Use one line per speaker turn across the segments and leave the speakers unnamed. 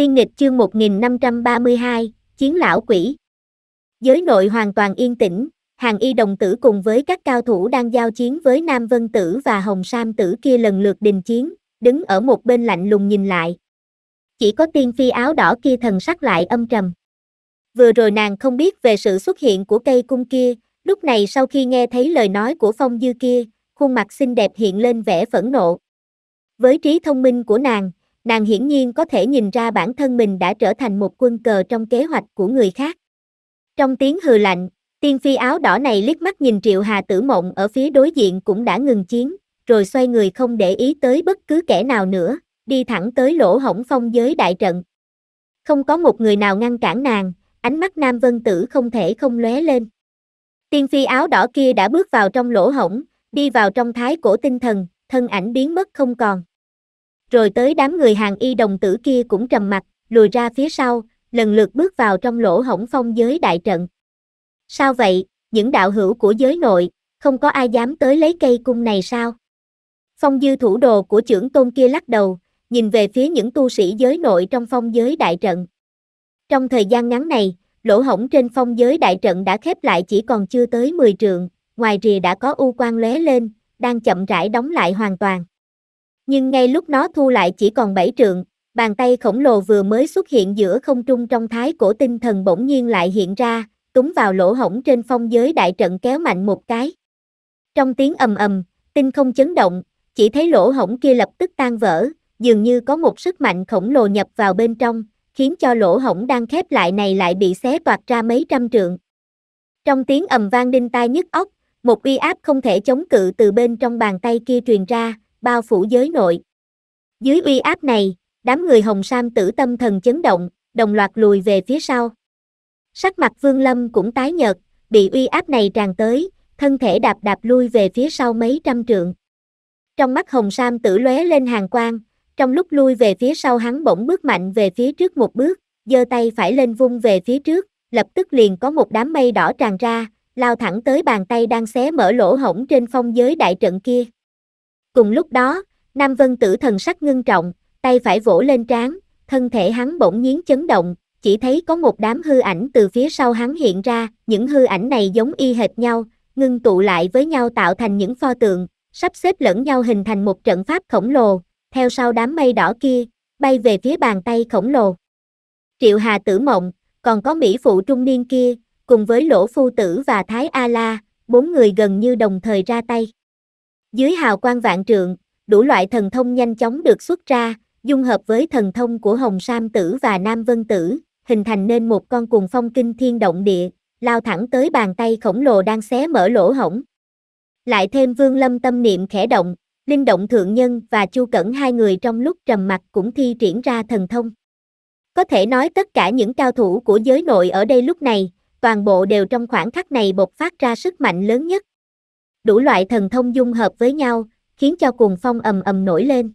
Tiên nghịch chương 1532, Chiến lão quỷ. Giới nội hoàn toàn yên tĩnh, hàng y đồng tử cùng với các cao thủ đang giao chiến với Nam Vân Tử và Hồng Sam Tử kia lần lượt đình chiến, đứng ở một bên lạnh lùng nhìn lại. Chỉ có tiên phi áo đỏ kia thần sắc lại âm trầm. Vừa rồi nàng không biết về sự xuất hiện của cây cung kia, lúc này sau khi nghe thấy lời nói của phong dư kia, khuôn mặt xinh đẹp hiện lên vẻ phẫn nộ. Với trí thông minh của nàng, nàng hiển nhiên có thể nhìn ra bản thân mình đã trở thành một quân cờ trong kế hoạch của người khác. Trong tiếng hừ lạnh, tiên phi áo đỏ này liếc mắt nhìn Triệu Hà Tử Mộng ở phía đối diện cũng đã ngừng chiến, rồi xoay người không để ý tới bất cứ kẻ nào nữa, đi thẳng tới lỗ hổng phong giới đại trận. Không có một người nào ngăn cản nàng, ánh mắt Nam Vân Tử không thể không lóe lên. Tiên phi áo đỏ kia đã bước vào trong lỗ hổng, đi vào trong thái cổ tinh thần, thân ảnh biến mất không còn rồi tới đám người hàng y đồng tử kia cũng trầm mặt, lùi ra phía sau, lần lượt bước vào trong lỗ hổng phong giới đại trận. Sao vậy, những đạo hữu của giới nội, không có ai dám tới lấy cây cung này sao? Phong dư thủ đồ của trưởng tôn kia lắc đầu, nhìn về phía những tu sĩ giới nội trong phong giới đại trận. Trong thời gian ngắn này, lỗ hổng trên phong giới đại trận đã khép lại chỉ còn chưa tới 10 trượng, ngoài rìa đã có u quang lóe lên, đang chậm rãi đóng lại hoàn toàn nhưng ngay lúc nó thu lại chỉ còn bảy trượng, bàn tay khổng lồ vừa mới xuất hiện giữa không trung trong thái cổ tinh thần bỗng nhiên lại hiện ra, túng vào lỗ hổng trên phong giới đại trận kéo mạnh một cái. Trong tiếng ầm ầm, tinh không chấn động, chỉ thấy lỗ hổng kia lập tức tan vỡ, dường như có một sức mạnh khổng lồ nhập vào bên trong, khiến cho lỗ hổng đang khép lại này lại bị xé toạc ra mấy trăm trượng. Trong tiếng ầm vang đinh tai nhức óc, một uy áp không thể chống cự từ bên trong bàn tay kia truyền ra, bao phủ giới nội. Dưới uy áp này, đám người Hồng Sam tử tâm thần chấn động, đồng loạt lùi về phía sau. Sắc mặt Vương Lâm cũng tái nhợt, bị uy áp này tràn tới, thân thể đạp đạp lui về phía sau mấy trăm trượng. Trong mắt Hồng Sam tử lóe lên hàng quang, trong lúc lui về phía sau hắn bỗng bước mạnh về phía trước một bước, giơ tay phải lên vung về phía trước, lập tức liền có một đám mây đỏ tràn ra, lao thẳng tới bàn tay đang xé mở lỗ hổng trên phong giới đại trận kia. Cùng lúc đó, Nam Vân Tử thần sắc ngưng trọng, tay phải vỗ lên trán, thân thể hắn bỗng nhiên chấn động, chỉ thấy có một đám hư ảnh từ phía sau hắn hiện ra, những hư ảnh này giống y hệt nhau, ngưng tụ lại với nhau tạo thành những pho tượng, sắp xếp lẫn nhau hình thành một trận pháp khổng lồ, theo sau đám mây đỏ kia, bay về phía bàn tay khổng lồ. Triệu Hà Tử Mộng, còn có Mỹ Phụ Trung Niên kia, cùng với Lỗ Phu Tử và Thái A-La, bốn người gần như đồng thời ra tay. Dưới hào quang vạn trượng, đủ loại thần thông nhanh chóng được xuất ra, dung hợp với thần thông của Hồng Sam Tử và Nam Vân Tử, hình thành nên một con cùng phong kinh thiên động địa, lao thẳng tới bàn tay khổng lồ đang xé mở lỗ hổng. Lại thêm vương lâm tâm niệm khẽ động, linh động thượng nhân và chu cẩn hai người trong lúc trầm mặt cũng thi triển ra thần thông. Có thể nói tất cả những cao thủ của giới nội ở đây lúc này, toàn bộ đều trong khoảng khắc này bộc phát ra sức mạnh lớn nhất đủ loại thần thông dung hợp với nhau, khiến cho cuồng phong ầm ầm nổi lên.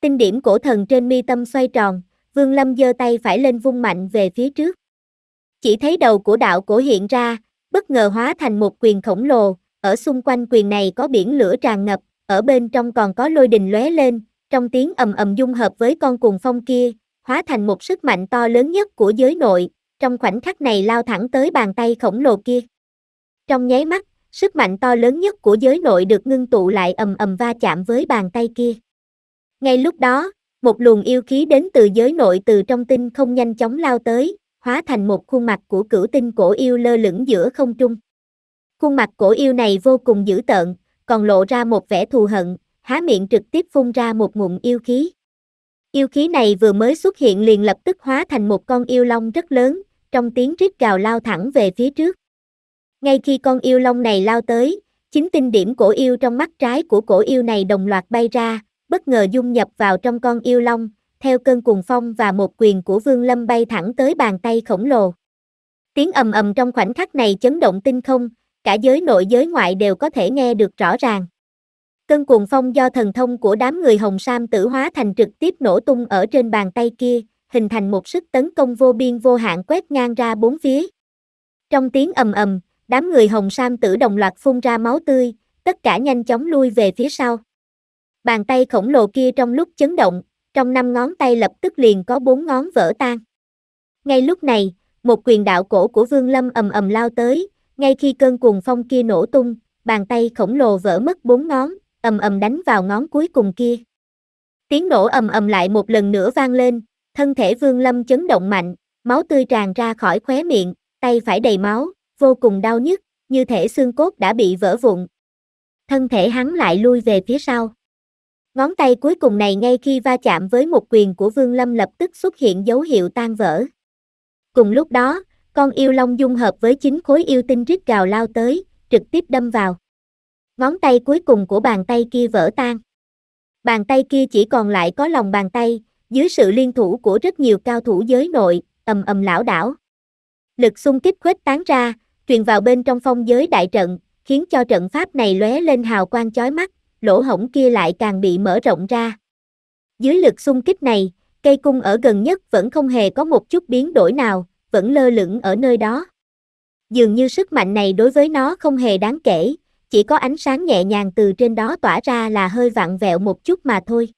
Tinh điểm cổ thần trên mi tâm xoay tròn, Vương Lâm giơ tay phải lên vung mạnh về phía trước. Chỉ thấy đầu của đạo cổ hiện ra, bất ngờ hóa thành một quyền khổng lồ, ở xung quanh quyền này có biển lửa tràn ngập, ở bên trong còn có lôi đình lóe lên, trong tiếng ầm ầm dung hợp với con cuồng phong kia, hóa thành một sức mạnh to lớn nhất của giới nội, trong khoảnh khắc này lao thẳng tới bàn tay khổng lồ kia. Trong nháy mắt, Sức mạnh to lớn nhất của giới nội được ngưng tụ lại ầm ầm va chạm với bàn tay kia. Ngay lúc đó, một luồng yêu khí đến từ giới nội từ trong tinh không nhanh chóng lao tới, hóa thành một khuôn mặt của cửu tinh cổ yêu lơ lửng giữa không trung. Khuôn mặt cổ yêu này vô cùng dữ tợn, còn lộ ra một vẻ thù hận, há miệng trực tiếp phun ra một ngụm yêu khí. Yêu khí này vừa mới xuất hiện liền lập tức hóa thành một con yêu long rất lớn, trong tiếng rít gào lao thẳng về phía trước. Ngay khi con yêu long này lao tới, chính tinh điểm cổ yêu trong mắt trái của cổ yêu này đồng loạt bay ra, bất ngờ dung nhập vào trong con yêu long, theo cơn cuồng phong và một quyền của Vương Lâm bay thẳng tới bàn tay khổng lồ. Tiếng ầm ầm trong khoảnh khắc này chấn động tinh không, cả giới nội giới ngoại đều có thể nghe được rõ ràng. Cơn cuồng phong do thần thông của đám người Hồng Sam tử hóa thành trực tiếp nổ tung ở trên bàn tay kia, hình thành một sức tấn công vô biên vô hạn quét ngang ra bốn phía. Trong tiếng ầm ầm, đám người hồng sam tử đồng loạt phun ra máu tươi, tất cả nhanh chóng lui về phía sau. Bàn tay khổng lồ kia trong lúc chấn động, trong năm ngón tay lập tức liền có bốn ngón vỡ tan. Ngay lúc này, một quyền đạo cổ của Vương Lâm ầm ầm lao tới, ngay khi cơn cuồng phong kia nổ tung, bàn tay khổng lồ vỡ mất bốn ngón, ầm ầm đánh vào ngón cuối cùng kia. Tiếng nổ ầm ầm lại một lần nữa vang lên, thân thể Vương Lâm chấn động mạnh, máu tươi tràn ra khỏi khóe miệng, tay phải đầy máu, vô cùng đau nhức, như thể xương cốt đã bị vỡ vụn. Thân thể hắn lại lui về phía sau. Ngón tay cuối cùng này ngay khi va chạm với một quyền của Vương Lâm lập tức xuất hiện dấu hiệu tan vỡ. Cùng lúc đó, con yêu long dung hợp với chính khối yêu tinh rít gào lao tới, trực tiếp đâm vào. Ngón tay cuối cùng của bàn tay kia vỡ tan. Bàn tay kia chỉ còn lại có lòng bàn tay, dưới sự liên thủ của rất nhiều cao thủ giới nội, ầm ầm lão đảo. Lực xung kích khuếch tán ra, truyền vào bên trong phong giới đại trận, khiến cho trận pháp này lóe lên hào quang chói mắt, lỗ hổng kia lại càng bị mở rộng ra. Dưới lực xung kích này, cây cung ở gần nhất vẫn không hề có một chút biến đổi nào, vẫn lơ lửng ở nơi đó. Dường như sức mạnh này đối với nó không hề đáng kể, chỉ có ánh sáng nhẹ nhàng từ trên đó tỏa ra là hơi vặn vẹo một chút mà thôi.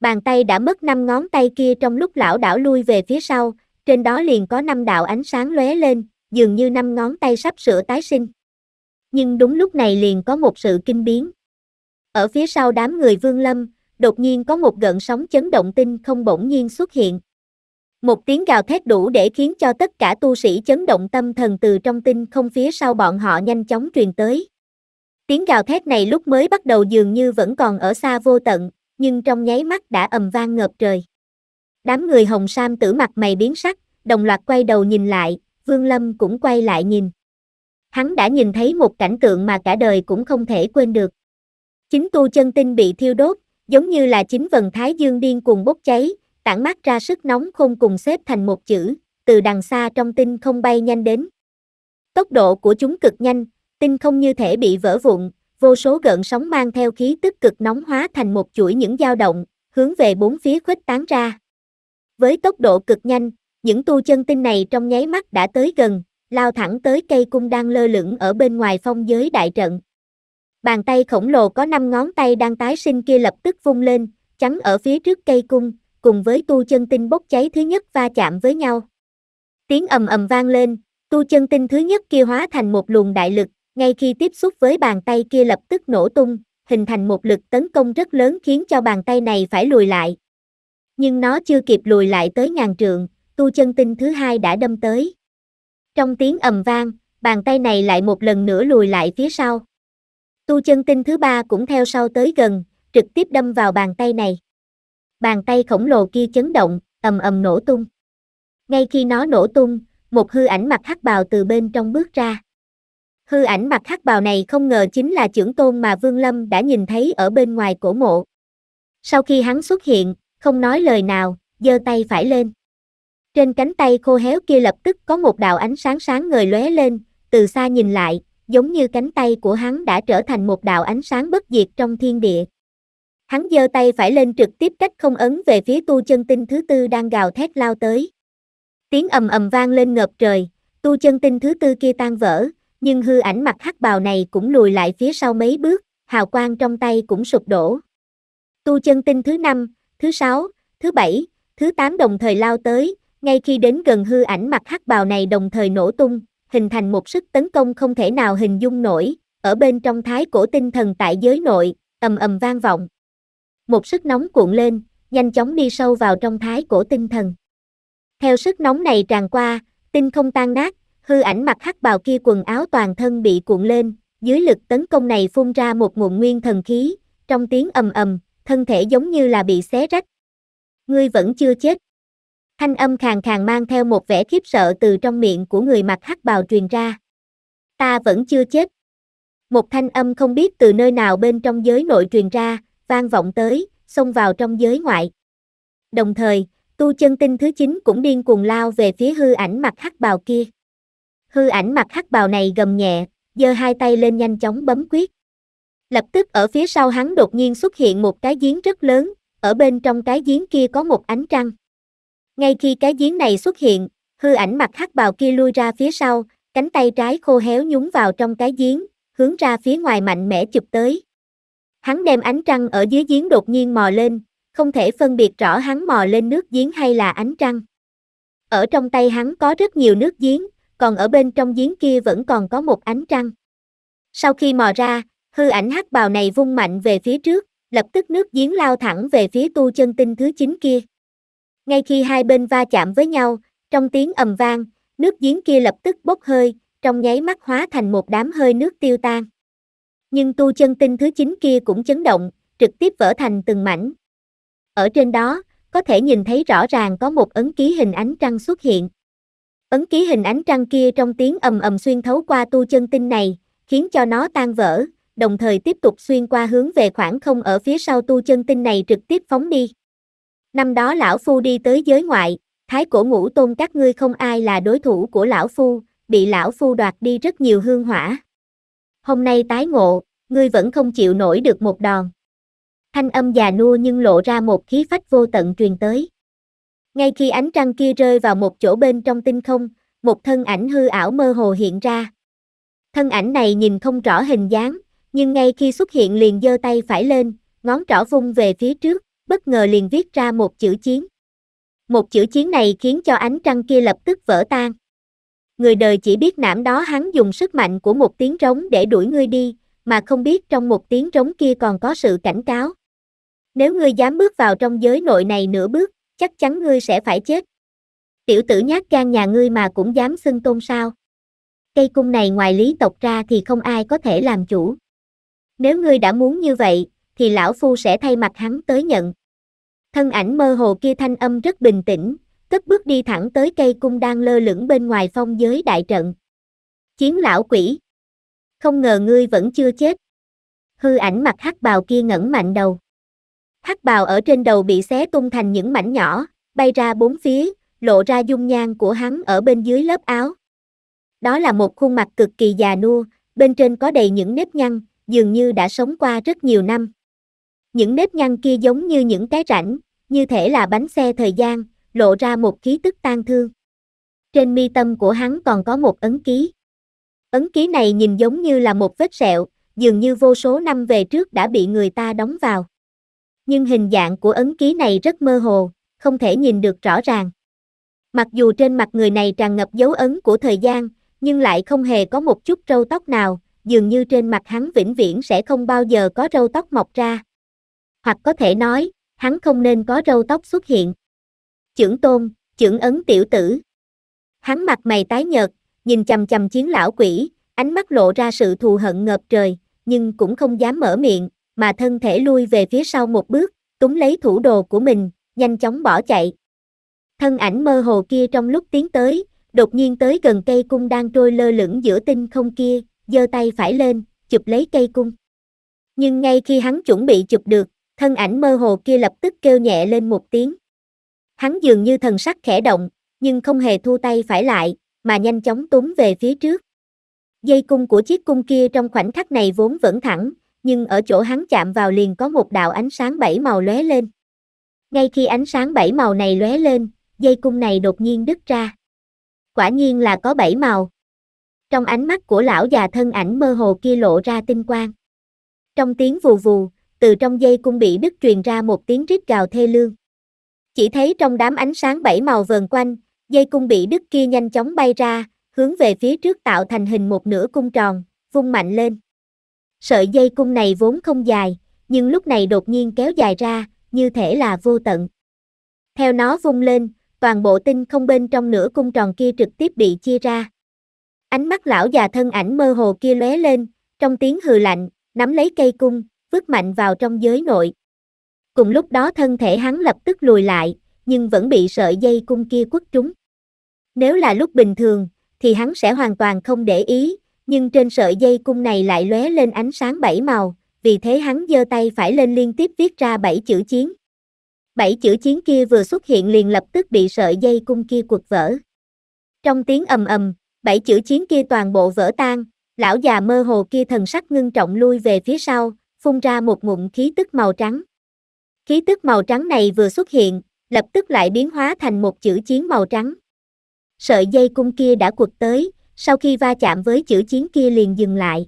Bàn tay đã mất năm ngón tay kia trong lúc lão đảo lui về phía sau, trên đó liền có năm đạo ánh sáng lóe lên, dường như năm ngón tay sắp sửa tái sinh. Nhưng đúng lúc này liền có một sự kinh biến. Ở phía sau đám người Vương Lâm, đột nhiên có một gợn sóng chấn động tinh không bỗng nhiên xuất hiện. Một tiếng gào thét đủ để khiến cho tất cả tu sĩ chấn động tâm thần từ trong tinh không phía sau bọn họ nhanh chóng truyền tới. Tiếng gào thét này lúc mới bắt đầu dường như vẫn còn ở xa vô tận, nhưng trong nháy mắt đã ầm vang ngập trời. Đám người hồng sam tử mặt mày biến sắc, đồng loạt quay đầu nhìn lại, Vương Lâm cũng quay lại nhìn. Hắn đã nhìn thấy một cảnh tượng mà cả đời cũng không thể quên được. Chính tu chân tinh bị thiêu đốt, giống như là chính vần thái dương điên cuồng bốc cháy, tản mát ra sức nóng không cùng xếp thành một chữ, từ đằng xa trong tinh không bay nhanh đến. Tốc độ của chúng cực nhanh, tinh không như thể bị vỡ vụn, vô số gợn sóng mang theo khí tức cực nóng hóa thành một chuỗi những dao động, hướng về bốn phía khuếch tán ra. Với tốc độ cực nhanh, những tu chân tinh này trong nháy mắt đã tới gần, lao thẳng tới cây cung đang lơ lửng ở bên ngoài phong giới đại trận. Bàn tay khổng lồ có 5 ngón tay đang tái sinh kia lập tức vung lên, chắn ở phía trước cây cung, cùng với tu chân tinh bốc cháy thứ nhất va chạm với nhau. Tiếng ầm ầm vang lên, tu chân tinh thứ nhất kia hóa thành một luồng đại lực, ngay khi tiếp xúc với bàn tay kia lập tức nổ tung, hình thành một lực tấn công rất lớn khiến cho bàn tay này phải lùi lại. Nhưng nó chưa kịp lùi lại tới ngàn trượng, tu chân tinh thứ hai đã đâm tới. Trong tiếng ầm vang, bàn tay này lại một lần nữa lùi lại phía sau. Tu chân tinh thứ ba cũng theo sau tới gần, trực tiếp đâm vào bàn tay này. Bàn tay khổng lồ kia chấn động, ầm ầm nổ tung. Ngay khi nó nổ tung, một hư ảnh mặt hắc bào từ bên trong bước ra. Hư ảnh mặt hắc bào này không ngờ chính là trưởng tôn mà Vương Lâm đã nhìn thấy ở bên ngoài cổ mộ. Sau khi hắn xuất hiện, không nói lời nào, giơ tay phải lên. Trên cánh tay khô héo kia lập tức có một đạo ánh sáng sáng ngời lóe lên, từ xa nhìn lại, giống như cánh tay của hắn đã trở thành một đạo ánh sáng bất diệt trong thiên địa. Hắn giơ tay phải lên trực tiếp cách không ấn về phía tu chân tinh thứ tư đang gào thét lao tới. Tiếng ầm ầm vang lên ngập trời, tu chân tinh thứ tư kia tan vỡ, nhưng hư ảnh mặt hắc bào này cũng lùi lại phía sau mấy bước, hào quang trong tay cũng sụp đổ. Tu chân tinh thứ năm, thứ sáu, thứ bảy, thứ tám đồng thời lao tới, ngay khi đến gần hư ảnh mặt hắc bào này đồng thời nổ tung, hình thành một sức tấn công không thể nào hình dung nổi, ở bên trong thái cổ tinh thần tại giới nội, ầm ầm vang vọng. Một sức nóng cuộn lên, nhanh chóng đi sâu vào trong thái cổ tinh thần. Theo sức nóng này tràn qua, tinh không tan nát, hư ảnh mặt hắc bào kia quần áo toàn thân bị cuộn lên, dưới lực tấn công này phun ra một nguồn nguyên thần khí, trong tiếng ầm ầm, thân thể giống như là bị xé rách. Ngươi vẫn chưa chết. Thanh âm khàn khàn mang theo một vẻ khiếp sợ từ trong miệng của người mặc hắc bào truyền ra. Ta vẫn chưa chết. Một thanh âm không biết từ nơi nào bên trong giới nội truyền ra, vang vọng tới, xông vào trong giới ngoại. Đồng thời, tu chân tinh thứ 9 cũng điên cuồng lao về phía hư ảnh mặt hắc bào kia. Hư ảnh mặt hắc bào này gầm nhẹ, giơ hai tay lên nhanh chóng bấm quyết. Lập tức ở phía sau hắn đột nhiên xuất hiện một cái giếng rất lớn, ở bên trong cái giếng kia có một ánh trăng. Ngay khi cái giếng này xuất hiện, hư ảnh mặt hắc bào kia lui ra phía sau, cánh tay trái khô héo nhúng vào trong cái giếng, hướng ra phía ngoài mạnh mẽ chụp tới. Hắn đem ánh trăng ở dưới giếng đột nhiên mò lên, không thể phân biệt rõ hắn mò lên nước giếng hay là ánh trăng. Ở trong tay hắn có rất nhiều nước giếng, còn ở bên trong giếng kia vẫn còn có một ánh trăng. Sau khi mò ra, hư ảnh hắc bào này vung mạnh về phía trước, lập tức nước giếng lao thẳng về phía tu chân tinh thứ 9 kia. Ngay khi hai bên va chạm với nhau, trong tiếng ầm vang, nước giếng kia lập tức bốc hơi, trong nháy mắt hóa thành một đám hơi nước tiêu tan. Nhưng tu chân tinh thứ 9 kia cũng chấn động, trực tiếp vỡ thành từng mảnh. Ở trên đó, có thể nhìn thấy rõ ràng có một ấn ký hình ánh trăng xuất hiện. Ấn ký hình ánh trăng kia trong tiếng ầm ầm xuyên thấu qua tu chân tinh này, khiến cho nó tan vỡ, đồng thời tiếp tục xuyên qua hướng về khoảng không ở phía sau tu chân tinh này trực tiếp phóng đi. Năm đó lão phu đi tới giới ngoại, thái cổ ngũ tôn các ngươi không ai là đối thủ của lão phu, bị lão phu đoạt đi rất nhiều hương hỏa. Hôm nay tái ngộ, ngươi vẫn không chịu nổi được một đòn. Thanh âm già nua nhưng lộ ra một khí phách vô tận truyền tới. Ngay khi ánh trăng kia rơi vào một chỗ bên trong tinh không, một thân ảnh hư ảo mơ hồ hiện ra. Thân ảnh này nhìn không rõ hình dáng, nhưng ngay khi xuất hiện liền giơ tay phải lên, ngón trỏ vung về phía trước bất ngờ liền viết ra một chữ chiến. Một chữ chiến này khiến cho ánh trăng kia lập tức vỡ tan. Người đời chỉ biết nãm đó hắn dùng sức mạnh của một tiếng rống để đuổi ngươi đi, mà không biết trong một tiếng rống kia còn có sự cảnh cáo. Nếu ngươi dám bước vào trong giới nội này nửa bước, chắc chắn ngươi sẽ phải chết. Tiểu tử nhát gan nhà ngươi mà cũng dám xưng tôn sao. Cây cung này ngoài lý tộc ra thì không ai có thể làm chủ. Nếu ngươi đã muốn như vậy, thì lão phu sẽ thay mặt hắn tới nhận. Thân ảnh mơ hồ kia thanh âm rất bình tĩnh, cất bước đi thẳng tới cây cung đang lơ lửng bên ngoài phong giới đại trận. Chiến lão quỷ. Không ngờ ngươi vẫn chưa chết. Hư ảnh mặt hắc bào kia ngẩng mạnh đầu. Hắc bào ở trên đầu bị xé tung thành những mảnh nhỏ, bay ra bốn phía, lộ ra dung nhan của hắn ở bên dưới lớp áo. Đó là một khuôn mặt cực kỳ già nua, bên trên có đầy những nếp nhăn, dường như đã sống qua rất nhiều năm. Những nếp nhăn kia giống như những cái rãnh, như thể là bánh xe thời gian, lộ ra một khí tức tan thương. Trên mi tâm của hắn còn có một ấn ký. Ấn ký này nhìn giống như là một vết sẹo, dường như vô số năm về trước đã bị người ta đóng vào. Nhưng hình dạng của ấn ký này rất mơ hồ, không thể nhìn được rõ ràng. Mặc dù trên mặt người này tràn ngập dấu ấn của thời gian, nhưng lại không hề có một chút râu tóc nào, dường như trên mặt hắn vĩnh viễn sẽ không bao giờ có râu tóc mọc ra, hoặc có thể nói, hắn không nên có râu tóc xuất hiện. Chưởng tôn, chưởng ấn tiểu tử. Hắn mặt mày tái nhợt, nhìn chầm chầm chiến lão quỷ, ánh mắt lộ ra sự thù hận ngập trời, nhưng cũng không dám mở miệng, mà thân thể lui về phía sau một bước, túng lấy thủ đồ của mình, nhanh chóng bỏ chạy. Thân ảnh mơ hồ kia trong lúc tiến tới, đột nhiên tới gần cây cung đang trôi lơ lửng giữa tinh không kia, giơ tay phải lên, chụp lấy cây cung. Nhưng ngay khi hắn chuẩn bị chụp được, thân ảnh mơ hồ kia lập tức kêu nhẹ lên một tiếng. Hắn dường như thần sắc khẽ động, nhưng không hề thu tay phải lại, mà nhanh chóng túm về phía trước. Dây cung của chiếc cung kia trong khoảnh khắc này vốn vẫn thẳng, nhưng ở chỗ hắn chạm vào liền có một đạo ánh sáng bảy màu lóe lên. Ngay khi ánh sáng bảy màu này lóe lên, dây cung này đột nhiên đứt ra. Quả nhiên là có bảy màu. Trong ánh mắt của lão già thân ảnh mơ hồ kia lộ ra tinh quang. Trong tiếng vù vù, từ trong dây cung bị đứt truyền ra một tiếng rít gào thê lương. Chỉ thấy trong đám ánh sáng bảy màu vờn quanh, dây cung bị đứt kia nhanh chóng bay ra, hướng về phía trước tạo thành hình một nửa cung tròn, vung mạnh lên. Sợi dây cung này vốn không dài, nhưng lúc này đột nhiên kéo dài ra, như thể là vô tận. Theo nó vung lên, toàn bộ tinh không bên trong nửa cung tròn kia trực tiếp bị chia ra. Ánh mắt lão già thân ảnh mơ hồ kia lóe lên, trong tiếng hừ lạnh, nắm lấy cây cung, vứt mạnh vào trong giới nội. Cùng lúc đó thân thể hắn lập tức lùi lại, nhưng vẫn bị sợi dây cung kia quất trúng. Nếu là lúc bình thường, thì hắn sẽ hoàn toàn không để ý, nhưng trên sợi dây cung này lại lóe lên ánh sáng bảy màu, vì thế hắn giơ tay phải lên liên tiếp viết ra bảy chữ chiến. Bảy chữ chiến kia vừa xuất hiện liền lập tức bị sợi dây cung kia quật vỡ. Trong tiếng ầm ầm, bảy chữ chiến kia toàn bộ vỡ tan, lão già mơ hồ kia thần sắc ngưng trọng lui về phía sau, phun ra một ngụm khí tức màu trắng. Khí tức màu trắng này vừa xuất hiện, lập tức lại biến hóa thành một chữ chiến màu trắng. Sợi dây cung kia đã quật tới, sau khi va chạm với chữ chiến kia liền dừng lại.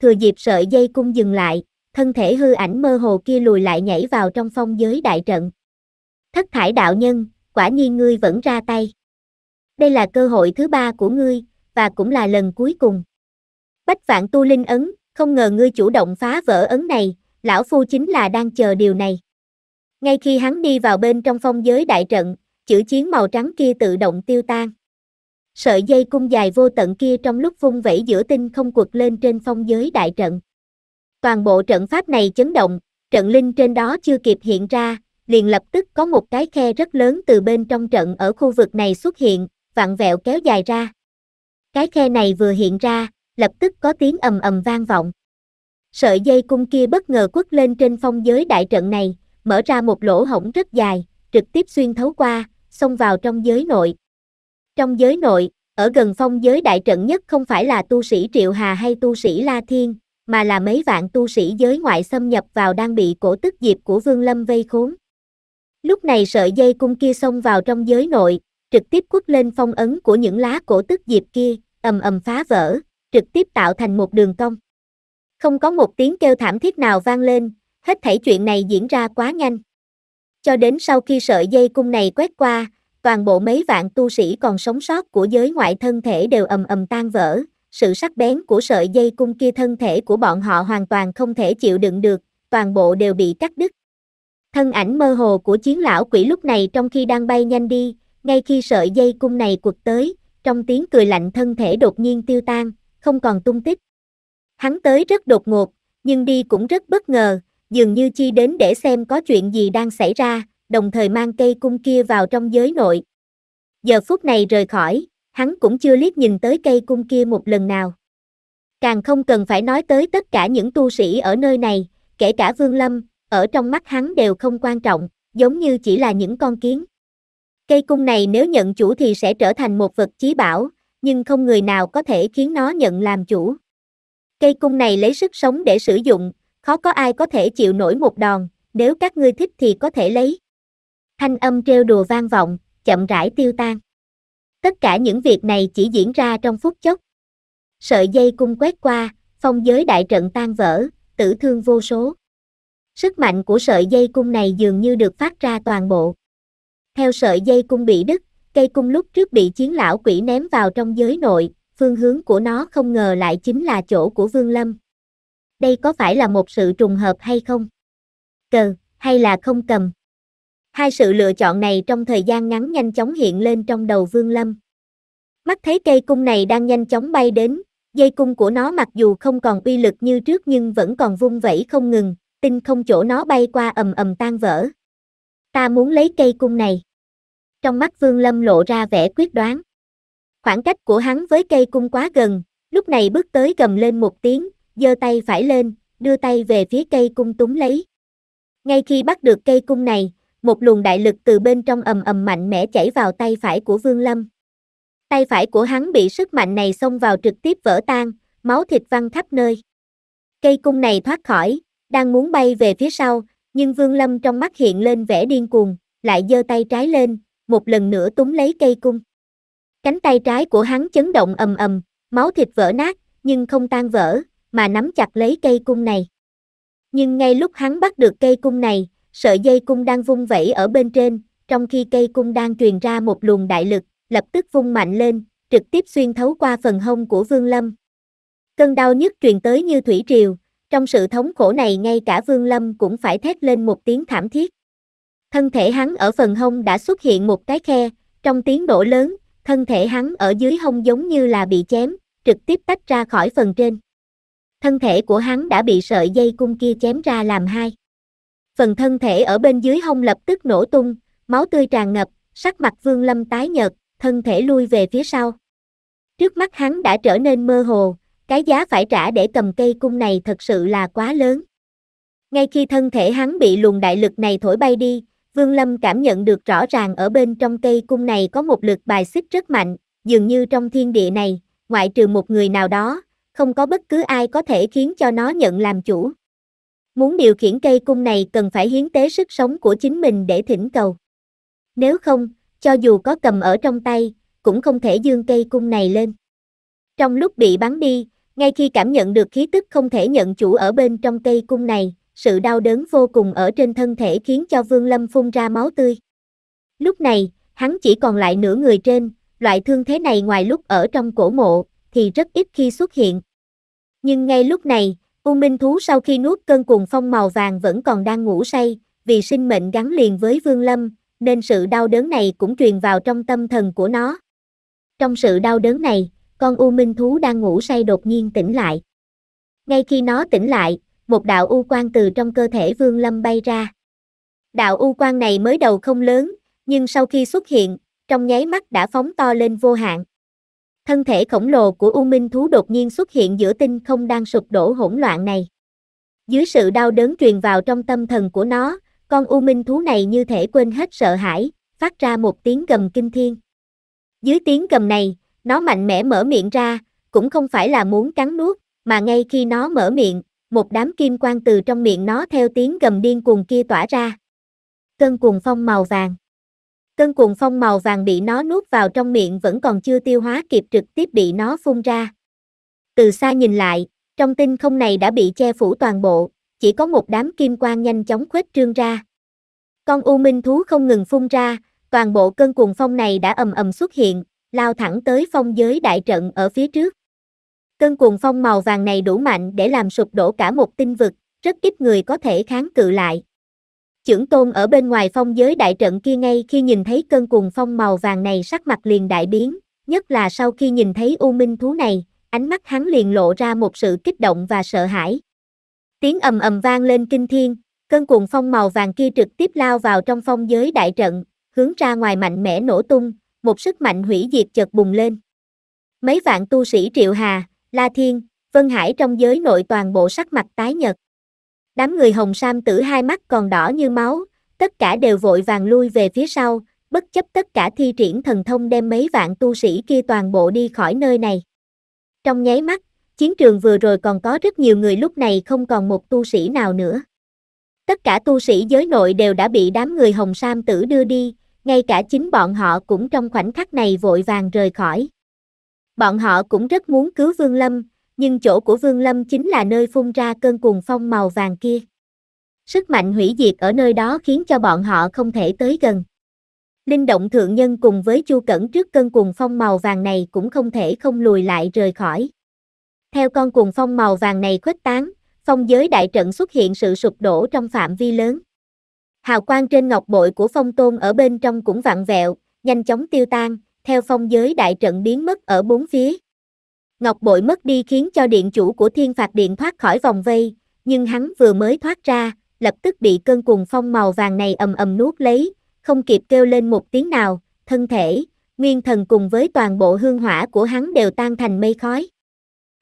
Thừa dịp sợi dây cung dừng lại, thân thể hư ảnh mơ hồ kia lùi lại nhảy vào trong phong giới đại trận. Thất thải đạo nhân, quả nhiên ngươi vẫn ra tay. Đây là cơ hội thứ ba của ngươi, và cũng là lần cuối cùng. Bách vạn tu linh ấn, không ngờ ngươi chủ động phá vỡ ấn này, lão phu chính là đang chờ điều này. Ngay khi hắn đi vào bên trong phong giới đại trận, chữ chiến màu trắng kia tự động tiêu tan. Sợi dây cung dài vô tận kia trong lúc vung vẩy giữa tinh không quật lên trên phong giới đại trận. Toàn bộ trận pháp này chấn động, trận linh trên đó chưa kịp hiện ra, liền lập tức có một cái khe rất lớn từ bên trong trận ở khu vực này xuất hiện, vặn vẹo kéo dài ra. Cái khe này vừa hiện ra, lập tức có tiếng ầm ầm vang vọng. Sợi dây cung kia bất ngờ quất lên trên phong giới đại trận này, mở ra một lỗ hổng rất dài, trực tiếp xuyên thấu qua, xông vào trong giới nội. Trong giới nội, ở gần phong giới đại trận nhất không phải là tu sĩ Triệu Hà hay tu sĩ La Thiên, mà là mấy vạn tu sĩ giới ngoại xâm nhập vào đang bị cổ tức diệp của Vương Lâm vây khốn. Lúc này sợi dây cung kia xông vào trong giới nội, trực tiếp quất lên phong ấn của những lá cổ tức diệp kia, ầm ầm phá vỡ, trực tiếp tạo thành một đường cong. Không có một tiếng kêu thảm thiết nào vang lên, hết thảy chuyện này diễn ra quá nhanh. Cho đến sau khi sợi dây cung này quét qua, toàn bộ mấy vạn tu sĩ còn sống sót của giới ngoại thân thể đều ầm ầm tan vỡ, sự sắc bén của sợi dây cung kia thân thể của bọn họ hoàn toàn không thể chịu đựng được, toàn bộ đều bị cắt đứt. Thân ảnh mơ hồ của chiến lão quỷ lúc này trong khi đang bay nhanh đi, ngay khi sợi dây cung này quật tới, trong tiếng cười lạnh thân thể đột nhiên tiêu tan, không còn tung tích. Hắn tới rất đột ngột, nhưng đi cũng rất bất ngờ, dường như chi đến để xem có chuyện gì đang xảy ra, đồng thời mang cây cung kia vào trong giới nội. Giờ phút này rời khỏi, hắn cũng chưa liếc nhìn tới cây cung kia một lần nào. Càng không cần phải nói tới tất cả những tu sĩ ở nơi này, kể cả Vương Lâm, ở trong mắt hắn đều không quan trọng, giống như chỉ là những con kiến. Cây cung này nếu nhận chủ thì sẽ trở thành một vật chí bảo, nhưng không người nào có thể khiến nó nhận làm chủ. Cây cung này lấy sức sống để sử dụng, khó có ai có thể chịu nổi một đòn, nếu các ngươi thích thì có thể lấy. Thanh âm treo đùa vang vọng, chậm rãi tiêu tan. Tất cả những việc này chỉ diễn ra trong phút chốc. Sợi dây cung quét qua, phong giới đại trận tan vỡ, tử thương vô số. Sức mạnh của sợi dây cung này dường như được phát ra toàn bộ. Theo sợi dây cung bị đứt, Cây cung lúc trước bị chiến lão quỷ ném vào trong giới nội, phương hướng của nó không ngờ lại chính là chỗ của Vương Lâm. Đây có phải là một sự trùng hợp hay không? Cờ, hay là không cầm? Hai sự lựa chọn này trong thời gian ngắn nhanh chóng hiện lên trong đầu Vương Lâm. Mắt thấy cây cung này đang nhanh chóng bay đến, dây cung của nó mặc dù không còn uy lực như trước nhưng vẫn còn vung vẩy không ngừng, tinh không chỗ nó bay qua ầm ầm tan vỡ. Ta muốn lấy cây cung này trong mắt Vương Lâm lộ ra vẻ quyết đoán. Khoảng cách của hắn với cây cung quá gần, lúc này bước tới gầm lên một tiếng, giơ tay phải lên, đưa tay về phía cây cung túng lấy. Ngay khi bắt được cây cung này, một luồng đại lực từ bên trong ầm ầm mạnh mẽ chảy vào tay phải của Vương Lâm. Tay phải của hắn bị sức mạnh này xông vào trực tiếp vỡ tan, máu thịt văng khắp nơi. Cây cung này thoát khỏi, đang muốn bay về phía sau, nhưng Vương Lâm trong mắt hiện lên vẻ điên cuồng, lại giơ tay trái lên, một lần nữa túm lấy cây cung. Cánh tay trái của hắn chấn động ầm ầm, máu thịt vỡ nát, nhưng không tan vỡ, mà nắm chặt lấy cây cung này. Nhưng ngay lúc hắn bắt được cây cung này, sợi dây cung đang vung vẩy ở bên trên, trong khi cây cung đang truyền ra một luồng đại lực, lập tức vung mạnh lên, trực tiếp xuyên thấu qua phần hông của Vương Lâm. Cơn đau nhức truyền tới như thủy triều, trong sự thống khổ này ngay cả Vương Lâm cũng phải thét lên một tiếng thảm thiết. Thân thể hắn ở phần hông đã xuất hiện một cái khe, trong tiếng nổ lớn, thân thể hắn ở dưới hông giống như là bị chém, trực tiếp tách ra khỏi phần trên. Thân thể của hắn đã bị sợi dây cung kia chém ra làm hai. Phần thân thể ở bên dưới hông lập tức nổ tung, máu tươi tràn ngập, sắc mặt Vương Lâm tái nhợt, thân thể lui về phía sau. Trước mắt hắn đã trở nên mơ hồ, cái giá phải trả để cầm cây cung này thật sự là quá lớn. Ngay khi thân thể hắn bị luồng đại lực này thổi bay đi, Vương Lâm cảm nhận được rõ ràng ở bên trong cây cung này có một lực bài xích rất mạnh, dường như trong thiên địa này, ngoại trừ một người nào đó, không có bất cứ ai có thể khiến cho nó nhận làm chủ. Muốn điều khiển cây cung này cần phải hiến tế sức sống của chính mình để thỉnh cầu. Nếu không, cho dù có cầm ở trong tay, cũng không thể dương cây cung này lên. Trong lúc bị bắn đi, ngay khi cảm nhận được khí tức không thể nhận chủ ở bên trong cây cung này, sự đau đớn vô cùng ở trên thân thể khiến cho Vương Lâm phun ra máu tươi. Lúc này, hắn chỉ còn lại nửa người trên, loại thương thế này ngoài lúc ở trong cổ mộ, thì rất ít khi xuất hiện. Nhưng ngay lúc này, U Minh Thú sau khi nuốt cơn cuồng phong màu vàng vẫn còn đang ngủ say, vì sinh mệnh gắn liền với Vương Lâm, nên sự đau đớn này cũng truyền vào trong tâm thần của nó. Trong sự đau đớn này, con U Minh Thú đang ngủ say đột nhiên tỉnh lại. Ngay khi nó tỉnh lại, một đạo u quang từ trong cơ thể Vương Lâm bay ra. Đạo u quang này mới đầu không lớn, nhưng sau khi xuất hiện, trong nháy mắt đã phóng to lên vô hạn. Thân thể khổng lồ của U Minh thú đột nhiên xuất hiện giữa tinh không đang sụp đổ hỗn loạn này. Dưới sự đau đớn truyền vào trong tâm thần của nó, con U Minh thú này như thể quên hết sợ hãi, phát ra một tiếng gầm kinh thiên. Dưới tiếng gầm này, nó mạnh mẽ mở miệng ra, cũng không phải là muốn cắn nuốt, mà ngay khi nó mở miệng, một đám kim quang từ trong miệng nó theo tiếng gầm điên cuồng kia tỏa ra. Cơn cuồng phong màu vàng. Cơn cuồng phong màu vàng bị nó nuốt vào trong miệng vẫn còn chưa tiêu hóa kịp trực tiếp bị nó phun ra. Từ xa nhìn lại, trong tinh không này đã bị che phủ toàn bộ, chỉ có một đám kim quang nhanh chóng khuếch trương ra. Con u minh thú không ngừng phun ra, toàn bộ cơn cuồng phong này đã ầm ầm xuất hiện, lao thẳng tới phong giới đại trận ở phía trước. Cơn cuồng phong màu vàng này đủ mạnh để làm sụp đổ cả một tinh vực, rất ít người có thể kháng cự lại. Chưởng tôn ở bên ngoài phong giới đại trận kia ngay khi nhìn thấy cơn cuồng phong màu vàng này sắc mặt liền đại biến, nhất là sau khi nhìn thấy u minh thú này, ánh mắt hắn liền lộ ra một sự kích động và sợ hãi. Tiếng ầm ầm vang lên kinh thiên, cơn cuồng phong màu vàng kia trực tiếp lao vào trong phong giới đại trận, hướng ra ngoài mạnh mẽ nổ tung, một sức mạnh hủy diệt chợt bùng lên. Mấy vạn tu sĩ Triệu Hà, La Thiên, Vân Hải trong giới nội toàn bộ sắc mặt tái nhật. Đám người Hồng Sam tử hai mắt còn đỏ như máu, tất cả đều vội vàng lui về phía sau, bất chấp tất cả thi triển thần thông đem mấy vạn tu sĩ kia toàn bộ đi khỏi nơi này. Trong nháy mắt, chiến trường vừa rồi còn có rất nhiều người lúc này không còn một tu sĩ nào nữa. Tất cả tu sĩ giới nội đều đã bị đám người Hồng Sam tử đưa đi, ngay cả chính bọn họ cũng trong khoảnh khắc này vội vàng rời khỏi. Bọn họ cũng rất muốn cứu Vương Lâm, nhưng chỗ của Vương Lâm chính là nơi phun ra cơn cuồng phong màu vàng kia. Sức mạnh hủy diệt ở nơi đó khiến cho bọn họ không thể tới gần. Linh động thượng nhân cùng với Chu Cẩn trước cơn cuồng phong màu vàng này cũng không thể không lùi lại rời khỏi. Theo con cuồng phong màu vàng này khuếch tán, phong giới đại trận xuất hiện sự sụp đổ trong phạm vi lớn. Hào quang trên ngọc bội của phong tôn ở bên trong cũng vặn vẹo, nhanh chóng tiêu tan, theo phong giới đại trận biến mất ở bốn phía. Ngọc bội mất đi khiến cho điện chủ của thiên phạt điện thoát khỏi vòng vây, nhưng hắn vừa mới thoát ra, lập tức bị cơn cuồng phong màu vàng này ầm ầm nuốt lấy, không kịp kêu lên một tiếng nào, thân thể, nguyên thần cùng với toàn bộ hương hỏa của hắn đều tan thành mây khói.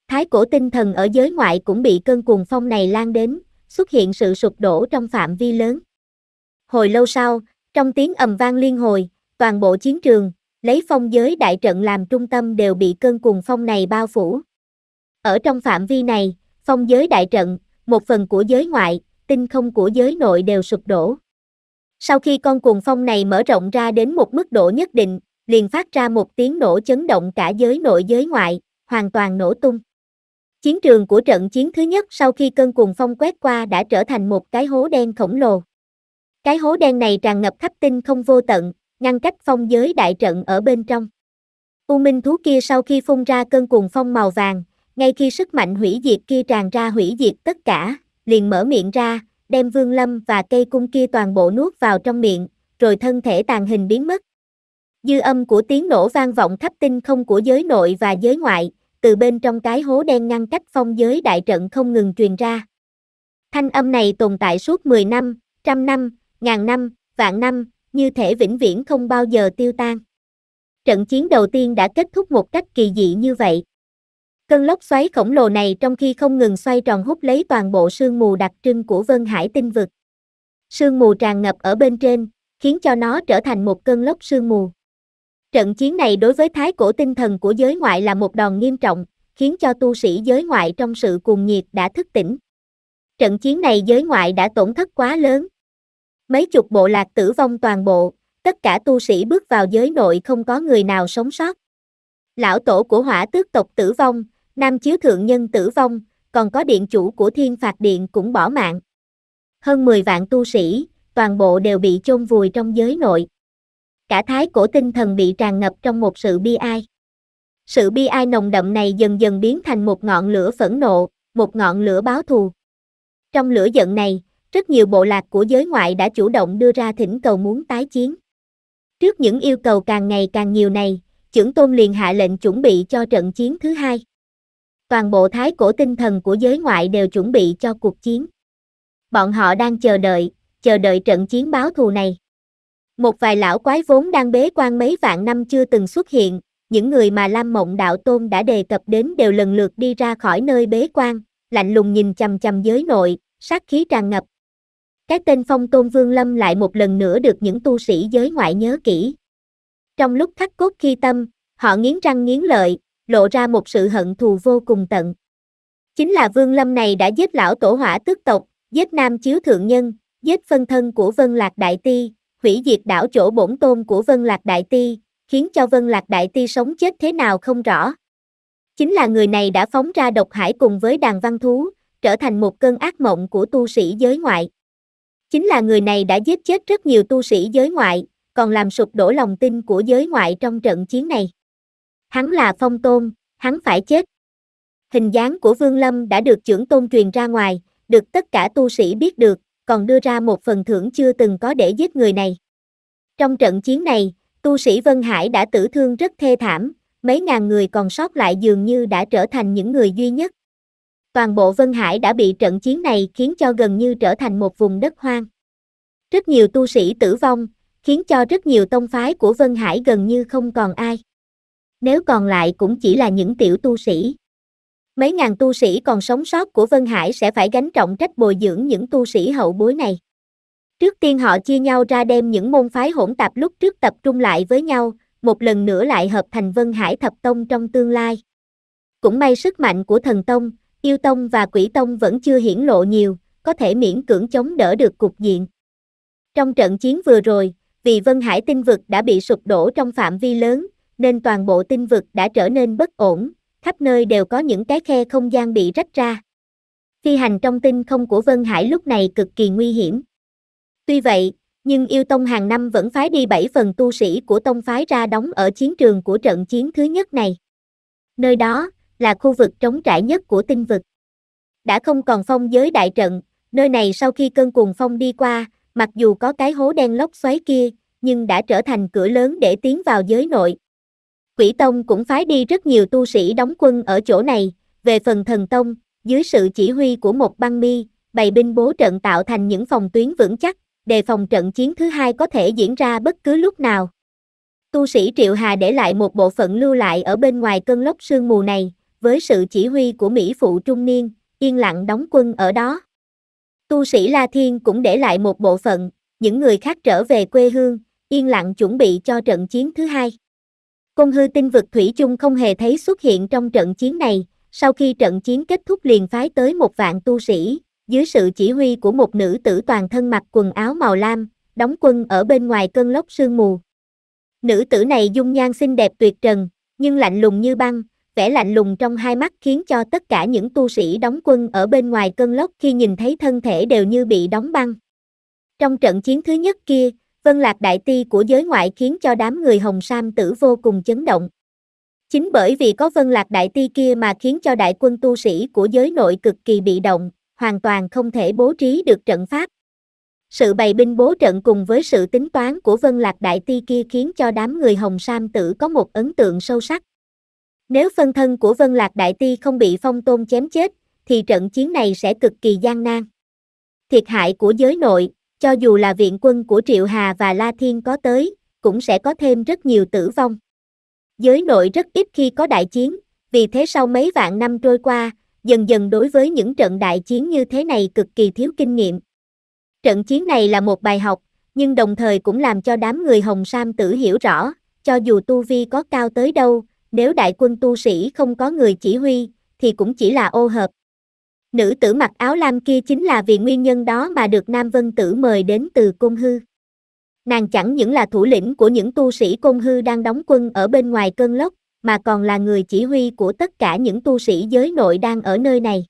Thái cổ tinh thần ở giới ngoại cũng bị cơn cuồng phong này lan đến, xuất hiện sự sụp đổ trong phạm vi lớn. Hồi lâu sau, trong tiếng ầm vang liên hồi, toàn bộ chiến trường, lấy phong giới đại trận làm trung tâm đều bị cơn cuồng phong này bao phủ. Ở trong phạm vi này, phong giới đại trận, một phần của giới ngoại, tinh không của giới nội đều sụp đổ. Sau khi con cuồng phong này mở rộng ra đến một mức độ nhất định, liền phát ra một tiếng nổ chấn động cả giới nội giới ngoại, hoàn toàn nổ tung. Chiến trường của trận chiến thứ nhất sau khi cơn cuồng phong quét qua đã trở thành một cái hố đen khổng lồ. Cái hố đen này tràn ngập khắp tinh không vô tận, ngăn cách phong giới đại trận ở bên trong. U minh thú kia sau khi phun ra cơn cuồng phong màu vàng, ngay khi sức mạnh hủy diệt kia tràn ra hủy diệt tất cả, liền mở miệng ra, đem vương lâm và cây cung kia toàn bộ nuốt vào trong miệng, rồi thân thể tàn hình biến mất. Dư âm của tiếng nổ vang vọng khắp tinh không của giới nội và giới ngoại, từ bên trong cái hố đen ngăn cách phong giới đại trận không ngừng truyền ra. Thanh âm này tồn tại suốt 10 năm, trăm năm, ngàn năm, vạn năm, như thể vĩnh viễn không bao giờ tiêu tan. Trận chiến đầu tiên đã kết thúc một cách kỳ dị như vậy. Cơn lốc xoáy khổng lồ này trong khi không ngừng xoay tròn hút lấy toàn bộ sương mù đặc trưng của Vân Hải tinh vực. Sương mù tràn ngập ở bên trên, khiến cho nó trở thành một cơn lốc sương mù. Trận chiến này đối với thái cổ tinh thần của giới ngoại là một đòn nghiêm trọng, khiến cho tu sĩ giới ngoại trong sự cuồng nhiệt đã thức tỉnh. Trận chiến này giới ngoại đã tổn thất quá lớn, Mấy chục bộ lạc tử vong toàn bộ, tất cả tu sĩ bước vào giới nội không có người nào sống sót. Lão tổ của hỏa tước tộc tử vong, nam chiếu thượng nhân tử vong, còn có điện chủ của thiên phạt điện cũng bỏ mạng. Hơn 10 vạn tu sĩ, toàn bộ đều bị chôn vùi trong giới nội. Cả thái cổ tinh thần bị tràn ngập trong một sự bi ai. Sự bi ai nồng đậm này dần dần biến thành một ngọn lửa phẫn nộ, một ngọn lửa báo thù. Trong lửa giận này, rất nhiều bộ lạc của giới ngoại đã chủ động đưa ra thỉnh cầu muốn tái chiến. Trước những yêu cầu càng ngày càng nhiều này, trưởng tôn liền hạ lệnh chuẩn bị cho trận chiến thứ hai. Toàn bộ thái cổ tinh thần của giới ngoại đều chuẩn bị cho cuộc chiến. Bọn họ đang chờ đợi, chờ đợi trận chiến báo thù này. Một vài lão quái vốn đang bế quan mấy vạn năm chưa từng xuất hiện, những người mà Lam Mộng Đạo Tôn đã đề cập đến đều lần lượt đi ra khỏi nơi bế quan, lạnh lùng nhìn chằm chằm giới nội, sát khí tràn ngập, cái tên phong tôn vương lâm lại một lần nữa được những tu sĩ giới ngoại nhớ kỹ. Trong lúc khắc cốt khi tâm, họ nghiến răng nghiến lợi, lộ ra một sự hận thù vô cùng tận. Chính là vương lâm này đã giết lão tổ hỏa tước tộc, giết nam chiếu thượng nhân, giết phân thân của Vân Lạc Đại Ti, hủy diệt đảo chỗ bổn tôn của Vân Lạc Đại Ti, khiến cho Vân Lạc Đại Ti sống chết thế nào không rõ. Chính là người này đã phóng ra độc hải cùng với đàn văn thú, trở thành một cơn ác mộng của tu sĩ giới ngoại. Chính là người này đã giết chết rất nhiều tu sĩ giới ngoại, còn làm sụp đổ lòng tin của giới ngoại trong trận chiến này. Hắn là phong tôn, hắn phải chết. Hình dáng của Vương Lâm đã được trưởng tôn truyền ra ngoài, được tất cả tu sĩ biết được, còn đưa ra một phần thưởng chưa từng có để giết người này. Trong trận chiến này, tu sĩ Vân Hải đã tử thương rất thê thảm, mấy ngàn người còn sót lại dường như đã trở thành những người duy nhất. Toàn bộ Vân Hải đã bị trận chiến này khiến cho gần như trở thành một vùng đất hoang. Rất nhiều tu sĩ tử vong, khiến cho rất nhiều tông phái của Vân Hải gần như không còn ai. Nếu còn lại cũng chỉ là những tiểu tu sĩ. Mấy ngàn tu sĩ còn sống sót của Vân Hải sẽ phải gánh trọng trách bồi dưỡng những tu sĩ hậu bối này. Trước tiên họ chia nhau ra đem những môn phái hỗn tạp lúc trước tập trung lại với nhau, một lần nữa lại hợp thành Vân Hải Thập Tông trong tương lai. Cũng may sức mạnh của thần Tông, Yêu Tông và Quỷ Tông vẫn chưa hiển lộ nhiều, có thể miễn cưỡng chống đỡ được cục diện. Trong trận chiến vừa rồi, vì Vân Hải tinh vực đã bị sụp đổ trong phạm vi lớn, nên toàn bộ tinh vực đã trở nên bất ổn, khắp nơi đều có những cái khe không gian bị rách ra. Phi hành trong tinh không của Vân Hải lúc này cực kỳ nguy hiểm. Tuy vậy, nhưng yêu tông hàng năm vẫn phái đi 7 phần tu sĩ của tông phái ra đóng ở chiến trường của trận chiến thứ nhất này. Nơi đó, là khu vực trống trải nhất của tinh vực. Đã không còn phong giới đại trận, nơi này sau khi cơn cuồng phong đi qua, mặc dù có cái hố đen lốc xoáy kia, nhưng đã trở thành cửa lớn để tiến vào giới nội. Quỷ Tông cũng phái đi rất nhiều tu sĩ đóng quân ở chỗ này, về phần thần Tông, dưới sự chỉ huy của một băng mi, bày binh bố trận tạo thành những phòng tuyến vững chắc, đề phòng trận chiến thứ hai có thể diễn ra bất cứ lúc nào. Tu sĩ Triệu Hà để lại một bộ phận lưu lại ở bên ngoài cơn lốc sương mù này, với sự chỉ huy của Mỹ phụ trung niên, yên lặng đóng quân ở đó. Tu sĩ La Thiên cũng để lại một bộ phận, những người khác trở về quê hương, yên lặng chuẩn bị cho trận chiến thứ hai. Công hư tinh vực Thủy chung không hề thấy xuất hiện trong trận chiến này, sau khi trận chiến kết thúc liền phái tới một vạn tu sĩ, dưới sự chỉ huy của một nữ tử toàn thân mặc quần áo màu lam, đóng quân ở bên ngoài cơn lốc sương mù. Nữ tử này dung nhan xinh đẹp tuyệt trần, nhưng lạnh lùng như băng, vẻ lạnh lùng trong hai mắt khiến cho tất cả những tu sĩ đóng quân ở bên ngoài cơn lốc khi nhìn thấy thân thể đều như bị đóng băng. Trong trận chiến thứ nhất kia, Vân Lạc Đại Ti của giới ngoại khiến cho đám người Hồng Sam tử vô cùng chấn động. Chính bởi vì có Vân Lạc Đại Ti kia mà khiến cho đại quân tu sĩ của giới nội cực kỳ bị động, hoàn toàn không thể bố trí được trận pháp. Sự bày binh bố trận cùng với sự tính toán của Vân Lạc Đại Ti kia khiến cho đám người Hồng Sam tử có một ấn tượng sâu sắc. Nếu phân thân của Vân Lạc Đại Ti không bị phong tôn chém chết, thì trận chiến này sẽ cực kỳ gian nan. Thiệt hại của giới nội, cho dù là viện quân của Triệu Hà và La Thiên có tới, cũng sẽ có thêm rất nhiều tử vong. Giới nội rất ít khi có đại chiến, vì thế sau mấy vạn năm trôi qua, dần dần đối với những trận đại chiến như thế này cực kỳ thiếu kinh nghiệm. Trận chiến này là một bài học, nhưng đồng thời cũng làm cho đám người Hồng Sam tử hiểu rõ, cho dù tu vi có cao tới đâu, nếu đại quân tu sĩ không có người chỉ huy, thì cũng chỉ là ô hợp. Nữ tử mặc áo lam kia chính là vì nguyên nhân đó mà được Nam Vân Tử mời đến từ Côn Hư. Nàng chẳng những là thủ lĩnh của những tu sĩ Côn Hư đang đóng quân ở bên ngoài cơn lốc, mà còn là người chỉ huy của tất cả những tu sĩ giới nội đang ở nơi này.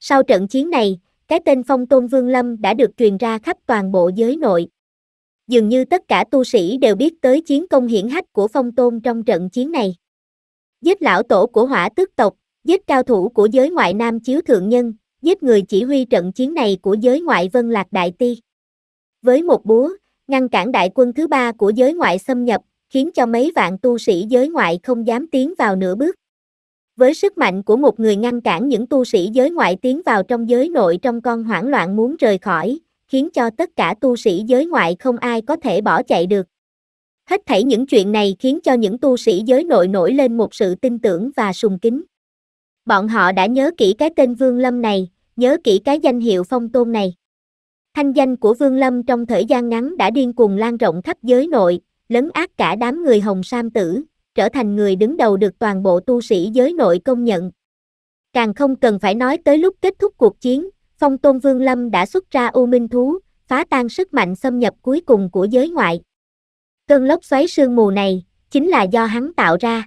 Sau trận chiến này, cái tên Phong Tôn Vương Lâm đã được truyền ra khắp toàn bộ giới nội. Dường như tất cả tu sĩ đều biết tới chiến công hiển hách của Phong Tôn trong trận chiến này giết lão tổ của hỏa tức tộc, giết cao thủ của giới ngoại nam chiếu thượng nhân, giết người chỉ huy trận chiến này của giới ngoại vân lạc đại ti. Với một búa, ngăn cản đại quân thứ ba của giới ngoại xâm nhập, khiến cho mấy vạn tu sĩ giới ngoại không dám tiến vào nửa bước. Với sức mạnh của một người ngăn cản những tu sĩ giới ngoại tiến vào trong giới nội trong con hoảng loạn muốn rời khỏi, khiến cho tất cả tu sĩ giới ngoại không ai có thể bỏ chạy được. Hết thảy những chuyện này khiến cho những tu sĩ giới nội nổi lên một sự tin tưởng và sùng kính. Bọn họ đã nhớ kỹ cái tên Vương Lâm này, nhớ kỹ cái danh hiệu phong tôn này. Thanh danh của Vương Lâm trong thời gian ngắn đã điên cuồng lan rộng khắp giới nội, lấn át cả đám người Hồng Sam Tử, trở thành người đứng đầu được toàn bộ tu sĩ giới nội công nhận. Càng không cần phải nói tới lúc kết thúc cuộc chiến, phong tôn Vương Lâm đã xuất ra U Minh Thú, phá tan sức mạnh xâm nhập cuối cùng của giới ngoại. Cơn lốc xoáy sương mù này, chính là do hắn tạo ra.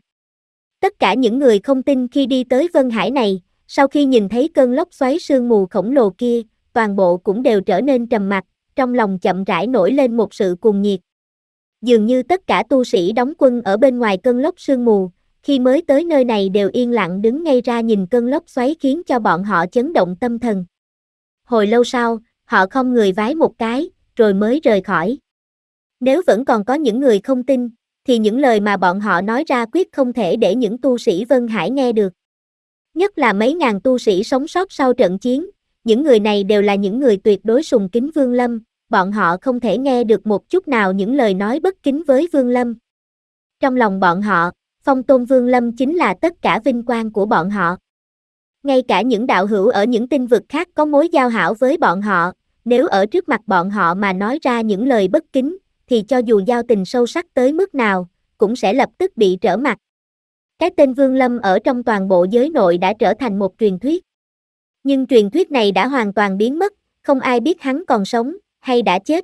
Tất cả những người không tin khi đi tới Vân Hải này, sau khi nhìn thấy cơn lốc xoáy sương mù khổng lồ kia, toàn bộ cũng đều trở nên trầm mặc, trong lòng chậm rãi nổi lên một sự cuồng nhiệt. Dường như tất cả tu sĩ đóng quân ở bên ngoài cơn lốc sương mù, khi mới tới nơi này đều yên lặng đứng ngay ra nhìn cơn lốc xoáy khiến cho bọn họ chấn động tâm thần. Hồi lâu sau, họ không người vái một cái, rồi mới rời khỏi. Nếu vẫn còn có những người không tin, thì những lời mà bọn họ nói ra quyết không thể để những tu sĩ Vân Hải nghe được. Nhất là mấy ngàn tu sĩ sống sót sau trận chiến, những người này đều là những người tuyệt đối sùng kính Vương Lâm, bọn họ không thể nghe được một chút nào những lời nói bất kính với Vương Lâm. Trong lòng bọn họ, phong tôn Vương Lâm chính là tất cả vinh quang của bọn họ. Ngay cả những đạo hữu ở những tinh vực khác có mối giao hảo với bọn họ, nếu ở trước mặt bọn họ mà nói ra những lời bất kính, thì cho dù giao tình sâu sắc tới mức nào, cũng sẽ lập tức bị trở mặt. Cái tên Vương Lâm ở trong toàn bộ giới nội đã trở thành một truyền thuyết. Nhưng truyền thuyết này đã hoàn toàn biến mất, không ai biết hắn còn sống, hay đã chết.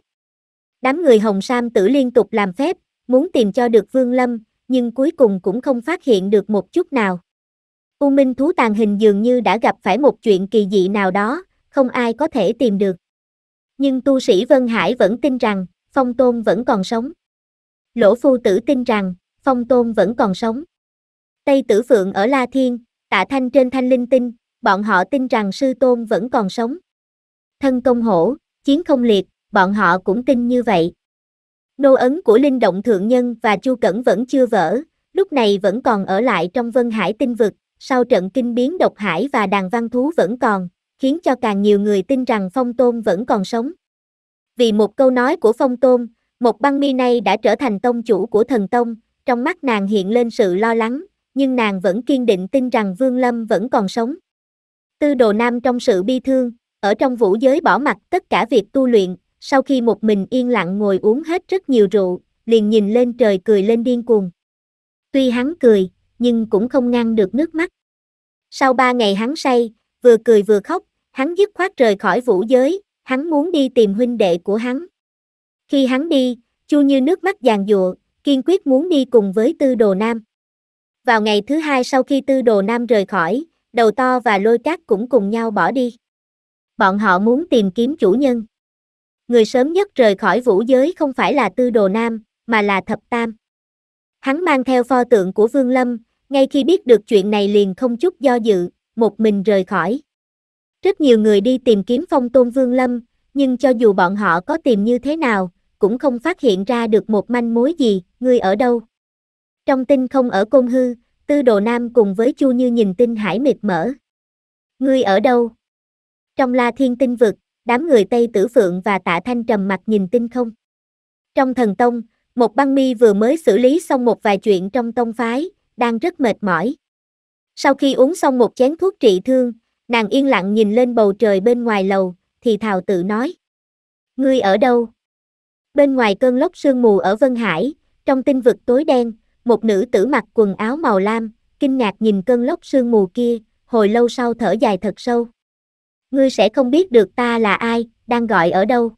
Đám người Hồng Sam tử liên tục làm phép, muốn tìm cho được Vương Lâm, nhưng cuối cùng cũng không phát hiện được một chút nào. U Minh Thú Tàn Hình dường như đã gặp phải một chuyện kỳ dị nào đó, không ai có thể tìm được. Nhưng tu sĩ Vân Hải vẫn tin rằng, Phong Tôn vẫn còn sống. Lỗ Phu Tử tin rằng, Phong Tôn vẫn còn sống. Tây Tử Phượng ở La Thiên, Tạ Thanh trên Thanh Linh tin, bọn họ tin rằng Sư Tôn vẫn còn sống. Thân công hổ, chiến không liệt, bọn họ cũng tin như vậy. Nô ấn của Linh Động Thượng Nhân và Chu Cẩn vẫn chưa vỡ, lúc này vẫn còn ở lại trong Vân Hải tinh vực, sau trận kinh biến độc hải và đàn văn thú vẫn còn, khiến cho càng nhiều người tin rằng Phong Tôn vẫn còn sống vì một câu nói của Phong Tôn, một băng mi này đã trở thành tông chủ của thần tông, trong mắt nàng hiện lên sự lo lắng, nhưng nàng vẫn kiên định tin rằng Vương Lâm vẫn còn sống. Tư đồ nam trong sự bi thương, ở trong vũ giới bỏ mặt tất cả việc tu luyện, sau khi một mình yên lặng ngồi uống hết rất nhiều rượu, liền nhìn lên trời cười lên điên cuồng. Tuy hắn cười, nhưng cũng không ngăn được nước mắt. Sau ba ngày hắn say, vừa cười vừa khóc, hắn dứt khoát rời khỏi vũ giới, hắn muốn đi tìm huynh đệ của hắn. Khi hắn đi, Chu Như nước mắt giàn dụa, kiên quyết muốn đi cùng với Tư Đồ Nam. Vào ngày thứ hai sau khi Tư Đồ Nam rời khỏi, đầu to và lôi cát cũng cùng nhau bỏ đi. Bọn họ muốn tìm kiếm chủ nhân. Người sớm nhất rời khỏi vũ giới không phải là Tư Đồ Nam, mà là Thập Tam. Hắn mang theo pho tượng của Vương Lâm, ngay khi biết được chuyện này liền không chút do dự, một mình rời khỏi. Rất nhiều người đi tìm kiếm phong tôn vương lâm, nhưng cho dù bọn họ có tìm như thế nào, cũng không phát hiện ra được một manh mối gì, ngươi ở đâu. Trong tinh không ở Côn Hư, Tư Đồ Nam cùng với Chu Như nhìn tinh hải mệt mở. Ngươi ở đâu? Trong La Thiên Tinh Vực, đám người Tây Tử Phượng và Tạ Thanh trầm mặt nhìn tinh không. Trong thần tông, một băng mi vừa mới xử lý xong một vài chuyện trong tông phái, đang rất mệt mỏi. Sau khi uống xong một chén thuốc trị thương, Nàng yên lặng nhìn lên bầu trời bên ngoài lầu, thì thào tự nói. Ngươi ở đâu? Bên ngoài cơn lốc sương mù ở Vân Hải, trong tinh vực tối đen, một nữ tử mặc quần áo màu lam, kinh ngạc nhìn cơn lốc sương mù kia, hồi lâu sau thở dài thật sâu. Ngươi sẽ không biết được ta là ai, đang gọi ở đâu.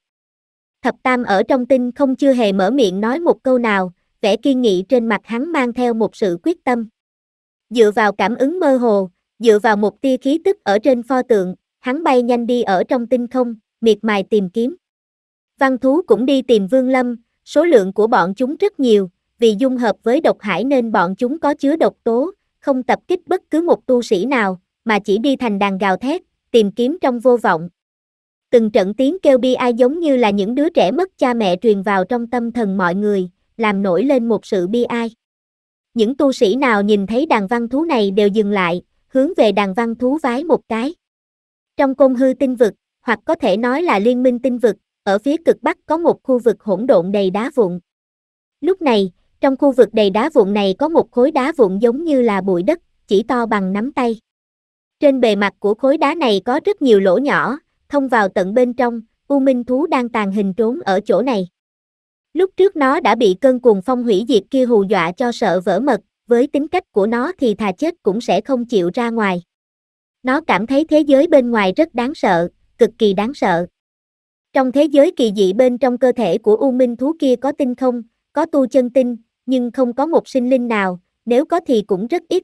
Thập Tam ở trong tinh không chưa hề mở miệng nói một câu nào, vẻ kiên nghị trên mặt hắn mang theo một sự quyết tâm. Dựa vào cảm ứng mơ hồ, Dựa vào một tia khí tức ở trên pho tượng, hắn bay nhanh đi ở trong tinh không, miệt mài tìm kiếm. Văn thú cũng đi tìm Vương Lâm, số lượng của bọn chúng rất nhiều, vì dung hợp với độc hải nên bọn chúng có chứa độc tố, không tập kích bất cứ một tu sĩ nào, mà chỉ đi thành đàn gào thét, tìm kiếm trong vô vọng. Từng trận tiếng kêu bi ai giống như là những đứa trẻ mất cha mẹ truyền vào trong tâm thần mọi người, làm nổi lên một sự bi ai. Những tu sĩ nào nhìn thấy đàn văn thú này đều dừng lại, hướng về đàn văn thú vái một cái. Trong côn hư tinh vực, hoặc có thể nói là liên minh tinh vực, ở phía cực bắc có một khu vực hỗn độn đầy đá vụn. Lúc này, trong khu vực đầy đá vụn này có một khối đá vụn giống như là bụi đất, chỉ to bằng nắm tay. Trên bề mặt của khối đá này có rất nhiều lỗ nhỏ, thông vào tận bên trong, U Minh Thú đang tàn hình trốn ở chỗ này. Lúc trước nó đã bị cơn cuồng phong hủy diệt kia hù dọa cho sợ vỡ mật, với tính cách của nó thì thà chết cũng sẽ không chịu ra ngoài. Nó cảm thấy thế giới bên ngoài rất đáng sợ, cực kỳ đáng sợ. Trong thế giới kỳ dị bên trong cơ thể của U Minh thú kia có tinh không, có tu chân tinh, nhưng không có một sinh linh nào, nếu có thì cũng rất ít.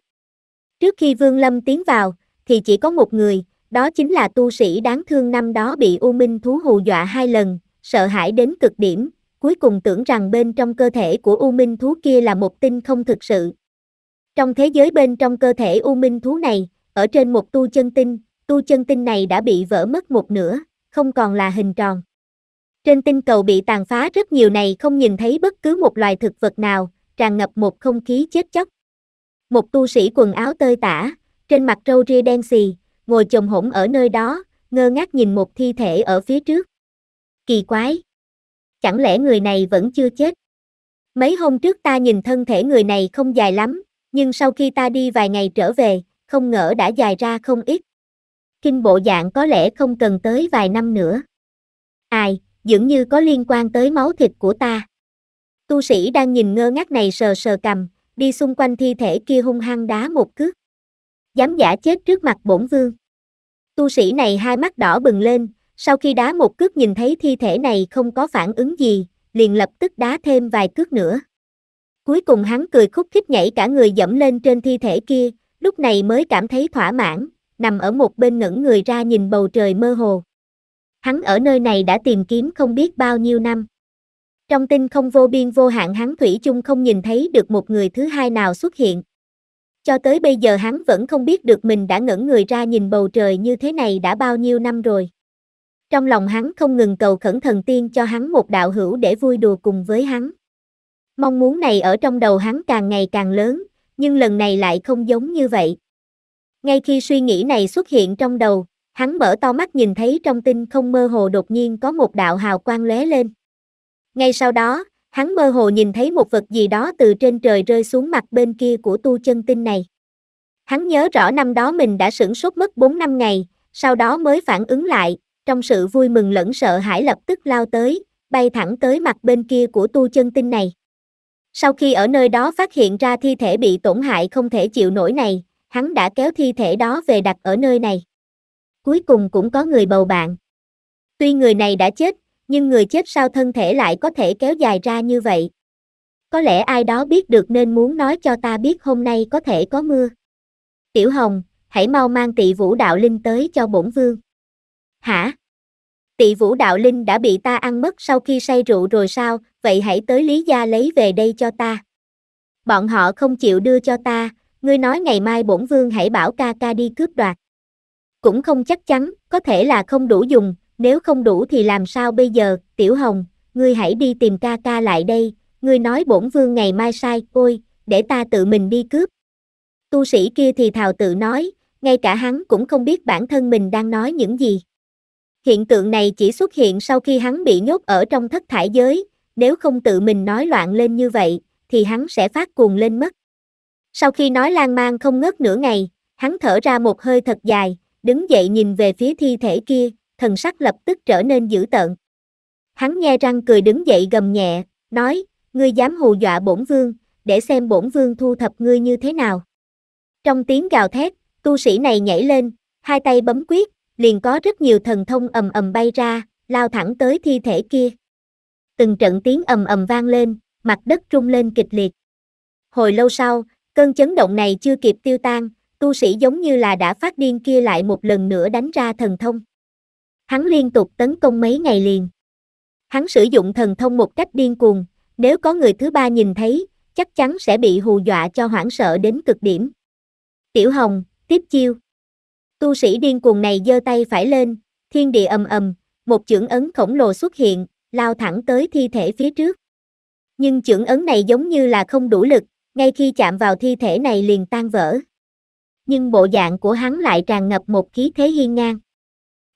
Trước khi Vương Lâm tiến vào, thì chỉ có một người, đó chính là tu sĩ đáng thương năm đó bị U Minh thú hù dọa hai lần, sợ hãi đến cực điểm, cuối cùng tưởng rằng bên trong cơ thể của U Minh thú kia là một tinh không thực sự. Trong thế giới bên trong cơ thể U Minh thú này, ở trên một tu chân tinh, tu chân tinh này đã bị vỡ mất một nửa, không còn là hình tròn. Trên tinh cầu bị tàn phá rất nhiều này không nhìn thấy bất cứ một loài thực vật nào, tràn ngập một không khí chết chóc. Một tu sĩ quần áo tơi tả, trên mặt râu ria đen xì, ngồi chồm hổm ở nơi đó, ngơ ngác nhìn một thi thể ở phía trước. Kỳ quái! Chẳng lẽ người này vẫn chưa chết? Mấy hôm trước ta nhìn thân thể người này không dài lắm, nhưng sau khi ta đi vài ngày trở về, không ngờ đã dài ra không ít. Kinh bộ dạng có lẽ không cần tới vài năm nữa. Ai, dường như có liên quan tới máu thịt của ta. Tu sĩ đang nhìn ngơ ngác này sờ sờ cầm, đi xung quanh thi thể kia hung hăng đá một cước. Dám giả chết trước mặt bổn vương. Tu sĩ này hai mắt đỏ bừng lên, sau khi đá một cước nhìn thấy thi thể này không có phản ứng gì, liền lập tức đá thêm vài cước nữa. Cuối cùng hắn cười khúc khích nhảy cả người dẫm lên trên thi thể kia, lúc này mới cảm thấy thỏa mãn, nằm ở một bên ngẩng người ra nhìn bầu trời mơ hồ. Hắn ở nơi này đã tìm kiếm không biết bao nhiêu năm. Trong tinh không vô biên vô hạn hắn thủy chung không nhìn thấy được một người thứ hai nào xuất hiện. Cho tới bây giờ hắn vẫn không biết được mình đã ngẩn người ra nhìn bầu trời như thế này đã bao nhiêu năm rồi. Trong lòng hắn không ngừng cầu khẩn thần tiên cho hắn một đạo hữu để vui đùa cùng với hắn. Mong muốn này ở trong đầu hắn càng ngày càng lớn, nhưng lần này lại không giống như vậy. Ngay khi suy nghĩ này xuất hiện trong đầu, hắn mở to mắt nhìn thấy trong tinh không mơ hồ đột nhiên có một đạo hào quang lóe lên. Ngay sau đó, hắn mơ hồ nhìn thấy một vật gì đó từ trên trời rơi xuống mặt bên kia của tu chân tinh này. Hắn nhớ rõ năm đó mình đã sửng sốt mất 4 năm ngày, sau đó mới phản ứng lại, trong sự vui mừng lẫn sợ hãi lập tức lao tới, bay thẳng tới mặt bên kia của tu chân tinh này. Sau khi ở nơi đó phát hiện ra thi thể bị tổn hại không thể chịu nổi này, hắn đã kéo thi thể đó về đặt ở nơi này. Cuối cùng cũng có người bầu bạn. Tuy người này đã chết, nhưng người chết sao thân thể lại có thể kéo dài ra như vậy? Có lẽ ai đó biết được nên muốn nói cho ta biết hôm nay có thể có mưa. Tiểu Hồng, hãy mau mang tỵ vũ đạo linh tới cho bổn vương. Hả? tỷ vũ đạo linh đã bị ta ăn mất sau khi say rượu rồi sao, vậy hãy tới Lý Gia lấy về đây cho ta. Bọn họ không chịu đưa cho ta, ngươi nói ngày mai bổn vương hãy bảo ca ca đi cướp đoạt. Cũng không chắc chắn, có thể là không đủ dùng, nếu không đủ thì làm sao bây giờ, tiểu hồng, ngươi hãy đi tìm ca ca lại đây, ngươi nói bổn vương ngày mai sai, ôi, để ta tự mình đi cướp. Tu sĩ kia thì thào tự nói, ngay cả hắn cũng không biết bản thân mình đang nói những gì. Hiện tượng này chỉ xuất hiện sau khi hắn bị nhốt ở trong thất thải giới, nếu không tự mình nói loạn lên như vậy, thì hắn sẽ phát cuồng lên mất. Sau khi nói lan man không ngớt nửa ngày, hắn thở ra một hơi thật dài, đứng dậy nhìn về phía thi thể kia, thần sắc lập tức trở nên dữ tợn. Hắn nghe răng cười đứng dậy gầm nhẹ, nói, ngươi dám hù dọa bổn vương, để xem bổn vương thu thập ngươi như thế nào. Trong tiếng gào thét, tu sĩ này nhảy lên, hai tay bấm quyết, liền có rất nhiều thần thông ầm ầm bay ra, lao thẳng tới thi thể kia. Từng trận tiếng ầm ầm vang lên, mặt đất rung lên kịch liệt. Hồi lâu sau, cơn chấn động này chưa kịp tiêu tan, tu sĩ giống như là đã phát điên kia lại một lần nữa đánh ra thần thông. Hắn liên tục tấn công mấy ngày liền. Hắn sử dụng thần thông một cách điên cuồng, nếu có người thứ ba nhìn thấy, chắc chắn sẽ bị hù dọa cho hoảng sợ đến cực điểm. Tiểu Hồng, tiếp chiêu. Tu sĩ điên cuồng này giơ tay phải lên, thiên địa ầm ầm, một chưởng ấn khổng lồ xuất hiện, lao thẳng tới thi thể phía trước. Nhưng chưởng ấn này giống như là không đủ lực, ngay khi chạm vào thi thể này liền tan vỡ. Nhưng bộ dạng của hắn lại tràn ngập một khí thế hiên ngang.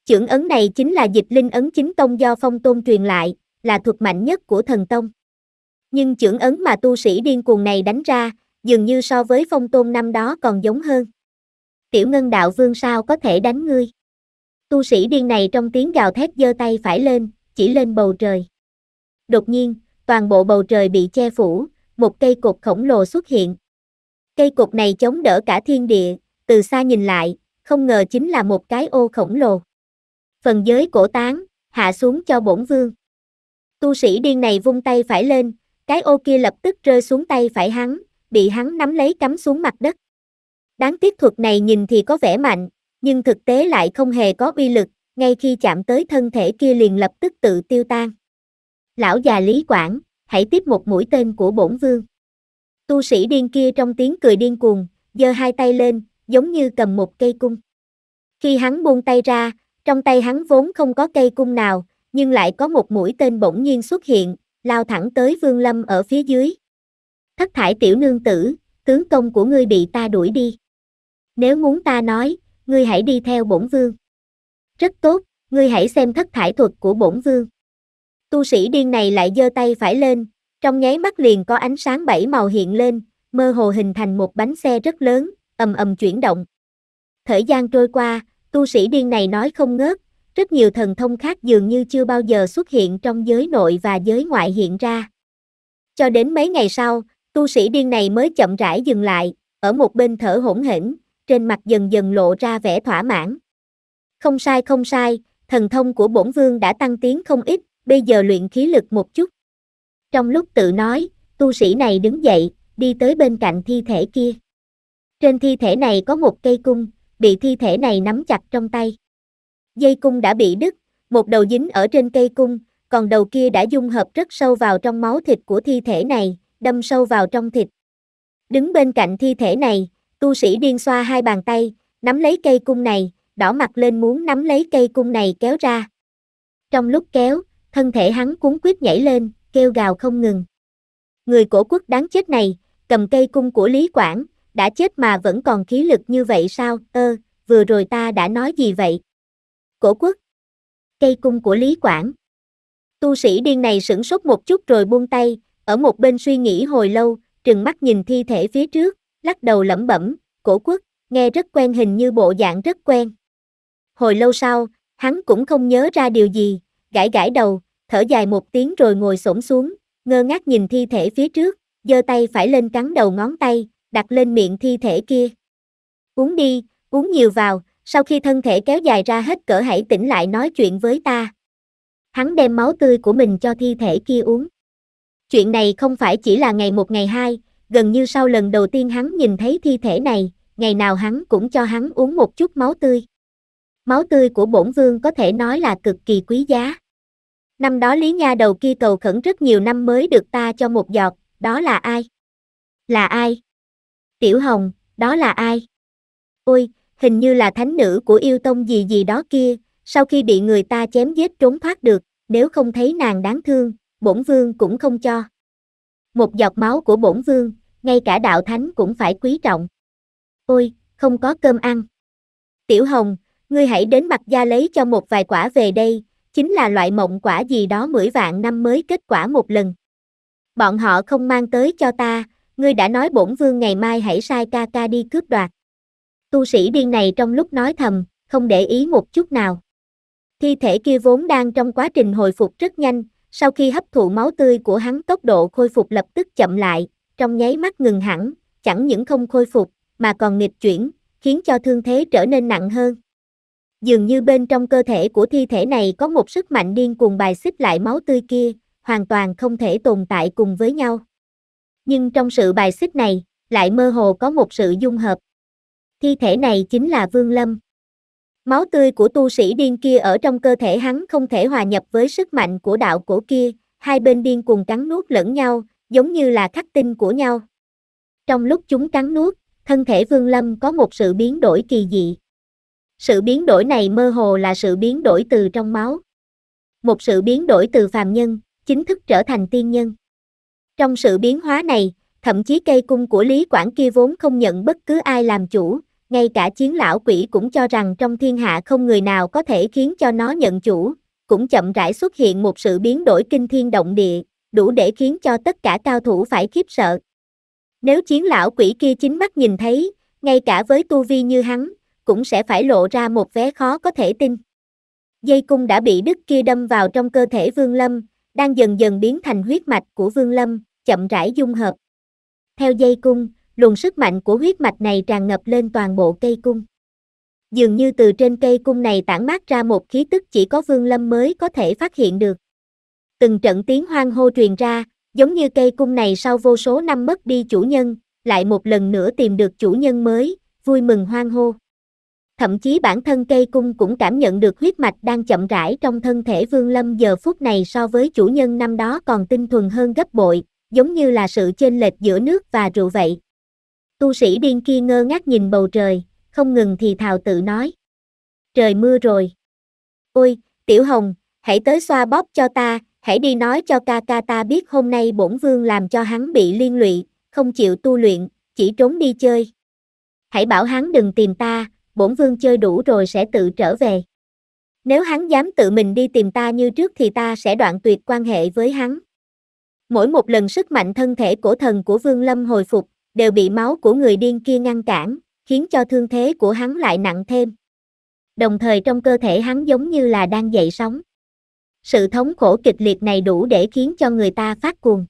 Chưởng ấn này chính là dịch linh ấn chính tông do phong tôn truyền lại, là thuật mạnh nhất của thần tông. Nhưng chưởng ấn mà tu sĩ điên cuồng này đánh ra, dường như so với phong tôn năm đó còn giống hơn tiểu ngân đạo vương sao có thể đánh ngươi. Tu sĩ điên này trong tiếng gào thét giơ tay phải lên, chỉ lên bầu trời. Đột nhiên, toàn bộ bầu trời bị che phủ, một cây cột khổng lồ xuất hiện. Cây cột này chống đỡ cả thiên địa, từ xa nhìn lại, không ngờ chính là một cái ô khổng lồ. Phần giới cổ tán, hạ xuống cho bổn vương. Tu sĩ điên này vung tay phải lên, cái ô kia lập tức rơi xuống tay phải hắn, bị hắn nắm lấy cắm xuống mặt đất. Đáng tiếc thuật này nhìn thì có vẻ mạnh, nhưng thực tế lại không hề có uy lực, ngay khi chạm tới thân thể kia liền lập tức tự tiêu tan. Lão già Lý Quảng, hãy tiếp một mũi tên của bổn vương. Tu sĩ điên kia trong tiếng cười điên cuồng, giơ hai tay lên, giống như cầm một cây cung. Khi hắn buông tay ra, trong tay hắn vốn không có cây cung nào, nhưng lại có một mũi tên bỗng nhiên xuất hiện, lao thẳng tới Vương Lâm ở phía dưới. Thất thải tiểu nương tử, tướng công của ngươi bị ta đuổi đi nếu muốn ta nói, ngươi hãy đi theo bổn vương. Rất tốt, ngươi hãy xem thất thải thuật của bổn vương. Tu sĩ điên này lại giơ tay phải lên, trong nháy mắt liền có ánh sáng bảy màu hiện lên, mơ hồ hình thành một bánh xe rất lớn, ầm ầm chuyển động. Thời gian trôi qua, tu sĩ điên này nói không ngớt, rất nhiều thần thông khác dường như chưa bao giờ xuất hiện trong giới nội và giới ngoại hiện ra. Cho đến mấy ngày sau, tu sĩ điên này mới chậm rãi dừng lại, ở một bên thở hổn hển, trên mặt dần dần lộ ra vẻ thỏa mãn. Không sai không sai, thần thông của bổn vương đã tăng tiến không ít, bây giờ luyện khí lực một chút. Trong lúc tự nói, tu sĩ này đứng dậy, đi tới bên cạnh thi thể kia. Trên thi thể này có một cây cung, bị thi thể này nắm chặt trong tay. Dây cung đã bị đứt, một đầu dính ở trên cây cung, còn đầu kia đã dung hợp rất sâu vào trong máu thịt của thi thể này, đâm sâu vào trong thịt. Đứng bên cạnh thi thể này, Tu sĩ điên xoa hai bàn tay, nắm lấy cây cung này, đỏ mặt lên muốn nắm lấy cây cung này kéo ra. Trong lúc kéo, thân thể hắn cuốn quyết nhảy lên, kêu gào không ngừng. Người cổ quốc đáng chết này, cầm cây cung của Lý Quảng, đã chết mà vẫn còn khí lực như vậy sao, ơ, vừa rồi ta đã nói gì vậy? Cổ quốc, cây cung của Lý Quảng. Tu sĩ điên này sửng sốt một chút rồi buông tay, ở một bên suy nghĩ hồi lâu, trừng mắt nhìn thi thể phía trước, lắc đầu lẩm bẩm, cổ quốc, nghe rất quen hình như bộ dạng rất quen. Hồi lâu sau, hắn cũng không nhớ ra điều gì, gãi gãi đầu, thở dài một tiếng rồi ngồi xổm xuống, ngơ ngác nhìn thi thể phía trước, giơ tay phải lên cắn đầu ngón tay, đặt lên miệng thi thể kia. Uống đi, uống nhiều vào, sau khi thân thể kéo dài ra hết cỡ hãy tỉnh lại nói chuyện với ta. Hắn đem máu tươi của mình cho thi thể kia uống. Chuyện này không phải chỉ là ngày một ngày hai, gần như sau lần đầu tiên hắn nhìn thấy thi thể này, ngày nào hắn cũng cho hắn uống một chút máu tươi. Máu tươi của bổn vương có thể nói là cực kỳ quý giá. Năm đó Lý Nha đầu kia cầu khẩn rất nhiều năm mới được ta cho một giọt, đó là ai? Là ai? Tiểu Hồng, đó là ai? Ôi, hình như là thánh nữ của yêu tông gì gì đó kia, sau khi bị người ta chém giết trốn thoát được, nếu không thấy nàng đáng thương, bổn vương cũng không cho một giọt máu của bổn vương, ngay cả đạo thánh cũng phải quý trọng. Ôi, không có cơm ăn. Tiểu Hồng, ngươi hãy đến mặt gia lấy cho một vài quả về đây, chính là loại mộng quả gì đó mỗi vạn năm mới kết quả một lần. Bọn họ không mang tới cho ta, ngươi đã nói bổn vương ngày mai hãy sai ca ca đi cướp đoạt. Tu sĩ điên này trong lúc nói thầm, không để ý một chút nào. Thi thể kia vốn đang trong quá trình hồi phục rất nhanh, sau khi hấp thụ máu tươi của hắn tốc độ khôi phục lập tức chậm lại, trong nháy mắt ngừng hẳn, chẳng những không khôi phục, mà còn nghịch chuyển, khiến cho thương thế trở nên nặng hơn. Dường như bên trong cơ thể của thi thể này có một sức mạnh điên cuồng bài xích lại máu tươi kia, hoàn toàn không thể tồn tại cùng với nhau. Nhưng trong sự bài xích này, lại mơ hồ có một sự dung hợp. Thi thể này chính là Vương Lâm, Máu tươi của tu sĩ điên kia ở trong cơ thể hắn không thể hòa nhập với sức mạnh của đạo cổ kia, hai bên điên cùng cắn nuốt lẫn nhau, giống như là khắc tinh của nhau. Trong lúc chúng cắn nuốt, thân thể Vương Lâm có một sự biến đổi kỳ dị. Sự biến đổi này mơ hồ là sự biến đổi từ trong máu. Một sự biến đổi từ phàm nhân, chính thức trở thành tiên nhân. Trong sự biến hóa này, thậm chí cây cung của Lý Quảng kia vốn không nhận bất cứ ai làm chủ, ngay cả chiến lão quỷ cũng cho rằng trong thiên hạ không người nào có thể khiến cho nó nhận chủ, cũng chậm rãi xuất hiện một sự biến đổi kinh thiên động địa, đủ để khiến cho tất cả cao thủ phải khiếp sợ. Nếu chiến lão quỷ kia chính mắt nhìn thấy, ngay cả với tu vi như hắn, cũng sẽ phải lộ ra một vé khó có thể tin. Dây cung đã bị đứt kia đâm vào trong cơ thể Vương Lâm, đang dần dần biến thành huyết mạch của Vương Lâm, chậm rãi dung hợp. Theo dây cung, luồng sức mạnh của huyết mạch này tràn ngập lên toàn bộ cây cung. Dường như từ trên cây cung này tản mát ra một khí tức chỉ có Vương Lâm mới có thể phát hiện được. Từng trận tiếng hoang hô truyền ra, giống như cây cung này sau vô số năm mất đi chủ nhân, lại một lần nữa tìm được chủ nhân mới, vui mừng hoang hô. Thậm chí bản thân cây cung cũng cảm nhận được huyết mạch đang chậm rãi trong thân thể Vương Lâm giờ phút này so với chủ nhân năm đó còn tinh thuần hơn gấp bội, giống như là sự chênh lệch giữa nước và rượu vậy. Tu sĩ điên kia ngơ ngác nhìn bầu trời, không ngừng thì thào tự nói. Trời mưa rồi. Ôi, Tiểu Hồng, hãy tới xoa bóp cho ta, hãy đi nói cho ca ca ta biết hôm nay bổn vương làm cho hắn bị liên lụy, không chịu tu luyện, chỉ trốn đi chơi. Hãy bảo hắn đừng tìm ta, bổn vương chơi đủ rồi sẽ tự trở về. Nếu hắn dám tự mình đi tìm ta như trước thì ta sẽ đoạn tuyệt quan hệ với hắn. Mỗi một lần sức mạnh thân thể cổ thần của Vương Lâm hồi phục, đều bị máu của người điên kia ngăn cản, khiến cho thương thế của hắn lại nặng thêm. Đồng thời trong cơ thể hắn giống như là đang dậy sóng. Sự thống khổ kịch liệt này đủ để khiến cho người ta phát cuồng.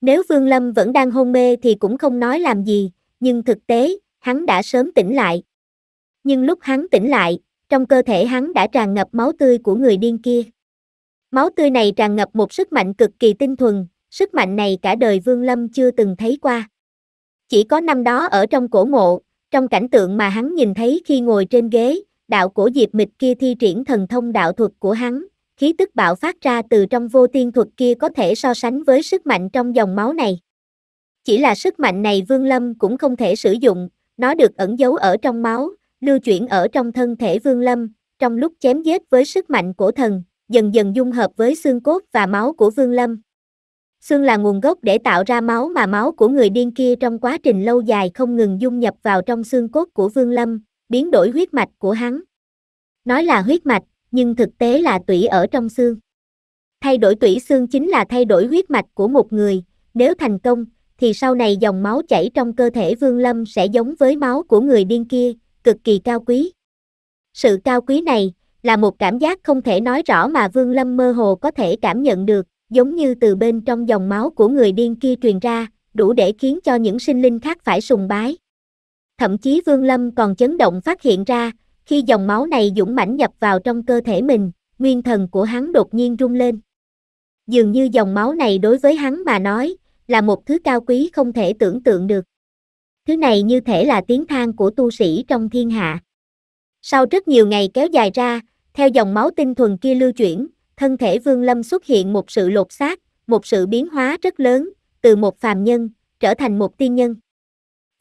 Nếu Vương Lâm vẫn đang hôn mê thì cũng không nói làm gì, nhưng thực tế, hắn đã sớm tỉnh lại. Nhưng lúc hắn tỉnh lại, trong cơ thể hắn đã tràn ngập máu tươi của người điên kia. Máu tươi này tràn ngập một sức mạnh cực kỳ tinh thuần, sức mạnh này cả đời Vương Lâm chưa từng thấy qua. Chỉ có năm đó ở trong cổ mộ, trong cảnh tượng mà hắn nhìn thấy khi ngồi trên ghế, đạo cổ diệp mịch kia thi triển thần thông đạo thuật của hắn, khí tức bạo phát ra từ trong vô tiên thuật kia có thể so sánh với sức mạnh trong dòng máu này. Chỉ là sức mạnh này Vương Lâm cũng không thể sử dụng, nó được ẩn giấu ở trong máu, lưu chuyển ở trong thân thể Vương Lâm, trong lúc chém giết với sức mạnh cổ thần, dần dần dung hợp với xương cốt và máu của Vương Lâm. Xương là nguồn gốc để tạo ra máu mà máu của người điên kia trong quá trình lâu dài không ngừng dung nhập vào trong xương cốt của Vương Lâm, biến đổi huyết mạch của hắn. Nói là huyết mạch, nhưng thực tế là tủy ở trong xương. Thay đổi tủy xương chính là thay đổi huyết mạch của một người, nếu thành công, thì sau này dòng máu chảy trong cơ thể Vương Lâm sẽ giống với máu của người điên kia, cực kỳ cao quý. Sự cao quý này là một cảm giác không thể nói rõ mà Vương Lâm mơ hồ có thể cảm nhận được, giống như từ bên trong dòng máu của người điên kia truyền ra, đủ để khiến cho những sinh linh khác phải sùng bái. Thậm chí Vương Lâm còn chấn động phát hiện ra, khi dòng máu này dũng mãnh nhập vào trong cơ thể mình, nguyên thần của hắn đột nhiên rung lên. Dường như dòng máu này đối với hắn mà nói, là một thứ cao quý không thể tưởng tượng được. Thứ này như thể là tiếng thang của tu sĩ trong thiên hạ. Sau rất nhiều ngày kéo dài ra, theo dòng máu tinh thuần kia lưu chuyển, thân thể Vương Lâm xuất hiện một sự lột xác, một sự biến hóa rất lớn, từ một phàm nhân, trở thành một tiên nhân.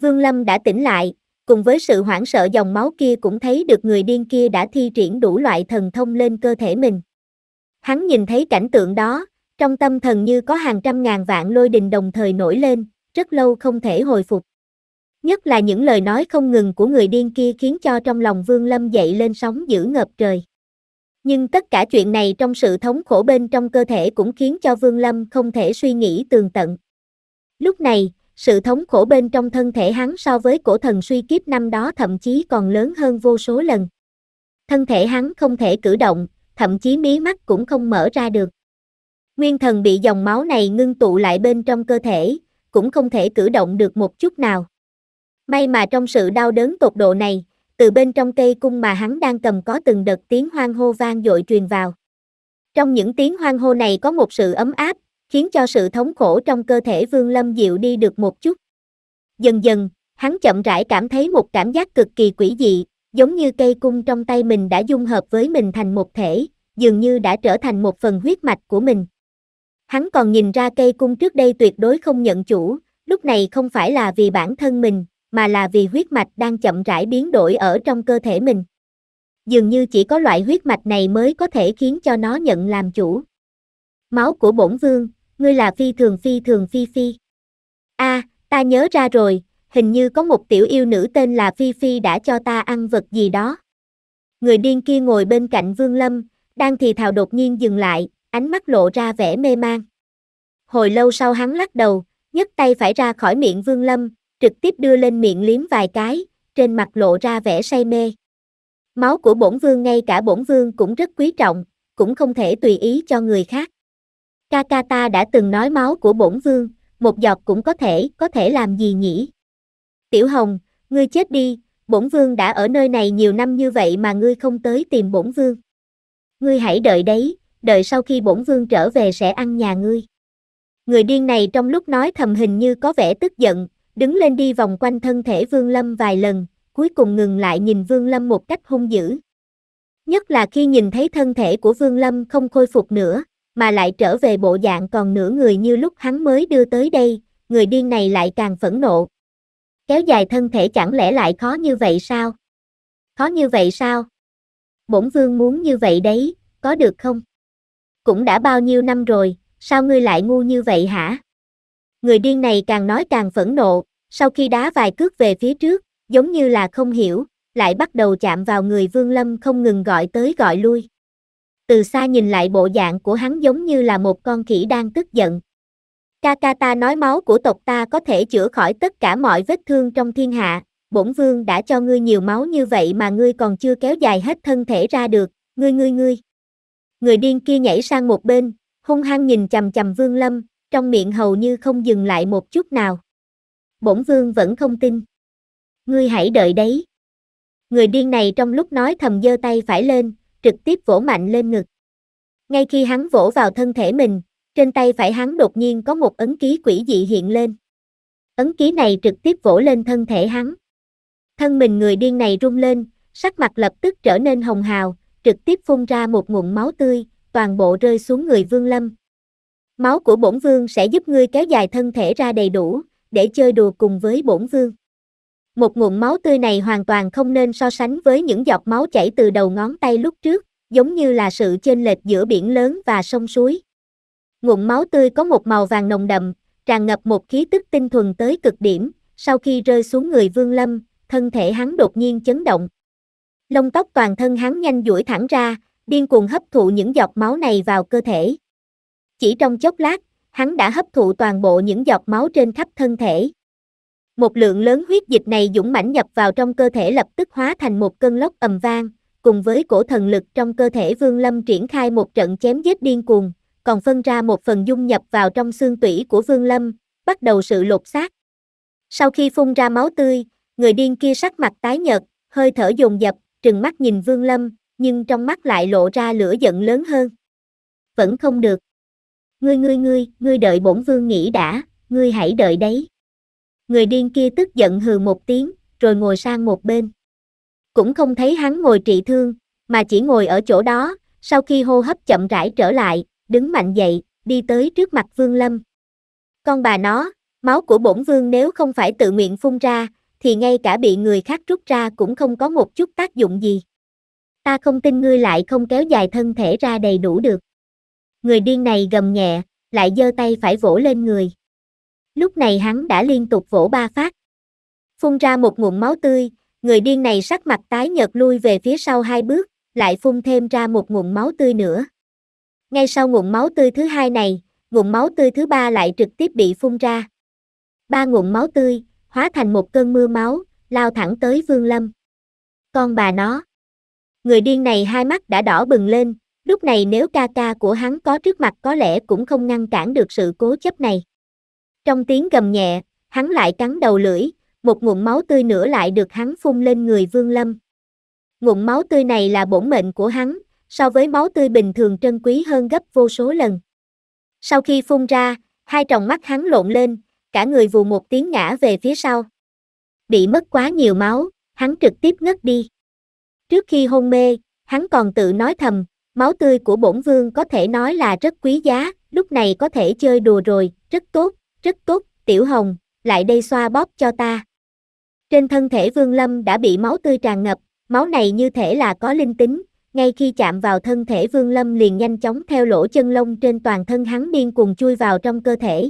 Vương Lâm đã tỉnh lại, cùng với sự hoảng sợ dòng máu kia cũng thấy được người điên kia đã thi triển đủ loại thần thông lên cơ thể mình. Hắn nhìn thấy cảnh tượng đó, trong tâm thần như có hàng trăm ngàn vạn lôi đình đồng thời nổi lên, rất lâu không thể hồi phục. Nhất là những lời nói không ngừng của người điên kia khiến cho trong lòng Vương Lâm dậy lên sóng dữ ngập trời. Nhưng tất cả chuyện này trong sự thống khổ bên trong cơ thể cũng khiến cho Vương Lâm không thể suy nghĩ tường tận. Lúc này, sự thống khổ bên trong thân thể hắn so với cổ thần suy kiếp năm đó thậm chí còn lớn hơn vô số lần. Thân thể hắn không thể cử động, thậm chí mí mắt cũng không mở ra được. Nguyên thần bị dòng máu này ngưng tụ lại bên trong cơ thể, cũng không thể cử động được một chút nào. May mà trong sự đau đớn tột độ này, từ bên trong cây cung mà hắn đang cầm có từng đợt tiếng hoang hô vang dội truyền vào. Trong những tiếng hoang hô này có một sự ấm áp, khiến cho sự thống khổ trong cơ thể Vương Lâm dịu đi được một chút. Dần dần, hắn chậm rãi cảm thấy một cảm giác cực kỳ quỷ dị, giống như cây cung trong tay mình đã dung hợp với mình thành một thể, dường như đã trở thành một phần huyết mạch của mình. Hắn còn nhìn ra cây cung trước đây tuyệt đối không nhận chủ, lúc này không phải là vì bản thân mình, mà là vì huyết mạch đang chậm rãi biến đổi ở trong cơ thể mình. Dường như chỉ có loại huyết mạch này mới có thể khiến cho nó nhận làm chủ. Máu của bổn vương, ngươi là phi thường phi thường phi phi. a à, ta nhớ ra rồi, hình như có một tiểu yêu nữ tên là Phi Phi đã cho ta ăn vật gì đó. Người điên kia ngồi bên cạnh Vương Lâm, đang thì thào đột nhiên dừng lại, ánh mắt lộ ra vẻ mê mang. Hồi lâu sau hắn lắc đầu, nhấc tay phải ra khỏi miệng Vương Lâm, trực tiếp đưa lên miệng liếm vài cái, trên mặt lộ ra vẻ say mê. Máu của bổn vương ngay cả bổn vương cũng rất quý trọng, cũng không thể tùy ý cho người khác. Kakata đã từng nói máu của bổn vương, một giọt cũng có thể, có thể làm gì nhỉ? Tiểu Hồng, ngươi chết đi, bổn vương đã ở nơi này nhiều năm như vậy mà ngươi không tới tìm bổn vương. Ngươi hãy đợi đấy, đợi sau khi bổn vương trở về sẽ ăn nhà ngươi. Người điên này trong lúc nói thầm hình như có vẻ tức giận, đứng lên đi vòng quanh thân thể Vương Lâm vài lần, cuối cùng ngừng lại nhìn Vương Lâm một cách hung dữ. Nhất là khi nhìn thấy thân thể của Vương Lâm không khôi phục nữa, mà lại trở về bộ dạng còn nửa người như lúc hắn mới đưa tới đây, người điên này lại càng phẫn nộ. Kéo dài thân thể chẳng lẽ lại khó như vậy sao? Khó như vậy sao? Bổn vương muốn như vậy đấy, có được không? Cũng đã bao nhiêu năm rồi, sao ngươi lại ngu như vậy hả? Người điên này càng nói càng phẫn nộ, sau khi đá vài cước về phía trước, giống như là không hiểu, lại bắt đầu chạm vào người Vương Lâm không ngừng gọi tới gọi lui. Từ xa nhìn lại bộ dạng của hắn giống như là một con khỉ đang tức giận. Ca ca ta nói máu của tộc ta có thể chữa khỏi tất cả mọi vết thương trong thiên hạ, bổn vương đã cho ngươi nhiều máu như vậy mà ngươi còn chưa kéo dài hết thân thể ra được, ngươi ngươi ngươi. Người điên kia nhảy sang một bên, hung hăng nhìn chầm chầm Vương Lâm, trong miệng hầu như không dừng lại một chút nào. Bổn vương vẫn không tin. Ngươi hãy đợi đấy. Người điên này trong lúc nói thầm giơ tay phải lên, trực tiếp vỗ mạnh lên ngực. Ngay khi hắn vỗ vào thân thể mình, trên tay phải hắn đột nhiên có một ấn ký quỷ dị hiện lên. Ấn ký này trực tiếp vỗ lên thân thể hắn. Thân mình người điên này rung lên, sắc mặt lập tức trở nên hồng hào, trực tiếp phun ra một ngụm máu tươi, toàn bộ rơi xuống người Vương Lâm, Máu của bổn vương sẽ giúp ngươi kéo dài thân thể ra đầy đủ, để chơi đùa cùng với bổn vương. Một nguồn máu tươi này hoàn toàn không nên so sánh với những giọt máu chảy từ đầu ngón tay lúc trước, giống như là sự chênh lệch giữa biển lớn và sông suối. Nguồn máu tươi có một màu vàng nồng đậm, tràn ngập một khí tức tinh thuần tới cực điểm, sau khi rơi xuống người Vương Lâm, thân thể hắn đột nhiên chấn động. Lông tóc toàn thân hắn nhanh duỗi thẳng ra, điên cuồng hấp thụ những giọt máu này vào cơ thể, chỉ trong chốc lát, hắn đã hấp thụ toàn bộ những giọt máu trên khắp thân thể. Một lượng lớn huyết dịch này dũng mãnh nhập vào trong cơ thể lập tức hóa thành một cơn lốc ầm vang, cùng với cổ thần lực trong cơ thể Vương Lâm triển khai một trận chém giết điên cuồng, còn phân ra một phần dung nhập vào trong xương tủy của Vương Lâm, bắt đầu sự lột xác. Sau khi phun ra máu tươi, người điên kia sắc mặt tái nhợt, hơi thở dồn dập, trừng mắt nhìn Vương Lâm, nhưng trong mắt lại lộ ra lửa giận lớn hơn. Vẫn không được. Ngươi ngươi ngươi, ngươi đợi bổn vương nghĩ đã, ngươi hãy đợi đấy. Người điên kia tức giận hừ một tiếng, rồi ngồi sang một bên. Cũng không thấy hắn ngồi trị thương, mà chỉ ngồi ở chỗ đó, sau khi hô hấp chậm rãi trở lại, đứng mạnh dậy, đi tới trước mặt vương lâm. Con bà nó, máu của bổn vương nếu không phải tự nguyện phun ra, thì ngay cả bị người khác rút ra cũng không có một chút tác dụng gì. Ta không tin ngươi lại không kéo dài thân thể ra đầy đủ được. Người điên này gầm nhẹ, lại giơ tay phải vỗ lên người. Lúc này hắn đã liên tục vỗ ba phát. Phun ra một nguồn máu tươi, người điên này sắc mặt tái nhợt lui về phía sau hai bước, lại phun thêm ra một nguồn máu tươi nữa. Ngay sau nguồn máu tươi thứ hai này, nguồn máu tươi thứ ba lại trực tiếp bị phun ra. Ba nguồn máu tươi, hóa thành một cơn mưa máu, lao thẳng tới Vương Lâm. Con bà nó. Người điên này hai mắt đã đỏ bừng lên, Lúc này nếu ca ca của hắn có trước mặt có lẽ cũng không ngăn cản được sự cố chấp này. Trong tiếng gầm nhẹ, hắn lại cắn đầu lưỡi, một ngụm máu tươi nữa lại được hắn phun lên người Vương Lâm. Ngụm máu tươi này là bổn mệnh của hắn, so với máu tươi bình thường trân quý hơn gấp vô số lần. Sau khi phun ra, hai tròng mắt hắn lộn lên, cả người vù một tiếng ngã về phía sau. Bị mất quá nhiều máu, hắn trực tiếp ngất đi. Trước khi hôn mê, hắn còn tự nói thầm, máu tươi của bổn vương có thể nói là rất quý giá, lúc này có thể chơi đùa rồi, rất tốt, rất tốt, tiểu hồng, lại đây xoa bóp cho ta. Trên thân thể vương lâm đã bị máu tươi tràn ngập, máu này như thể là có linh tính, ngay khi chạm vào thân thể vương lâm liền nhanh chóng theo lỗ chân lông trên toàn thân hắn điên cùng chui vào trong cơ thể.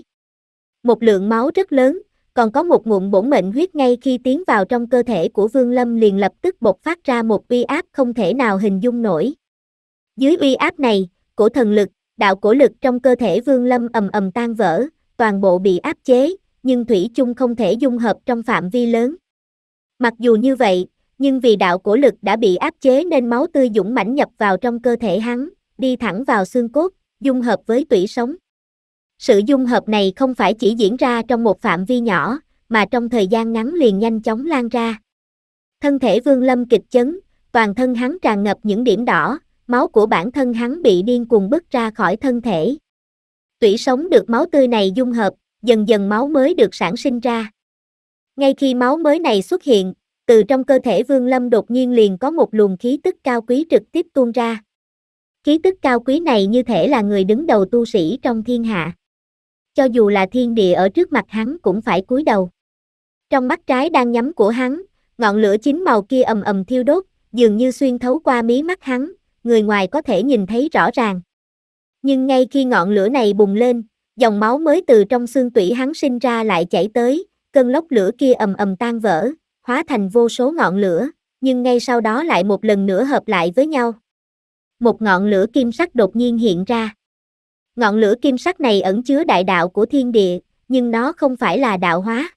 Một lượng máu rất lớn, còn có một ngụm bổn mệnh huyết ngay khi tiến vào trong cơ thể của vương lâm liền lập tức bộc phát ra một uy áp không thể nào hình dung nổi. Dưới uy áp này, cổ thần lực, đạo cổ lực trong cơ thể Vương Lâm ầm ầm tan vỡ, toàn bộ bị áp chế, nhưng thủy chung không thể dung hợp trong phạm vi lớn. Mặc dù như vậy, nhưng vì đạo cổ lực đã bị áp chế nên máu tươi dũng mãnh nhập vào trong cơ thể hắn, đi thẳng vào xương cốt, dung hợp với tủy sống. Sự dung hợp này không phải chỉ diễn ra trong một phạm vi nhỏ, mà trong thời gian ngắn liền nhanh chóng lan ra. Thân thể Vương Lâm kịch chấn, toàn thân hắn tràn ngập những điểm đỏ, máu của bản thân hắn bị điên cuồng bứt ra khỏi thân thể. Tủy sống được máu tươi này dung hợp, dần dần máu mới được sản sinh ra. Ngay khi máu mới này xuất hiện, từ trong cơ thể Vương Lâm đột nhiên liền có một luồng khí tức cao quý trực tiếp tuôn ra. Khí tức cao quý này như thể là người đứng đầu tu sĩ trong thiên hạ. Cho dù là thiên địa ở trước mặt hắn cũng phải cúi đầu. Trong mắt trái đang nhắm của hắn, ngọn lửa chín màu kia ầm ầm thiêu đốt, dường như xuyên thấu qua mí mắt hắn, người ngoài có thể nhìn thấy rõ ràng. Nhưng ngay khi ngọn lửa này bùng lên, dòng máu mới từ trong xương tủy hắn sinh ra lại chảy tới, cơn lốc lửa kia ầm ầm tan vỡ, hóa thành vô số ngọn lửa, nhưng ngay sau đó lại một lần nữa hợp lại với nhau. Một ngọn lửa kim sắc đột nhiên hiện ra. Ngọn lửa kim sắc này ẩn chứa đại đạo của thiên địa, nhưng nó không phải là đạo hóa.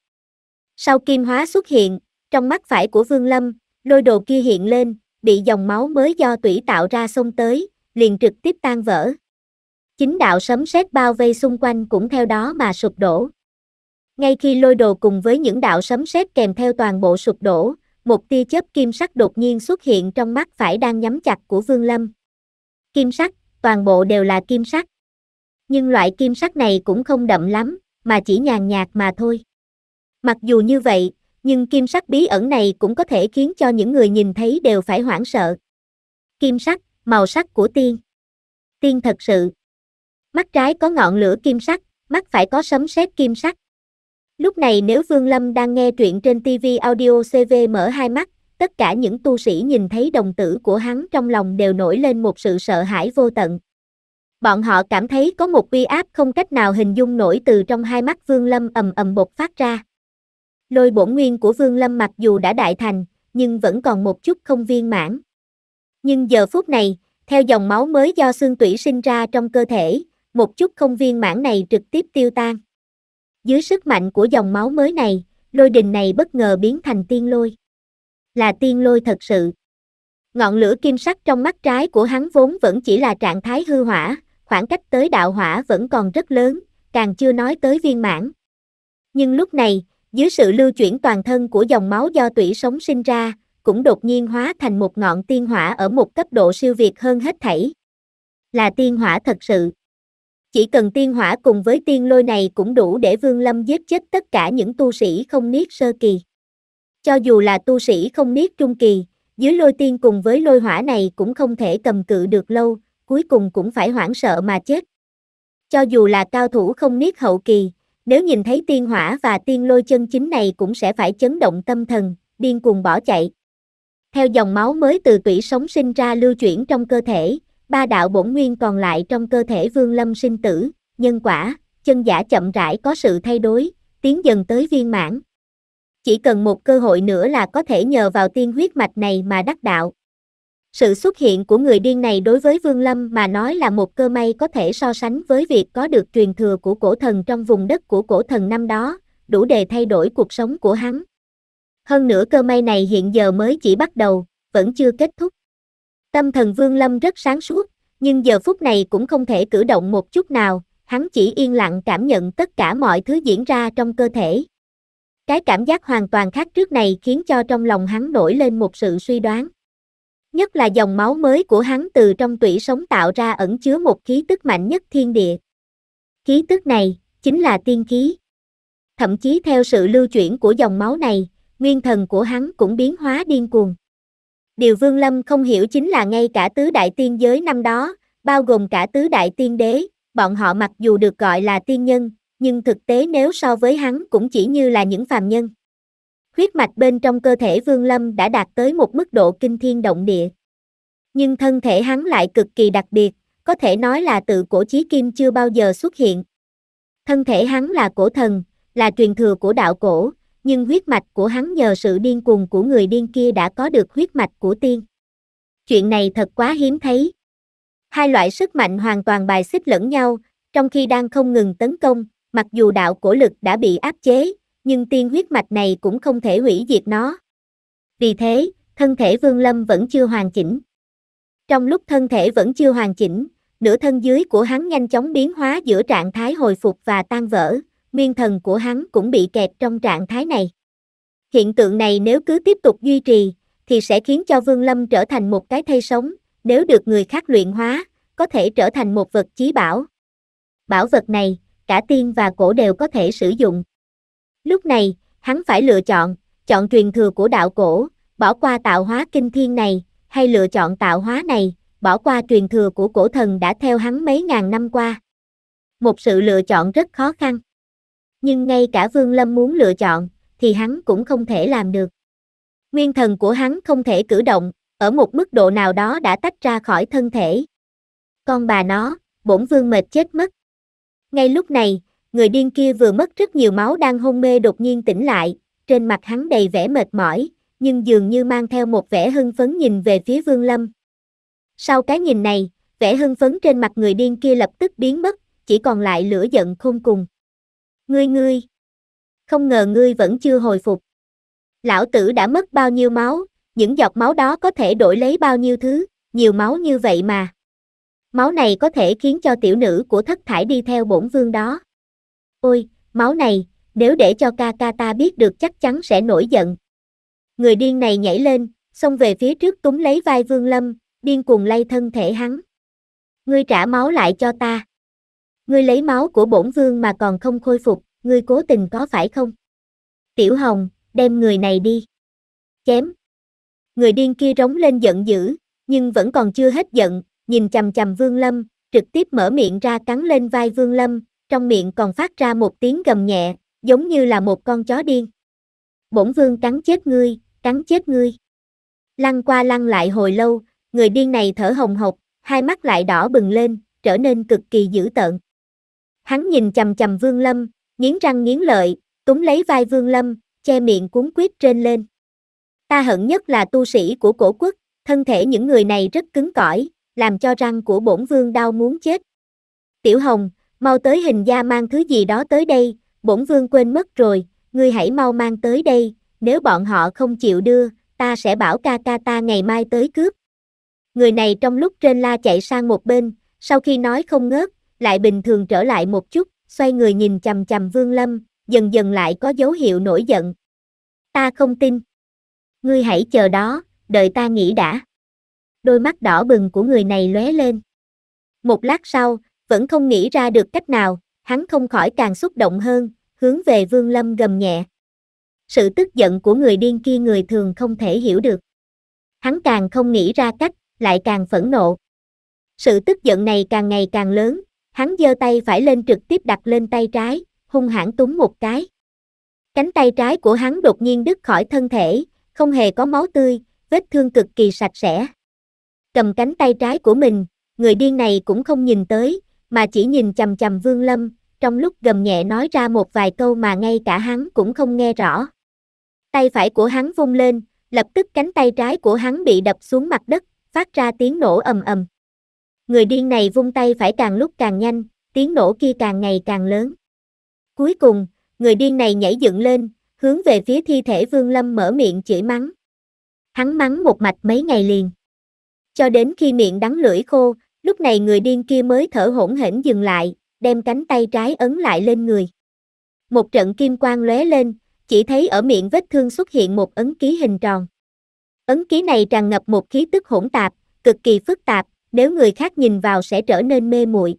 Sau kim hóa xuất hiện, trong mắt phải của Vương Lâm, đôi đồ kia hiện lên, bị dòng máu mới do tủy tạo ra xông tới, liền trực tiếp tan vỡ. Chính đạo sấm sét bao vây xung quanh cũng theo đó mà sụp đổ. Ngay khi lôi đồ cùng với những đạo sấm sét kèm theo toàn bộ sụp đổ, một tia chớp kim sắc đột nhiên xuất hiện trong mắt phải đang nhắm chặt của Vương Lâm. Kim sắc, toàn bộ đều là kim sắc. Nhưng loại kim sắc này cũng không đậm lắm, mà chỉ nhàn nhạt mà thôi. Mặc dù như vậy, nhưng kim sắc bí ẩn này cũng có thể khiến cho những người nhìn thấy đều phải hoảng sợ. Kim sắc, màu sắc của tiên. Tiên thật sự. Mắt trái có ngọn lửa kim sắc, mắt phải có sấm sét kim sắc. Lúc này nếu Vương Lâm đang nghe truyện trên TV audio CV mở hai mắt, tất cả những tu sĩ nhìn thấy đồng tử của hắn trong lòng đều nổi lên một sự sợ hãi vô tận. Bọn họ cảm thấy có một uy áp không cách nào hình dung nổi từ trong hai mắt Vương Lâm ầm ầm bột phát ra. Lôi bổn nguyên của Vương Lâm mặc dù đã đại thành, nhưng vẫn còn một chút không viên mãn. Nhưng giờ phút này, theo dòng máu mới do xương tủy sinh ra trong cơ thể, một chút không viên mãn này trực tiếp tiêu tan. Dưới sức mạnh của dòng máu mới này, lôi đình này bất ngờ biến thành tiên lôi. Là tiên lôi thật sự. Ngọn lửa kim sắc trong mắt trái của hắn vốn vẫn chỉ là trạng thái hư hỏa, khoảng cách tới đạo hỏa vẫn còn rất lớn, càng chưa nói tới viên mãn. Nhưng lúc này, dưới sự lưu chuyển toàn thân của dòng máu do tủy sống sinh ra, cũng đột nhiên hóa thành một ngọn tiên hỏa ở một cấp độ siêu việt hơn hết thảy. Là tiên hỏa thật sự. Chỉ cần tiên hỏa cùng với tiên lôi này cũng đủ để Vương Lâm giết chết tất cả những tu sĩ không niết sơ kỳ. Cho dù là tu sĩ không niết trung kỳ, dưới lôi tiên cùng với lôi hỏa này cũng không thể cầm cự được lâu, cuối cùng cũng phải hoảng sợ mà chết. Cho dù là cao thủ không niết hậu kỳ, nếu nhìn thấy tiên hỏa và tiên lôi chân chính này cũng sẽ phải chấn động tâm thần, điên cuồng bỏ chạy. Theo dòng máu mới từ tủy sống sinh ra lưu chuyển trong cơ thể, ba đạo bổn nguyên còn lại trong cơ thể vương lâm sinh tử, nhân quả, chân giả chậm rãi có sự thay đổi, tiến dần tới viên mãn. Chỉ cần một cơ hội nữa là có thể nhờ vào tiên huyết mạch này mà đắc đạo. Sự xuất hiện của người điên này đối với Vương Lâm mà nói là một cơ may có thể so sánh với việc có được truyền thừa của cổ thần trong vùng đất của cổ thần năm đó, đủ để thay đổi cuộc sống của hắn. Hơn nữa cơ may này hiện giờ mới chỉ bắt đầu, vẫn chưa kết thúc. Tâm thần Vương Lâm rất sáng suốt, nhưng giờ phút này cũng không thể cử động một chút nào, hắn chỉ yên lặng cảm nhận tất cả mọi thứ diễn ra trong cơ thể. Cái cảm giác hoàn toàn khác trước này khiến cho trong lòng hắn nổi lên một sự suy đoán nhất là dòng máu mới của hắn từ trong tủy sống tạo ra ẩn chứa một khí tức mạnh nhất thiên địa. Khí tức này, chính là tiên khí. Thậm chí theo sự lưu chuyển của dòng máu này, nguyên thần của hắn cũng biến hóa điên cuồng. Điều Vương Lâm không hiểu chính là ngay cả tứ đại tiên giới năm đó, bao gồm cả tứ đại tiên đế, bọn họ mặc dù được gọi là tiên nhân, nhưng thực tế nếu so với hắn cũng chỉ như là những phàm nhân. Huyết mạch bên trong cơ thể Vương Lâm đã đạt tới một mức độ kinh thiên động địa. Nhưng thân thể hắn lại cực kỳ đặc biệt, có thể nói là tự cổ chí kim chưa bao giờ xuất hiện. Thân thể hắn là cổ thần, là truyền thừa của đạo cổ, nhưng huyết mạch của hắn nhờ sự điên cuồng của người điên kia đã có được huyết mạch của tiên. Chuyện này thật quá hiếm thấy. Hai loại sức mạnh hoàn toàn bài xích lẫn nhau, trong khi đang không ngừng tấn công, mặc dù đạo cổ lực đã bị áp chế, nhưng tiên huyết mạch này cũng không thể hủy diệt nó. Vì thế, thân thể Vương Lâm vẫn chưa hoàn chỉnh. Trong lúc thân thể vẫn chưa hoàn chỉnh, nửa thân dưới của hắn nhanh chóng biến hóa giữa trạng thái hồi phục và tan vỡ, nguyên thần của hắn cũng bị kẹt trong trạng thái này. Hiện tượng này nếu cứ tiếp tục duy trì, thì sẽ khiến cho Vương Lâm trở thành một cái thây sống, nếu được người khác luyện hóa, có thể trở thành một vật chí bảo. Bảo vật này, cả tiên và cổ đều có thể sử dụng. Lúc này, hắn phải lựa chọn, chọn truyền thừa của đạo cổ, bỏ qua tạo hóa kinh thiên này, hay lựa chọn tạo hóa này, bỏ qua truyền thừa của cổ thần đã theo hắn mấy ngàn năm qua. Một sự lựa chọn rất khó khăn. Nhưng ngay cả Vương Lâm muốn lựa chọn, thì hắn cũng không thể làm được. Nguyên thần của hắn không thể cử động, ở một mức độ nào đó đã tách ra khỏi thân thể. Con bà nó, bổn vương mệt chết mất. Ngay lúc này, người điên kia vừa mất rất nhiều máu đang hôn mê đột nhiên tỉnh lại, trên mặt hắn đầy vẻ mệt mỏi, nhưng dường như mang theo một vẻ hưng phấn nhìn về phía Vương Lâm. Sau cái nhìn này, vẻ hưng phấn trên mặt người điên kia lập tức biến mất, chỉ còn lại lửa giận khôn cùng. Ngươi ngươi, không ngờ ngươi vẫn chưa hồi phục. Lão tử đã mất bao nhiêu máu, những giọt máu đó có thể đổi lấy bao nhiêu thứ, nhiều máu như vậy mà. Máu này có thể khiến cho tiểu nữ của thất thải đi theo bổn vương đó. Ôi, máu này, nếu để cho ca ca ta biết được chắc chắn sẽ nổi giận. Người điên này nhảy lên, xông về phía trước túm lấy vai Vương Lâm, điên cuồng lay thân thể hắn. Ngươi trả máu lại cho ta. Ngươi lấy máu của bổn vương mà còn không khôi phục, ngươi cố tình có phải không? Tiểu Hồng, đem người này đi. Chém. Người điên kia rống lên giận dữ, nhưng vẫn còn chưa hết giận, nhìn chằm chằm Vương Lâm, trực tiếp mở miệng ra cắn lên vai Vương Lâm, trong miệng còn phát ra một tiếng gầm nhẹ, giống như là một con chó điên. Bổn vương cắn chết ngươi, cắn chết ngươi. Lăn qua lăn lại hồi lâu, người điên này thở hồng hộc, hai mắt lại đỏ bừng lên, trở nên cực kỳ dữ tợn. Hắn nhìn chầm chầm vương lâm, nghiến răng nghiến lợi, túm lấy vai vương lâm, che miệng cuốn quyết trên lên. Ta hận nhất là tu sĩ của cổ quốc, thân thể những người này rất cứng cỏi, làm cho răng của bổn vương đau muốn chết. Tiểu Hồng, Mau tới hình gia mang thứ gì đó tới đây, bổn vương quên mất rồi, ngươi hãy mau mang tới đây, nếu bọn họ không chịu đưa, ta sẽ bảo ca ca ta ngày mai tới cướp. Người này trong lúc trên la chạy sang một bên, sau khi nói không ngớt, lại bình thường trở lại một chút, xoay người nhìn chầm chầm vương lâm, dần dần lại có dấu hiệu nổi giận. Ta không tin. Ngươi hãy chờ đó, đợi ta nghĩ đã. Đôi mắt đỏ bừng của người này lóe lên. Một lát sau, vẫn không nghĩ ra được cách nào, hắn không khỏi càng xúc động hơn, hướng về Vương Lâm gầm nhẹ. Sự tức giận của người điên kia người thường không thể hiểu được. Hắn càng không nghĩ ra cách, lại càng phẫn nộ. Sự tức giận này càng ngày càng lớn, hắn giơ tay phải lên trực tiếp đặt lên tay trái, hung hãn túng một cái. Cánh tay trái của hắn đột nhiên đứt khỏi thân thể, không hề có máu tươi, vết thương cực kỳ sạch sẽ. Cầm cánh tay trái của mình, người điên này cũng không nhìn tới, mà chỉ nhìn chầm chầm Vương Lâm, trong lúc gầm nhẹ nói ra một vài câu mà ngay cả hắn cũng không nghe rõ. Tay phải của hắn vung lên, lập tức cánh tay trái của hắn bị đập xuống mặt đất, phát ra tiếng nổ ầm ầm. Người điên này vung tay phải càng lúc càng nhanh, tiếng nổ kia càng ngày càng lớn. Cuối cùng, người điên này nhảy dựng lên, hướng về phía thi thể Vương Lâm mở miệng chửi mắng. Hắn mắng một mạch mấy ngày liền. Cho đến khi miệng đắng lưỡi khô, Lúc này người điên kia mới thở hổn hển dừng lại, đem cánh tay trái ấn lại lên người. Một trận kim quang lóe lên, chỉ thấy ở miệng vết thương xuất hiện một ấn ký hình tròn. Ấn ký này tràn ngập một khí tức hỗn tạp, cực kỳ phức tạp, nếu người khác nhìn vào sẽ trở nên mê muội.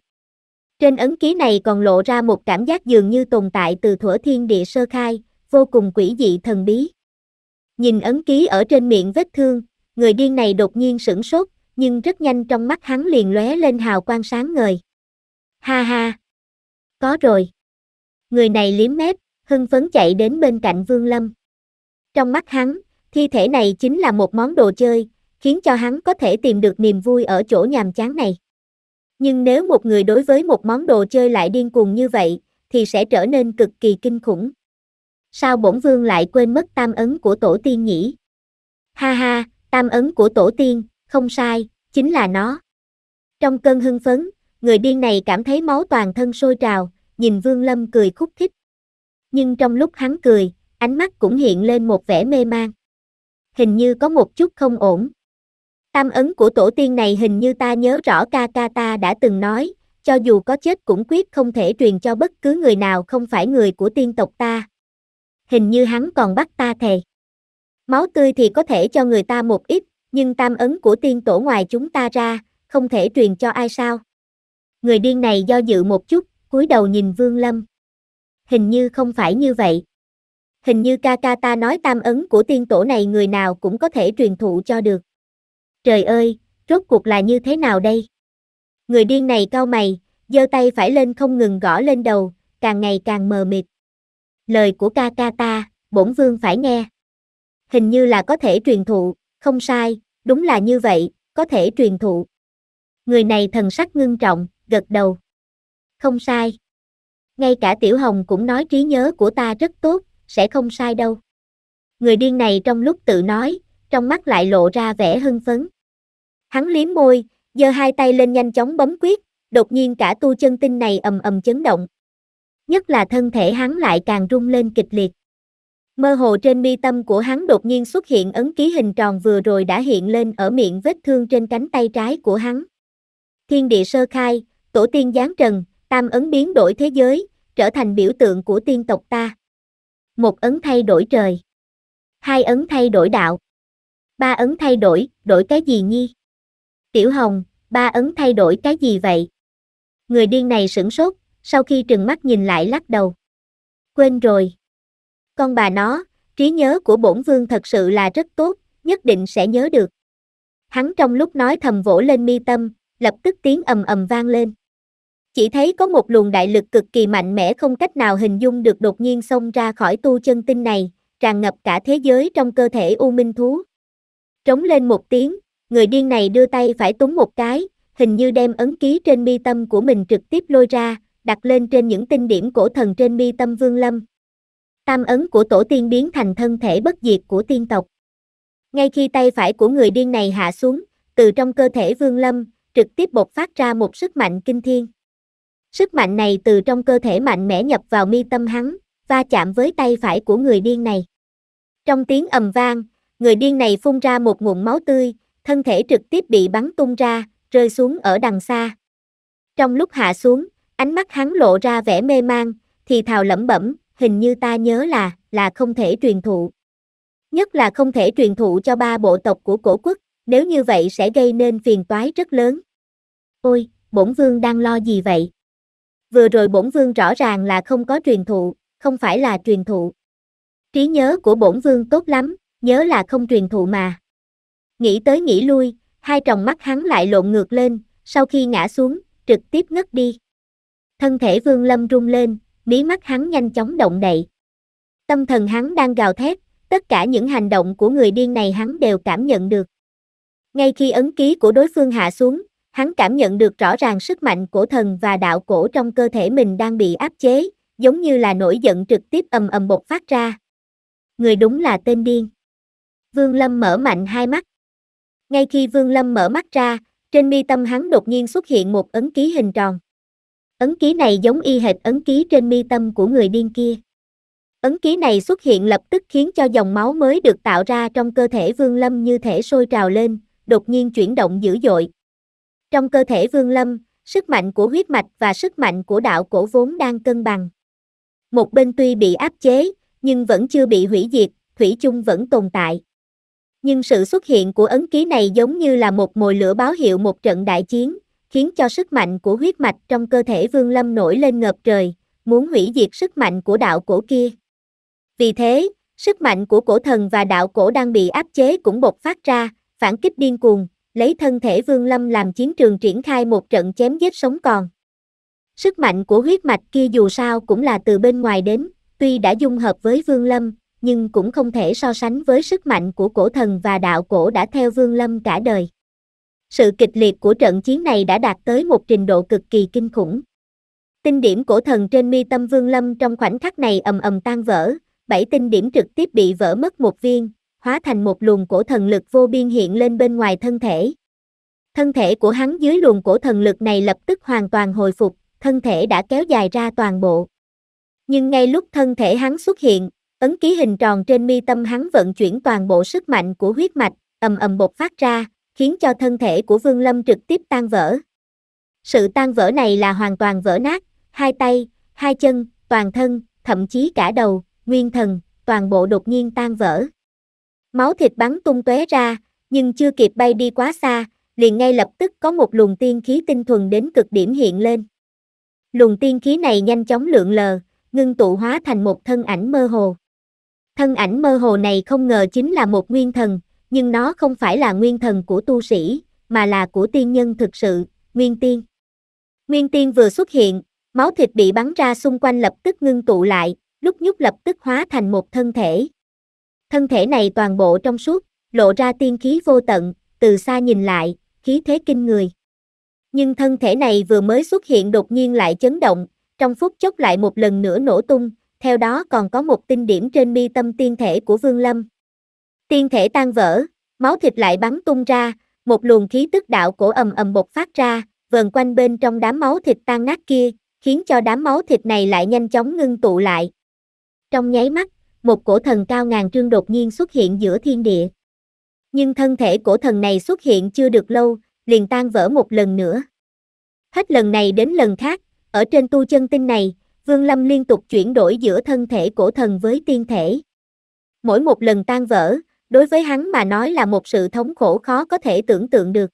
Trên ấn ký này còn lộ ra một cảm giác dường như tồn tại từ thuở thiên địa sơ khai, vô cùng quỷ dị thần bí. Nhìn ấn ký ở trên miệng vết thương, người điên này đột nhiên sửng sốt, nhưng rất nhanh trong mắt hắn liền lóe lên hào quang sáng ngời. Ha ha! Có rồi! Người này liếm mép, hưng phấn chạy đến bên cạnh Vương Lâm. Trong mắt hắn, thi thể này chính là một món đồ chơi, khiến cho hắn có thể tìm được niềm vui ở chỗ nhàm chán này. Nhưng nếu một người đối với một món đồ chơi lại điên cuồng như vậy, thì sẽ trở nên cực kỳ kinh khủng. Sao bổn vương lại quên mất tam ấn của tổ tiên nhỉ? Ha ha, tam ấn của tổ tiên, không sai, chính là nó. Trong cơn hưng phấn, người điên này cảm thấy máu toàn thân sôi trào, nhìn Vương Lâm cười khúc khích. Nhưng trong lúc hắn cười, ánh mắt cũng hiện lên một vẻ mê man. Hình như có một chút không ổn. Tam ấn của tổ tiên này hình như ta nhớ rõ ca ca ta đã từng nói, cho dù có chết cũng quyết không thể truyền cho bất cứ người nào không phải người của tiên tộc ta. Hình như hắn còn bắt ta thề. Máu tươi thì có thể cho người ta một ít, nhưng tam ấn của tiên tổ ngoài chúng ta ra, không thể truyền cho ai sao. Người điên này do dự một chút, cúi đầu nhìn Vương Lâm. Hình như không phải như vậy. Hình như ca ca ta nói tam ấn của tiên tổ này người nào cũng có thể truyền thụ cho được. Trời ơi, rốt cuộc là như thế nào đây? Người điên này cau mày, giơ tay phải lên không ngừng gõ lên đầu, càng ngày càng mờ mịt. Lời của ca ca ta, bổn vương phải nghe. Hình như là có thể truyền thụ, không sai, đúng là như vậy, có thể truyền thụ. Người này thần sắc ngưng trọng, gật đầu. Không sai. Ngay cả Tiểu Hồng cũng nói trí nhớ của ta rất tốt, sẽ không sai đâu. Người điên này trong lúc tự nói, trong mắt lại lộ ra vẻ hưng phấn. Hắn liếm môi, giơ hai tay lên nhanh chóng bấm quyết, đột nhiên cả tu chân tinh này ầm ầm chấn động. Nhất là thân thể hắn lại càng rung lên kịch liệt. Mơ hồ trên mi tâm của hắn đột nhiên xuất hiện ấn ký hình tròn vừa rồi đã hiện lên ở miệng vết thương trên cánh tay trái của hắn. Thiên địa sơ khai, tổ tiên giáng trần, tam ấn biến đổi thế giới, trở thành biểu tượng của tiên tộc ta. Một ấn thay đổi trời. Hai ấn thay đổi đạo. Ba ấn thay đổi, đổi cái gì nhi? Tiểu Hồng, ba ấn thay đổi cái gì vậy? Người điên này sửng sốt, sau khi trừng mắt nhìn lại lắc đầu. Quên rồi. Con bà nó, trí nhớ của bổn vương thật sự là rất tốt, nhất định sẽ nhớ được. Hắn trong lúc nói thầm vỗ lên mi tâm, lập tức tiếng ầm ầm vang lên. Chỉ thấy có một luồng đại lực cực kỳ mạnh mẽ không cách nào hình dung được đột nhiên xông ra khỏi tu chân tinh này, tràn ngập cả thế giới trong cơ thể U Minh Thú. Trống lên một tiếng, người điên này đưa tay phải túng một cái, hình như đem ấn ký trên mi tâm của mình trực tiếp lôi ra, đặt lên trên những tinh điểm cổ thần trên mi tâm Vương Lâm. Tam ấn của tổ tiên biến thành thân thể bất diệt của tiên tộc. Ngay khi tay phải của người điên này hạ xuống, từ trong cơ thể Vương Lâm, trực tiếp bộc phát ra một sức mạnh kinh thiên. Sức mạnh này từ trong cơ thể mạnh mẽ nhập vào mi tâm hắn, va chạm với tay phải của người điên này. Trong tiếng ầm vang, người điên này phun ra một nguồn máu tươi, thân thể trực tiếp bị bắn tung ra, rơi xuống ở đằng xa. Trong lúc hạ xuống, ánh mắt hắn lộ ra vẻ mê mang, thì thào lẩm bẩm, hình như ta nhớ là, là không thể truyền thụ. Nhất là không thể truyền thụ cho ba bộ tộc của cổ quốc, nếu như vậy sẽ gây nên phiền toái rất lớn. Ôi, bổn vương đang lo gì vậy? Vừa rồi bổn vương rõ ràng là không có truyền thụ, không phải là truyền thụ. Trí nhớ của bổn vương tốt lắm, nhớ là không truyền thụ mà. Nghĩ tới nghĩ lui, hai tròng mắt hắn lại lộn ngược lên, sau khi ngã xuống, trực tiếp ngất đi. Thân thể vương lâm rung lên, mí mắt hắn nhanh chóng động đậy. Tâm thần hắn đang gào thét, tất cả những hành động của người điên này hắn đều cảm nhận được. Ngay khi ấn ký của đối phương hạ xuống, hắn cảm nhận được rõ ràng sức mạnh của thần và đạo cổ trong cơ thể mình đang bị áp chế, giống như là nổi giận trực tiếp ầm ầm bộc phát ra. Người đúng là tên điên. Vương Lâm mở mạnh hai mắt. Ngay khi Vương Lâm mở mắt ra, trên mi tâm hắn đột nhiên xuất hiện một ấn ký hình tròn. Ấn ký này giống y hệt ấn ký trên mi tâm của người điên kia. Ấn ký này xuất hiện lập tức khiến cho dòng máu mới được tạo ra trong cơ thể Vương Lâm như thể sôi trào lên, đột nhiên chuyển động dữ dội. Trong cơ thể Vương Lâm, sức mạnh của huyết mạch và sức mạnh của đạo cổ vốn đang cân bằng. Một bên tuy bị áp chế, nhưng vẫn chưa bị hủy diệt, thủy chung vẫn tồn tại. Nhưng sự xuất hiện của ấn ký này giống như là một mồi lửa báo hiệu một trận đại chiến, khiến cho sức mạnh của huyết mạch trong cơ thể Vương Lâm nổi lên ngập trời, muốn hủy diệt sức mạnh của đạo cổ kia. Vì thế, sức mạnh của cổ thần và đạo cổ đang bị áp chế cũng bộc phát ra, phản kích điên cuồng, lấy thân thể Vương Lâm làm chiến trường triển khai một trận chém giết sống còn. Sức mạnh của huyết mạch kia dù sao cũng là từ bên ngoài đến, tuy đã dung hợp với Vương Lâm, nhưng cũng không thể so sánh với sức mạnh của cổ thần và đạo cổ đã theo Vương Lâm cả đời sự kịch liệt của trận chiến này đã đạt tới một trình độ cực kỳ kinh khủng. Tinh điểm cổ thần trên mi tâm Vương Lâm trong khoảnh khắc này ầm ầm tan vỡ, bảy tinh điểm trực tiếp bị vỡ mất một viên, hóa thành một luồng cổ thần lực vô biên hiện lên bên ngoài thân thể. Thân thể của hắn dưới luồng cổ thần lực này lập tức hoàn toàn hồi phục, thân thể đã kéo dài ra toàn bộ. Nhưng ngay lúc thân thể hắn xuất hiện, ấn ký hình tròn trên mi tâm hắn vận chuyển toàn bộ sức mạnh của huyết mạch, ầm ầm bột phát ra, khiến cho thân thể của Vương Lâm trực tiếp tan vỡ. Sự tan vỡ này là hoàn toàn vỡ nát, hai tay, hai chân, toàn thân, thậm chí cả đầu, nguyên thần, toàn bộ đột nhiên tan vỡ. Máu thịt bắn tung tóe ra, nhưng chưa kịp bay đi quá xa, liền ngay lập tức có một luồng tiên khí tinh thuần đến cực điểm hiện lên. Luồng tiên khí này nhanh chóng lượn lờ, ngưng tụ hóa thành một thân ảnh mơ hồ. Thân ảnh mơ hồ này không ngờ chính là một nguyên thần, nhưng nó không phải là nguyên thần của tu sĩ, mà là của tiên nhân thực sự, nguyên tiên. Nguyên tiên vừa xuất hiện, máu thịt bị bắn ra xung quanh lập tức ngưng tụ lại, lúc nhúc lập tức hóa thành một thân thể. Thân thể này toàn bộ trong suốt, lộ ra tiên khí vô tận, từ xa nhìn lại, khí thế kinh người. Nhưng thân thể này vừa mới xuất hiện đột nhiên lại chấn động, trong phút chốc lại một lần nữa nổ tung, theo đó còn có một tinh điểm trên mi tâm tiên thể của Vương Lâm. Tiên thể tan vỡ, máu thịt lại bắn tung ra, một luồng khí tức đạo cổ ầm ầm bộc phát ra, vờn quanh bên trong đám máu thịt tan nát kia, khiến cho đám máu thịt này lại nhanh chóng ngưng tụ lại. Trong nháy mắt, một cổ thần cao ngàn trương đột nhiên xuất hiện giữa thiên địa. Nhưng thân thể cổ thần này xuất hiện chưa được lâu, liền tan vỡ một lần nữa. Hết lần này đến lần khác, ở trên tu chân tinh này, Vương Lâm liên tục chuyển đổi giữa thân thể cổ thần với tiên thể. Mỗi một lần tan vỡ, đối với hắn mà nói là một sự thống khổ khó có thể tưởng tượng được.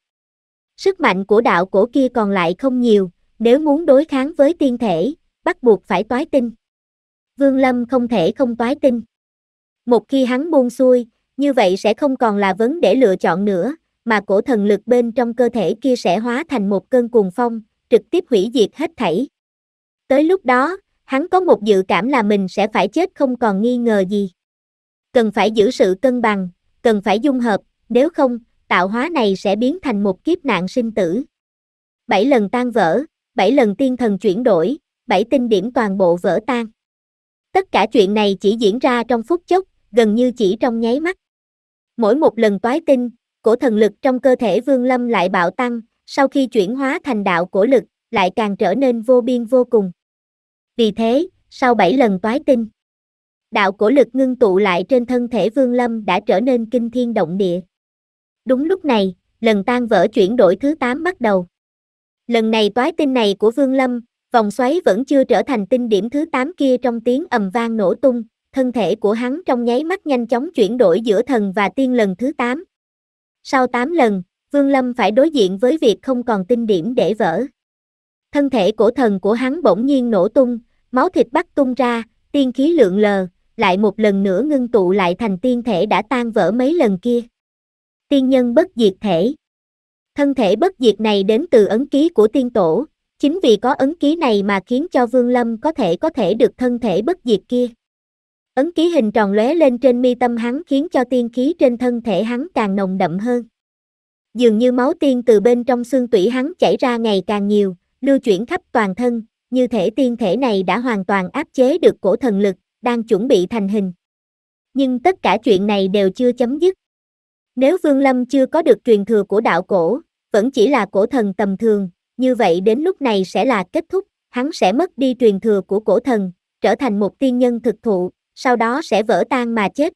Sức mạnh của đạo cổ kia còn lại không nhiều, nếu muốn đối kháng với tiên thể, bắt buộc phải toái tinh. Vương Lâm không thể không toái tinh. Một khi hắn buông xuôi, như vậy sẽ không còn là vấn để lựa chọn nữa, mà cổ thần lực bên trong cơ thể kia sẽ hóa thành một cơn cuồng phong, trực tiếp hủy diệt hết thảy. Tới lúc đó, hắn có một dự cảm là mình sẽ phải chết không còn nghi ngờ gì cần phải giữ sự cân bằng, cần phải dung hợp, nếu không, tạo hóa này sẽ biến thành một kiếp nạn sinh tử. Bảy lần tan vỡ, bảy lần tiên thần chuyển đổi, bảy tinh điểm toàn bộ vỡ tan. Tất cả chuyện này chỉ diễn ra trong phút chốc, gần như chỉ trong nháy mắt. Mỗi một lần toái tinh, cổ thần lực trong cơ thể Vương Lâm lại bạo tăng, sau khi chuyển hóa thành đạo cổ lực, lại càng trở nên vô biên vô cùng. Vì thế, sau bảy lần toái tinh, đạo cổ lực ngưng tụ lại trên thân thể Vương Lâm đã trở nên kinh thiên động địa. Đúng lúc này, lần tan vỡ chuyển đổi thứ 8 bắt đầu. Lần này toái tinh này của Vương Lâm, vòng xoáy vẫn chưa trở thành tinh điểm thứ 8 kia trong tiếng ầm vang nổ tung, thân thể của hắn trong nháy mắt nhanh chóng chuyển đổi giữa thần và tiên lần thứ 8. Sau 8 lần, Vương Lâm phải đối diện với việc không còn tinh điểm để vỡ. Thân thể cổ thần của hắn bỗng nhiên nổ tung, máu thịt bắt tung ra, tiên khí lượng lờ, lại một lần nữa ngưng tụ lại thành tiên thể đã tan vỡ mấy lần kia. Tiên nhân bất diệt thể Thân thể bất diệt này đến từ ấn ký của tiên tổ, chính vì có ấn ký này mà khiến cho Vương Lâm có thể có thể được thân thể bất diệt kia. Ấn ký hình tròn lóe lên trên mi tâm hắn khiến cho tiên khí trên thân thể hắn càng nồng đậm hơn. Dường như máu tiên từ bên trong xương tủy hắn chảy ra ngày càng nhiều, lưu chuyển khắp toàn thân, như thể tiên thể này đã hoàn toàn áp chế được cổ thần lực, đang chuẩn bị thành hình. Nhưng tất cả chuyện này đều chưa chấm dứt. Nếu Vương Lâm chưa có được truyền thừa của đạo cổ, vẫn chỉ là cổ thần tầm thường, như vậy đến lúc này sẽ là kết thúc, hắn sẽ mất đi truyền thừa của cổ thần, trở thành một tiên nhân thực thụ, sau đó sẽ vỡ tan mà chết.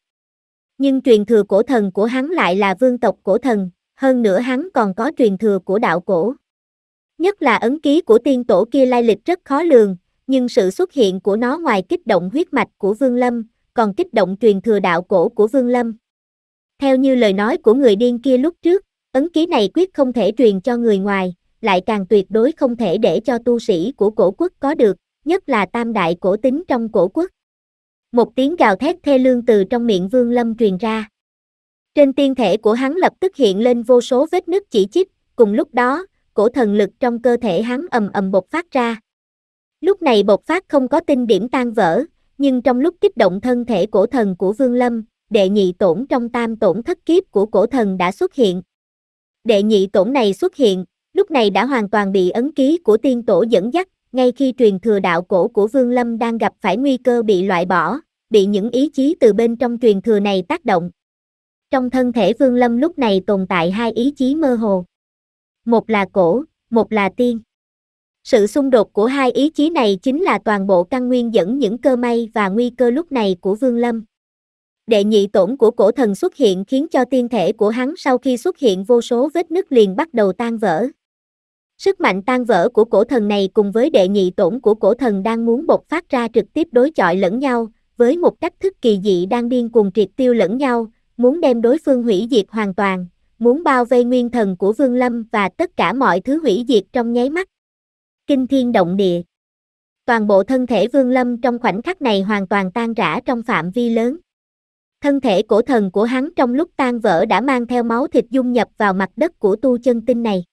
Nhưng truyền thừa cổ thần của hắn lại là vương tộc cổ thần, hơn nữa hắn còn có truyền thừa của đạo cổ. Nhất là ấn ký của tiên tổ kia lai lịch rất khó lường, nhưng sự xuất hiện của nó ngoài kích động huyết mạch của Vương Lâm, còn kích động truyền thừa đạo cổ của Vương Lâm. Theo như lời nói của người điên kia lúc trước, ấn ký này quyết không thể truyền cho người ngoài, lại càng tuyệt đối không thể để cho tu sĩ của cổ quốc có được, nhất là tam đại cổ tính trong cổ quốc. Một tiếng gào thét thê lương từ trong miệng Vương Lâm truyền ra. Trên tiên thể của hắn lập tức hiện lên vô số vết nứt chỉ chích, cùng lúc đó, cổ thần lực trong cơ thể hắn ầm ầm bộc phát ra, Lúc này bộc phát không có tinh điểm tan vỡ, nhưng trong lúc kích động thân thể cổ thần của Vương Lâm, đệ nhị tổn trong tam tổn thất kiếp của cổ thần đã xuất hiện. Đệ nhị tổn này xuất hiện, lúc này đã hoàn toàn bị ấn ký của tiên tổ dẫn dắt, ngay khi truyền thừa đạo cổ của Vương Lâm đang gặp phải nguy cơ bị loại bỏ, bị những ý chí từ bên trong truyền thừa này tác động. Trong thân thể Vương Lâm lúc này tồn tại hai ý chí mơ hồ. Một là cổ, một là tiên. Sự xung đột của hai ý chí này chính là toàn bộ căn nguyên dẫn những cơ may và nguy cơ lúc này của Vương Lâm. Đệ nhị tổn của cổ thần xuất hiện khiến cho tiên thể của hắn sau khi xuất hiện vô số vết nứt liền bắt đầu tan vỡ. Sức mạnh tan vỡ của cổ thần này cùng với đệ nhị tổn của cổ thần đang muốn bộc phát ra trực tiếp đối chọi lẫn nhau, với một cách thức kỳ dị đang điên cuồng triệt tiêu lẫn nhau, muốn đem đối phương hủy diệt hoàn toàn, muốn bao vây nguyên thần của Vương Lâm và tất cả mọi thứ hủy diệt trong nháy mắt kinh thiên động địa. Toàn bộ thân thể Vương Lâm trong khoảnh khắc này hoàn toàn tan rã trong phạm vi lớn. Thân thể cổ thần của hắn trong lúc tan vỡ đã mang theo máu thịt dung nhập vào mặt đất của tu chân tinh này.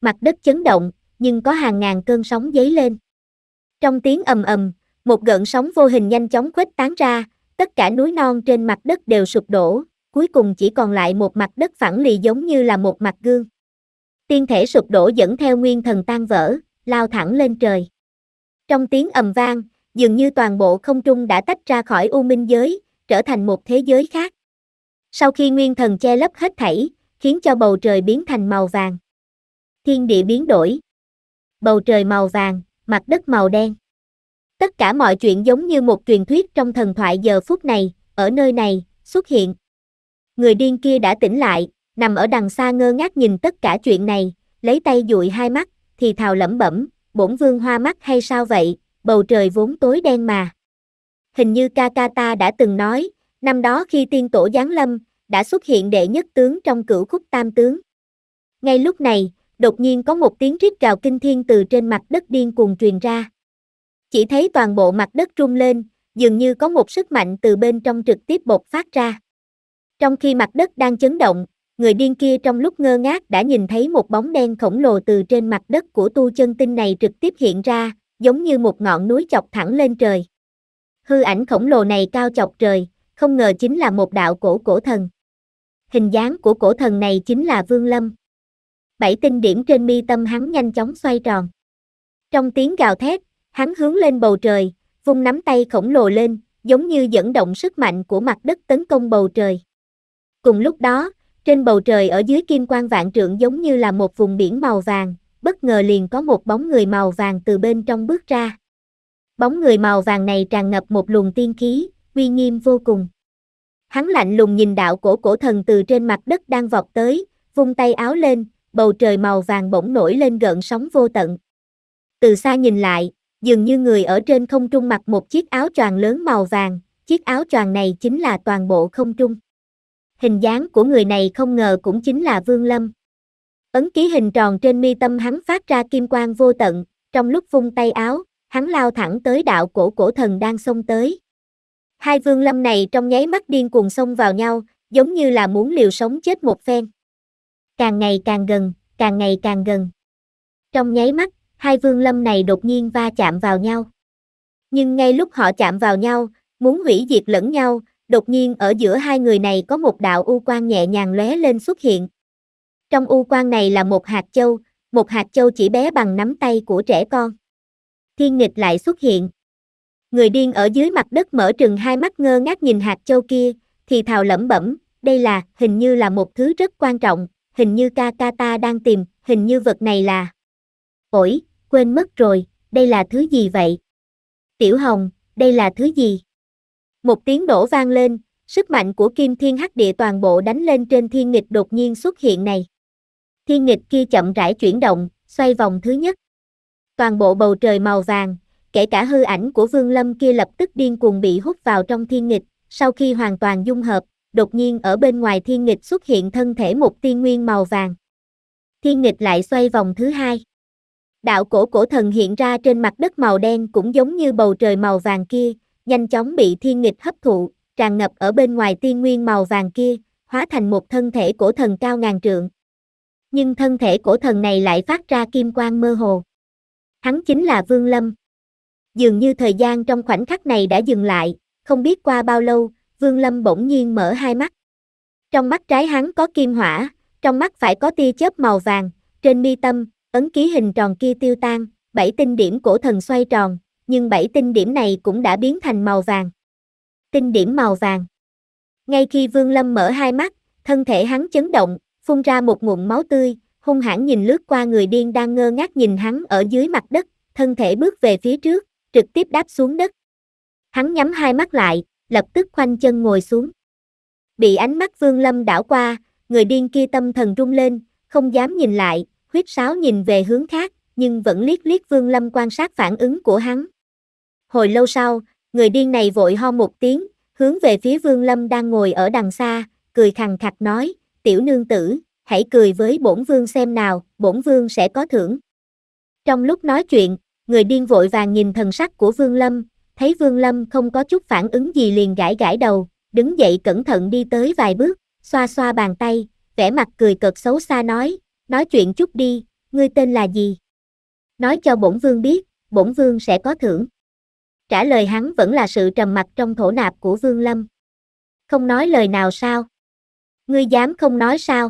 Mặt đất chấn động, nhưng có hàng ngàn cơn sóng dấy lên. Trong tiếng ầm ầm, một gợn sóng vô hình nhanh chóng khuếch tán ra, tất cả núi non trên mặt đất đều sụp đổ, cuối cùng chỉ còn lại một mặt đất phẳng lì giống như là một mặt gương. Tiên thể sụp đổ dẫn theo nguyên thần tan vỡ, lao thẳng lên trời. Trong tiếng ầm vang, dường như toàn bộ không trung đã tách ra khỏi u minh giới, trở thành một thế giới khác. Sau khi nguyên thần che lấp hết thảy, khiến cho bầu trời biến thành màu vàng. Thiên địa biến đổi. Bầu trời màu vàng, mặt đất màu đen. Tất cả mọi chuyện giống như một truyền thuyết trong thần thoại giờ phút này, ở nơi này, xuất hiện. Người điên kia đã tỉnh lại, nằm ở đằng xa ngơ ngác nhìn tất cả chuyện này, lấy tay dụi hai mắt thì thào lẩm bẩm, bổn vương hoa mắt hay sao vậy, bầu trời vốn tối đen mà. Hình như ta đã từng nói, năm đó khi tiên tổ giáng lâm, đã xuất hiện đệ nhất tướng trong cửu khúc tam tướng. Ngay lúc này, đột nhiên có một tiếng rít gào kinh thiên từ trên mặt đất điên cuồng truyền ra. Chỉ thấy toàn bộ mặt đất rung lên, dường như có một sức mạnh từ bên trong trực tiếp bộc phát ra. Trong khi mặt đất đang chấn động, người điên kia trong lúc ngơ ngác đã nhìn thấy một bóng đen khổng lồ từ trên mặt đất của tu chân tinh này trực tiếp hiện ra, giống như một ngọn núi chọc thẳng lên trời. Hư ảnh khổng lồ này cao chọc trời, không ngờ chính là một đạo cổ cổ thần. Hình dáng của cổ thần này chính là Vương Lâm. Bảy tinh điểm trên mi tâm hắn nhanh chóng xoay tròn. Trong tiếng gào thét, hắn hướng lên bầu trời, vung nắm tay khổng lồ lên, giống như dẫn động sức mạnh của mặt đất tấn công bầu trời. Cùng lúc đó, trên bầu trời ở dưới kim quang vạn trượng giống như là một vùng biển màu vàng, bất ngờ liền có một bóng người màu vàng từ bên trong bước ra. Bóng người màu vàng này tràn ngập một luồng tiên khí, uy nghiêm vô cùng. Hắn lạnh lùng nhìn đạo cổ cổ thần từ trên mặt đất đang vọt tới, vung tay áo lên, bầu trời màu vàng bỗng nổi lên gợn sóng vô tận. Từ xa nhìn lại, dường như người ở trên không trung mặc một chiếc áo choàng lớn màu vàng, chiếc áo choàng này chính là toàn bộ không trung hình dáng của người này không ngờ cũng chính là Vương Lâm. Ấn ký hình tròn trên mi tâm hắn phát ra kim quang vô tận, trong lúc vung tay áo, hắn lao thẳng tới đạo cổ cổ thần đang xông tới. Hai Vương Lâm này trong nháy mắt điên cuồng xông vào nhau, giống như là muốn liều sống chết một phen. Càng ngày càng gần, càng ngày càng gần. Trong nháy mắt, hai Vương Lâm này đột nhiên va chạm vào nhau. Nhưng ngay lúc họ chạm vào nhau, muốn hủy diệt lẫn nhau, đột nhiên ở giữa hai người này có một đạo u quang nhẹ nhàng lóe lên xuất hiện. Trong u quang này là một hạt châu, một hạt châu chỉ bé bằng nắm tay của trẻ con. Thiên nghịch lại xuất hiện. Người điên ở dưới mặt đất mở trừng hai mắt ngơ ngác nhìn hạt châu kia, thì thào lẩm bẩm, đây là, hình như là một thứ rất quan trọng, hình như ca ca ta đang tìm, hình như vật này là... Ổi, quên mất rồi, đây là thứ gì vậy? Tiểu Hồng, đây là thứ gì? Một tiếng đổ vang lên, sức mạnh của kim thiên hắc địa toàn bộ đánh lên trên thiên nghịch đột nhiên xuất hiện này. Thiên nghịch kia chậm rãi chuyển động, xoay vòng thứ nhất. Toàn bộ bầu trời màu vàng, kể cả hư ảnh của vương lâm kia lập tức điên cuồng bị hút vào trong thiên nghịch, sau khi hoàn toàn dung hợp, đột nhiên ở bên ngoài thiên nghịch xuất hiện thân thể một tiên nguyên màu vàng. Thiên nghịch lại xoay vòng thứ hai. Đạo cổ cổ thần hiện ra trên mặt đất màu đen cũng giống như bầu trời màu vàng kia, nhanh chóng bị thiên nghịch hấp thụ, tràn ngập ở bên ngoài tiên nguyên màu vàng kia, hóa thành một thân thể cổ thần cao ngàn trượng. Nhưng thân thể cổ thần này lại phát ra kim quang mơ hồ. Hắn chính là Vương Lâm. Dường như thời gian trong khoảnh khắc này đã dừng lại, không biết qua bao lâu, Vương Lâm bỗng nhiên mở hai mắt. Trong mắt trái hắn có kim hỏa, trong mắt phải có tia chớp màu vàng, trên mi tâm, ấn ký hình tròn kia tiêu tan, bảy tinh điểm cổ thần xoay tròn, nhưng bảy tinh điểm này cũng đã biến thành màu vàng. Tinh điểm màu vàng. Ngay khi Vương Lâm mở hai mắt, thân thể hắn chấn động, phun ra một ngụm máu tươi, hung hãn nhìn lướt qua người điên đang ngơ ngác nhìn hắn ở dưới mặt đất, thân thể bước về phía trước, trực tiếp đáp xuống đất. Hắn nhắm hai mắt lại, lập tức khoanh chân ngồi xuống. Bị ánh mắt Vương Lâm đảo qua, người điên kia tâm thần rung lên, không dám nhìn lại, huyết sáo nhìn về hướng khác, nhưng vẫn liếc liếc Vương Lâm quan sát phản ứng của hắn. Hồi lâu sau, người điên này vội ho một tiếng, hướng về phía Vương Lâm đang ngồi ở đằng xa, cười khằng khặc nói, tiểu nương tử, hãy cười với bổn vương xem nào, bổn vương sẽ có thưởng. Trong lúc nói chuyện, người điên vội vàng nhìn thần sắc của Vương Lâm, thấy Vương Lâm không có chút phản ứng gì liền gãi gãi đầu, đứng dậy cẩn thận đi tới vài bước, xoa xoa bàn tay, vẻ mặt cười cợt xấu xa nói, nói chuyện chút đi, ngươi tên là gì? Nói cho bổn vương biết, bổn vương sẽ có thưởng trả lời hắn vẫn là sự trầm mặc trong thổ nạp của Vương Lâm. Không nói lời nào sao? Ngươi dám không nói sao?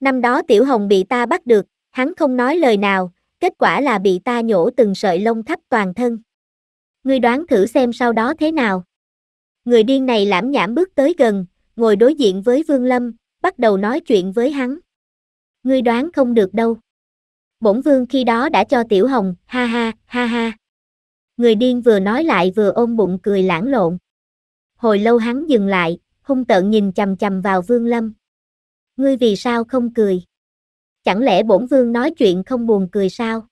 Năm đó Tiểu Hồng bị ta bắt được, hắn không nói lời nào, kết quả là bị ta nhổ từng sợi lông thấp toàn thân. Ngươi đoán thử xem sau đó thế nào? Người điên này lãm nhảm bước tới gần, ngồi đối diện với Vương Lâm, bắt đầu nói chuyện với hắn. Ngươi đoán không được đâu. Bổn Vương khi đó đã cho Tiểu Hồng, ha ha, ha ha. Người điên vừa nói lại vừa ôm bụng cười lãng lộn. Hồi lâu hắn dừng lại, hung tợn nhìn chầm chầm vào Vương Lâm. Ngươi vì sao không cười? Chẳng lẽ bổn vương nói chuyện không buồn cười sao?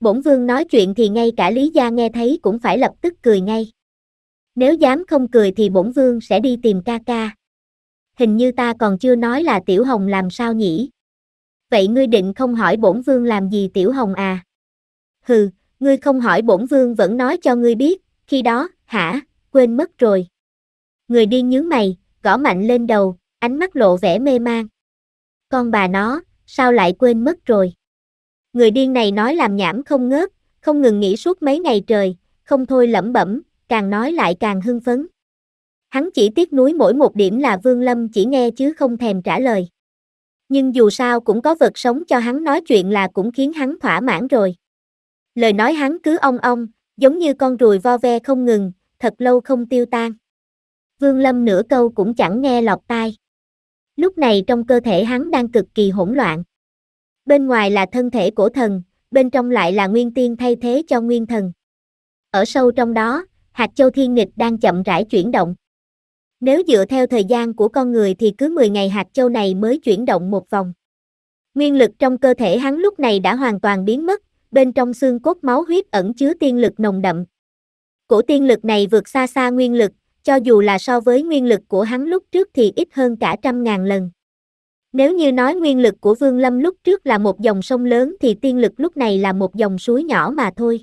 Bổn vương nói chuyện thì ngay cả Lý Gia nghe thấy cũng phải lập tức cười ngay. Nếu dám không cười thì bổn vương sẽ đi tìm ca ca. Hình như ta còn chưa nói là Tiểu Hồng làm sao nhỉ? Vậy ngươi định không hỏi bổn vương làm gì Tiểu Hồng à? Hừ, ngươi không hỏi bổn vương vẫn nói cho ngươi biết, khi đó, hả, quên mất rồi. Người điên nhướng mày, gõ mạnh lên đầu, ánh mắt lộ vẻ mê man. Con bà nó, sao lại quên mất rồi? Người điên này nói làm nhảm không ngớt, không ngừng nghĩ suốt mấy ngày trời, không thôi lẩm bẩm, càng nói lại càng hưng phấn. Hắn chỉ tiếc núi mỗi một điểm là Vương Lâm chỉ nghe chứ không thèm trả lời. Nhưng dù sao cũng có vật sống cho hắn nói chuyện là cũng khiến hắn thỏa mãn rồi lời nói hắn cứ ong ong, giống như con ruồi vo ve không ngừng, thật lâu không tiêu tan. Vương Lâm nửa câu cũng chẳng nghe lọt tai. Lúc này trong cơ thể hắn đang cực kỳ hỗn loạn. Bên ngoài là thân thể cổ thần, bên trong lại là nguyên tiên thay thế cho nguyên thần. Ở sâu trong đó, hạt châu thiên nghịch đang chậm rãi chuyển động. Nếu dựa theo thời gian của con người thì cứ 10 ngày hạt châu này mới chuyển động một vòng. Nguyên lực trong cơ thể hắn lúc này đã hoàn toàn biến mất, bên trong xương cốt máu huyết ẩn chứa tiên lực nồng đậm. Cổ tiên lực này vượt xa xa nguyên lực, cho dù là so với nguyên lực của hắn lúc trước thì ít hơn cả trăm ngàn lần. Nếu như nói nguyên lực của Vương Lâm lúc trước là một dòng sông lớn thì tiên lực lúc này là một dòng suối nhỏ mà thôi.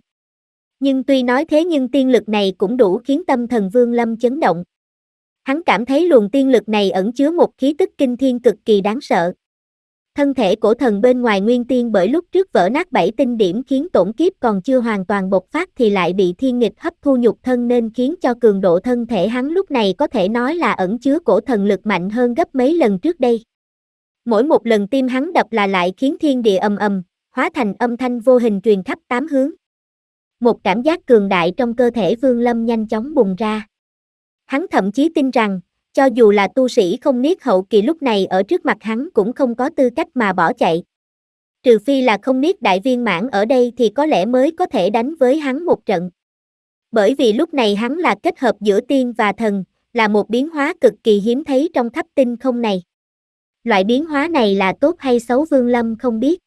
Nhưng tuy nói thế nhưng tiên lực này cũng đủ khiến tâm thần Vương Lâm chấn động. Hắn cảm thấy luồng tiên lực này ẩn chứa một khí tức kinh thiên cực kỳ đáng sợ. Thân thể cổ thần bên ngoài nguyên tiên bởi lúc trước vỡ nát bảy tinh điểm khiến tổn kiếp còn chưa hoàn toàn bộc phát thì lại bị thiên nghịch hấp thu nhục thân nên khiến cho cường độ thân thể hắn lúc này có thể nói là ẩn chứa cổ thần lực mạnh hơn gấp mấy lần trước đây. Mỗi một lần tim hắn đập là lại khiến thiên địa ầm ầm, hóa thành âm thanh vô hình truyền khắp tám hướng. Một cảm giác cường đại trong cơ thể Vương Lâm nhanh chóng bùng ra. Hắn thậm chí tin rằng, cho dù là tu sĩ không niết hậu kỳ lúc này ở trước mặt hắn cũng không có tư cách mà bỏ chạy. Trừ phi là không niết đại viên mãn ở đây thì có lẽ mới có thể đánh với hắn một trận. Bởi vì lúc này hắn là kết hợp giữa tiên và thần, là một biến hóa cực kỳ hiếm thấy trong tháp tinh không này. Loại biến hóa này là tốt hay xấu Vương Lâm không biết.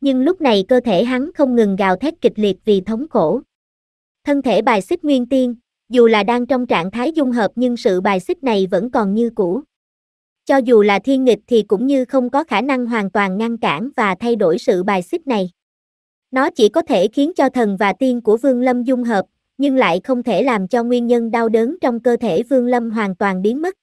Nhưng lúc này cơ thể hắn không ngừng gào thét kịch liệt vì thống khổ. Thân thể bài xích nguyên tiên, dù là đang trong trạng thái dung hợp nhưng sự bài xích này vẫn còn như cũ. Cho dù là thiên nghịch thì cũng như không có khả năng hoàn toàn ngăn cản và thay đổi sự bài xích này. Nó chỉ có thể khiến cho thần và tiên của Vương Lâm dung hợp, nhưng lại không thể làm cho nguyên nhân đau đớn trong cơ thể Vương Lâm hoàn toàn biến mất.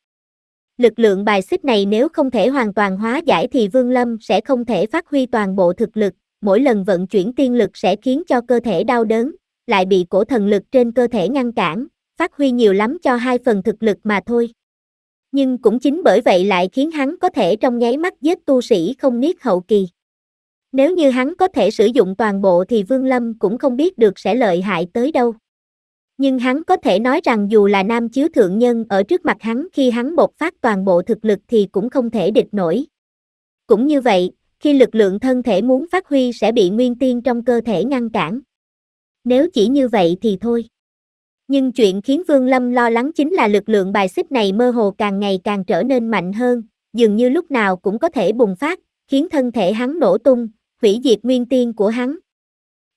Lực lượng bài xích này nếu không thể hoàn toàn hóa giải thì Vương Lâm sẽ không thể phát huy toàn bộ thực lực, mỗi lần vận chuyển tiên lực sẽ khiến cho cơ thể đau đớn, lại bị cổ thần lực trên cơ thể ngăn cản, phát huy nhiều lắm cho hai phần thực lực mà thôi. Nhưng cũng chính bởi vậy lại khiến hắn có thể trong nháy mắt giết tu sĩ không niết hậu kỳ. Nếu như hắn có thể sử dụng toàn bộ thì Vương Lâm cũng không biết được sẽ lợi hại tới đâu. Nhưng hắn có thể nói rằng dù là nam chiếu thượng nhân ở trước mặt hắn khi hắn bộc phát toàn bộ thực lực thì cũng không thể địch nổi. Cũng như vậy, khi lực lượng thân thể muốn phát huy sẽ bị nguyên tiên trong cơ thể ngăn cản. Nếu chỉ như vậy thì thôi. Nhưng chuyện khiến Vương Lâm lo lắng chính là lực lượng bài xích này mơ hồ càng ngày càng trở nên mạnh hơn, dường như lúc nào cũng có thể bùng phát, khiến thân thể hắn nổ tung, hủy diệt nguyên tiên của hắn.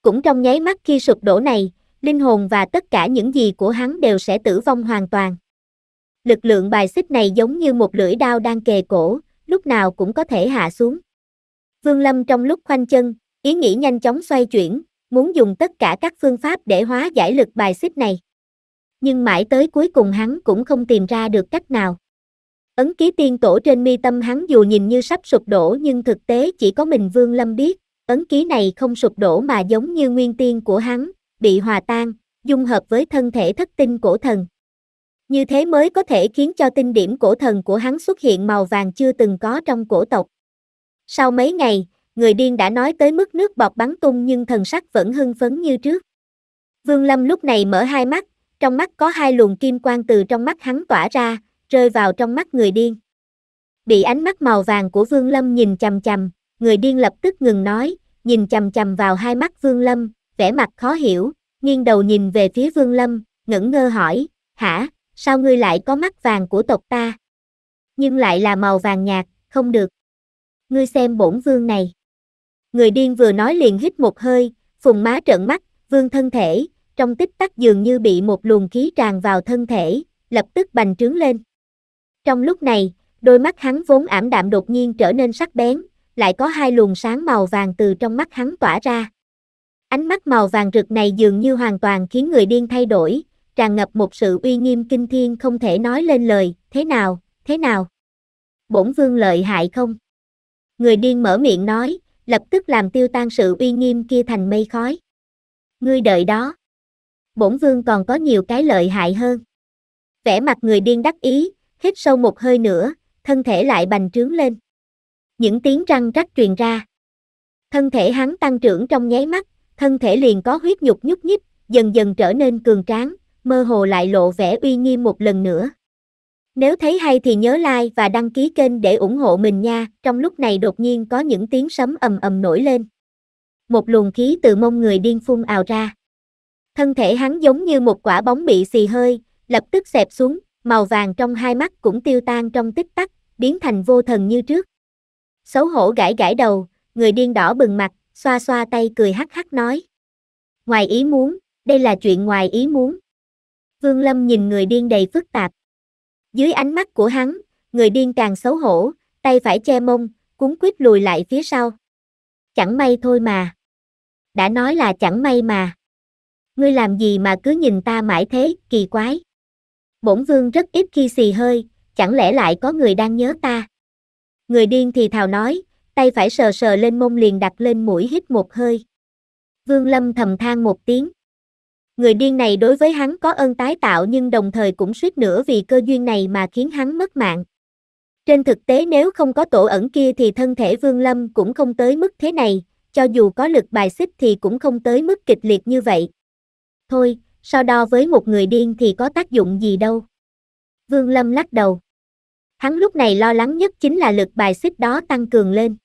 Cũng trong nháy mắt khi sụp đổ này, linh hồn và tất cả những gì của hắn đều sẽ tử vong hoàn toàn. Lực lượng bài xích này giống như một lưỡi đao đang kề cổ, lúc nào cũng có thể hạ xuống. Vương Lâm trong lúc khoanh chân, ý nghĩ nhanh chóng xoay chuyển, muốn dùng tất cả các phương pháp để hóa giải lực bài xích này nhưng mãi tới cuối cùng hắn cũng không tìm ra được cách nào. Ấn ký tiên tổ trên mi tâm hắn dù nhìn như sắp sụp đổ nhưng thực tế chỉ có mình Vương Lâm biết, ấn ký này không sụp đổ mà giống như nguyên tiên của hắn, bị hòa tan, dung hợp với thân thể thất tinh cổ thần. Như thế mới có thể khiến cho tinh điểm cổ thần của hắn xuất hiện màu vàng chưa từng có trong cổ tộc. Sau mấy ngày, người điên đã nói tới mức nước bọt bắn tung nhưng thần sắc vẫn hưng phấn như trước. Vương Lâm lúc này mở hai mắt, trong mắt có hai luồng kim quang từ trong mắt hắn tỏa ra, rơi vào trong mắt người điên. Bị ánh mắt màu vàng của Vương Lâm nhìn chằm chằm, người điên lập tức ngừng nói, nhìn chằm chằm vào hai mắt Vương Lâm, vẻ mặt khó hiểu, nghiêng đầu nhìn về phía Vương Lâm, ngẩn ngơ hỏi, hả, sao ngươi lại có mắt vàng của tộc ta? Nhưng lại là màu vàng nhạt, không được. Ngươi xem bổn vương này. Người điên vừa nói liền hít một hơi, phùng má trợn mắt, vương thân thể, trong tích tắc dường như bị một luồng khí tràn vào thân thể, lập tức bành trướng lên. Trong lúc này, đôi mắt hắn vốn ảm đạm đột nhiên trở nên sắc bén, lại có hai luồng sáng màu vàng từ trong mắt hắn tỏa ra. Ánh mắt màu vàng rực này dường như hoàn toàn khiến người điên thay đổi, tràn ngập một sự uy nghiêm kinh thiên không thể nói lên lời, thế nào, thế nào? Bổn vương lợi hại không? Người điên mở miệng nói, lập tức làm tiêu tan sự uy nghiêm kia thành mây khói. Ngươi đợi đó bổn vương còn có nhiều cái lợi hại hơn. Vẻ mặt người điên đắc ý, hít sâu một hơi nữa, thân thể lại bành trướng lên. Những tiếng răng rắc truyền ra. Thân thể hắn tăng trưởng trong nháy mắt, thân thể liền có huyết nhục nhúc nhích, dần dần trở nên cường tráng, mơ hồ lại lộ vẻ uy nghiêm một lần nữa. Nếu thấy hay thì nhớ like và đăng ký kênh để ủng hộ mình nha, trong lúc này đột nhiên có những tiếng sấm ầm ầm nổi lên. Một luồng khí từ mông người điên phun ào ra. Thân thể hắn giống như một quả bóng bị xì hơi, lập tức xẹp xuống, màu vàng trong hai mắt cũng tiêu tan trong tích tắc, biến thành vô thần như trước. Xấu hổ gãi gãi đầu, người điên đỏ bừng mặt, xoa xoa tay cười hắc hắc nói. Ngoài ý muốn, đây là chuyện ngoài ý muốn. Vương Lâm nhìn người điên đầy phức tạp. Dưới ánh mắt của hắn, người điên càng xấu hổ, tay phải che mông, cuốn quýt lùi lại phía sau. Chẳng may thôi mà. Đã nói là chẳng may mà ngươi làm gì mà cứ nhìn ta mãi thế, kỳ quái. Bổn vương rất ít khi xì hơi, chẳng lẽ lại có người đang nhớ ta. Người điên thì thào nói, tay phải sờ sờ lên mông liền đặt lên mũi hít một hơi. Vương Lâm thầm than một tiếng. Người điên này đối với hắn có ơn tái tạo nhưng đồng thời cũng suýt nữa vì cơ duyên này mà khiến hắn mất mạng. Trên thực tế nếu không có tổ ẩn kia thì thân thể Vương Lâm cũng không tới mức thế này, cho dù có lực bài xích thì cũng không tới mức kịch liệt như vậy thôi, so đo với một người điên thì có tác dụng gì đâu. Vương Lâm lắc đầu. Hắn lúc này lo lắng nhất chính là lực bài xích đó tăng cường lên.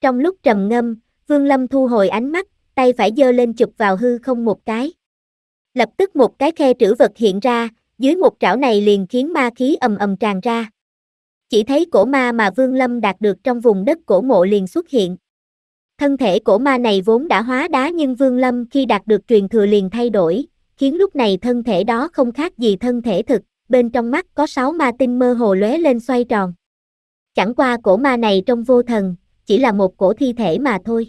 Trong lúc trầm ngâm, Vương Lâm thu hồi ánh mắt, tay phải giơ lên chụp vào hư không một cái. Lập tức một cái khe trữ vật hiện ra, dưới một trảo này liền khiến ma khí ầm ầm tràn ra. Chỉ thấy cổ ma mà Vương Lâm đạt được trong vùng đất cổ mộ liền xuất hiện. Thân thể cổ ma này vốn đã hóa đá nhưng Vương Lâm khi đạt được truyền thừa liền thay đổi, khiến lúc này thân thể đó không khác gì thân thể thực, bên trong mắt có sáu ma tinh mơ hồ lóe lên xoay tròn. Chẳng qua cổ ma này trong vô thần, chỉ là một cổ thi thể mà thôi.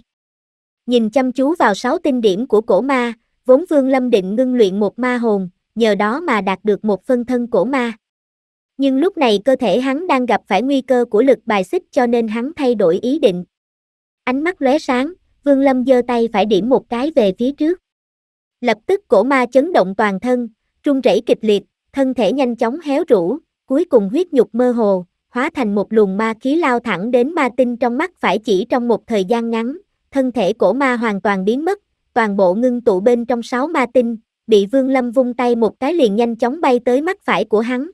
Nhìn chăm chú vào sáu tinh điểm của cổ ma, vốn Vương Lâm định ngưng luyện một ma hồn, nhờ đó mà đạt được một phân thân cổ ma. Nhưng lúc này cơ thể hắn đang gặp phải nguy cơ của lực bài xích cho nên hắn thay đổi ý định. Ánh mắt lóe sáng, Vương Lâm giơ tay phải điểm một cái về phía trước. Lập tức cổ ma chấn động toàn thân, run rẩy kịch liệt, thân thể nhanh chóng héo rũ, cuối cùng huyết nhục mơ hồ, hóa thành một luồng ma khí lao thẳng đến ma tinh trong mắt phải chỉ trong một thời gian ngắn, thân thể cổ ma hoàn toàn biến mất, toàn bộ ngưng tụ bên trong sáu ma tinh, bị Vương Lâm vung tay một cái liền nhanh chóng bay tới mắt phải của hắn.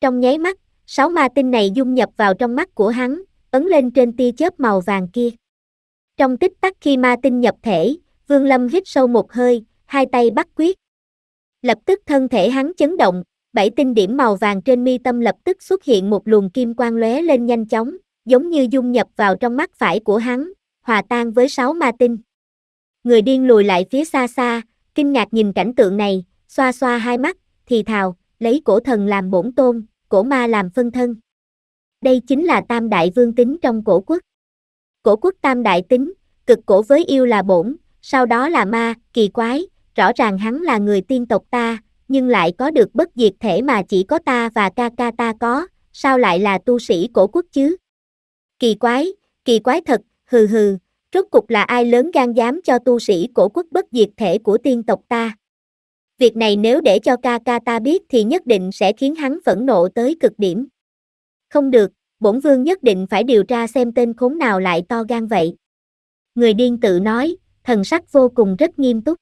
Trong nháy mắt, sáu ma tinh này dung nhập vào trong mắt của hắn, ấn lên trên tia chớp màu vàng kia. Trong tích tắc khi ma tinh nhập thể, Vương Lâm hít sâu một hơi, hai tay bắt quyết. Lập tức thân thể hắn chấn động, bảy tinh điểm màu vàng trên mi tâm lập tức xuất hiện một luồng kim quang lóe lên nhanh chóng, giống như dung nhập vào trong mắt phải của hắn, hòa tan với sáu ma tinh. Người điên lùi lại phía xa xa, kinh ngạc nhìn cảnh tượng này, xoa xoa hai mắt, thì thào, lấy cổ thần làm bổn tôn, cổ ma làm phân thân. Đây chính là tam đại vương tính trong cổ quốc. Cổ quốc tam đại tính, cực cổ với yêu là bổn, sau đó là ma, kỳ quái, rõ ràng hắn là người tiên tộc ta, nhưng lại có được bất diệt thể mà chỉ có ta và ca ca ta có, sao lại là tu sĩ cổ quốc chứ? Kỳ quái, kỳ quái thật, hừ hừ, rốt cục là ai lớn gan dám cho tu sĩ cổ quốc bất diệt thể của tiên tộc ta? Việc này nếu để cho ca ca ta biết thì nhất định sẽ khiến hắn phẫn nộ tới cực điểm. Không được, bổn vương nhất định phải điều tra xem tên khốn nào lại to gan vậy. Người điên tự nói, thần sắc vô cùng rất nghiêm túc.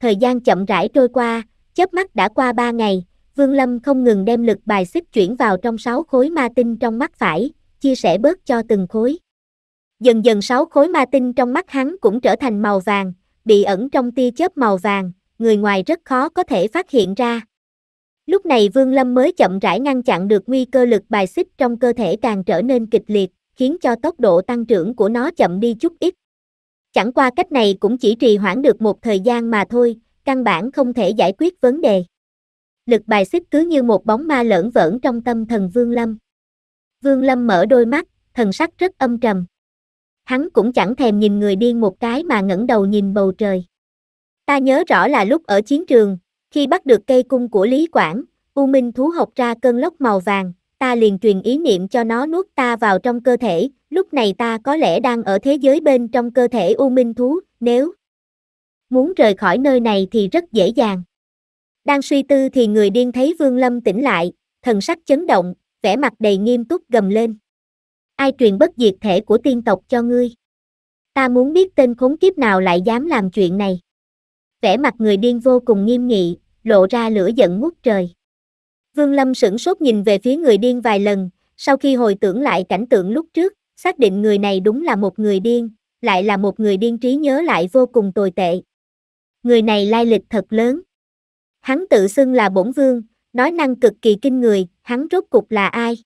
Thời gian chậm rãi trôi qua, chớp mắt đã qua ba ngày, Vương Lâm không ngừng đem lực bài xích chuyển vào trong sáu khối ma tinh trong mắt phải, chia sẻ bớt cho từng khối. Dần dần sáu khối ma tinh trong mắt hắn cũng trở thành màu vàng, bị ẩn trong tia chớp màu vàng, người ngoài rất khó có thể phát hiện ra. Lúc này Vương Lâm mới chậm rãi ngăn chặn được nguy cơ lực bài xích trong cơ thể càng trở nên kịch liệt, khiến cho tốc độ tăng trưởng của nó chậm đi chút ít. Chẳng qua cách này cũng chỉ trì hoãn được một thời gian mà thôi, căn bản không thể giải quyết vấn đề. Lực bài xích cứ như một bóng ma lởn vởn trong tâm thần Vương Lâm. Vương Lâm mở đôi mắt, thần sắc rất âm trầm. Hắn cũng chẳng thèm nhìn người điên một cái mà ngẩng đầu nhìn bầu trời. Ta nhớ rõ là lúc ở chiến trường, khi bắt được cây cung của Lý Quảng, U Minh thú học ra cơn lốc màu vàng, ta liền truyền ý niệm cho nó nuốt ta vào trong cơ thể, lúc này ta có lẽ đang ở thế giới bên trong cơ thể U Minh thú, nếu muốn rời khỏi nơi này thì rất dễ dàng. Đang suy tư thì người điên thấy Vương Lâm tỉnh lại, thần sắc chấn động, vẻ mặt đầy nghiêm túc gầm lên. Ai truyền bất diệt thể của tiên tộc cho ngươi? Ta muốn biết tên khốn kiếp nào lại dám làm chuyện này vẻ mặt người điên vô cùng nghiêm nghị, lộ ra lửa giận ngút trời. Vương Lâm sửng sốt nhìn về phía người điên vài lần, sau khi hồi tưởng lại cảnh tượng lúc trước, xác định người này đúng là một người điên, lại là một người điên trí nhớ lại vô cùng tồi tệ. Người này lai lịch thật lớn. Hắn tự xưng là bổn vương, nói năng cực kỳ kinh người, hắn rốt cục là ai?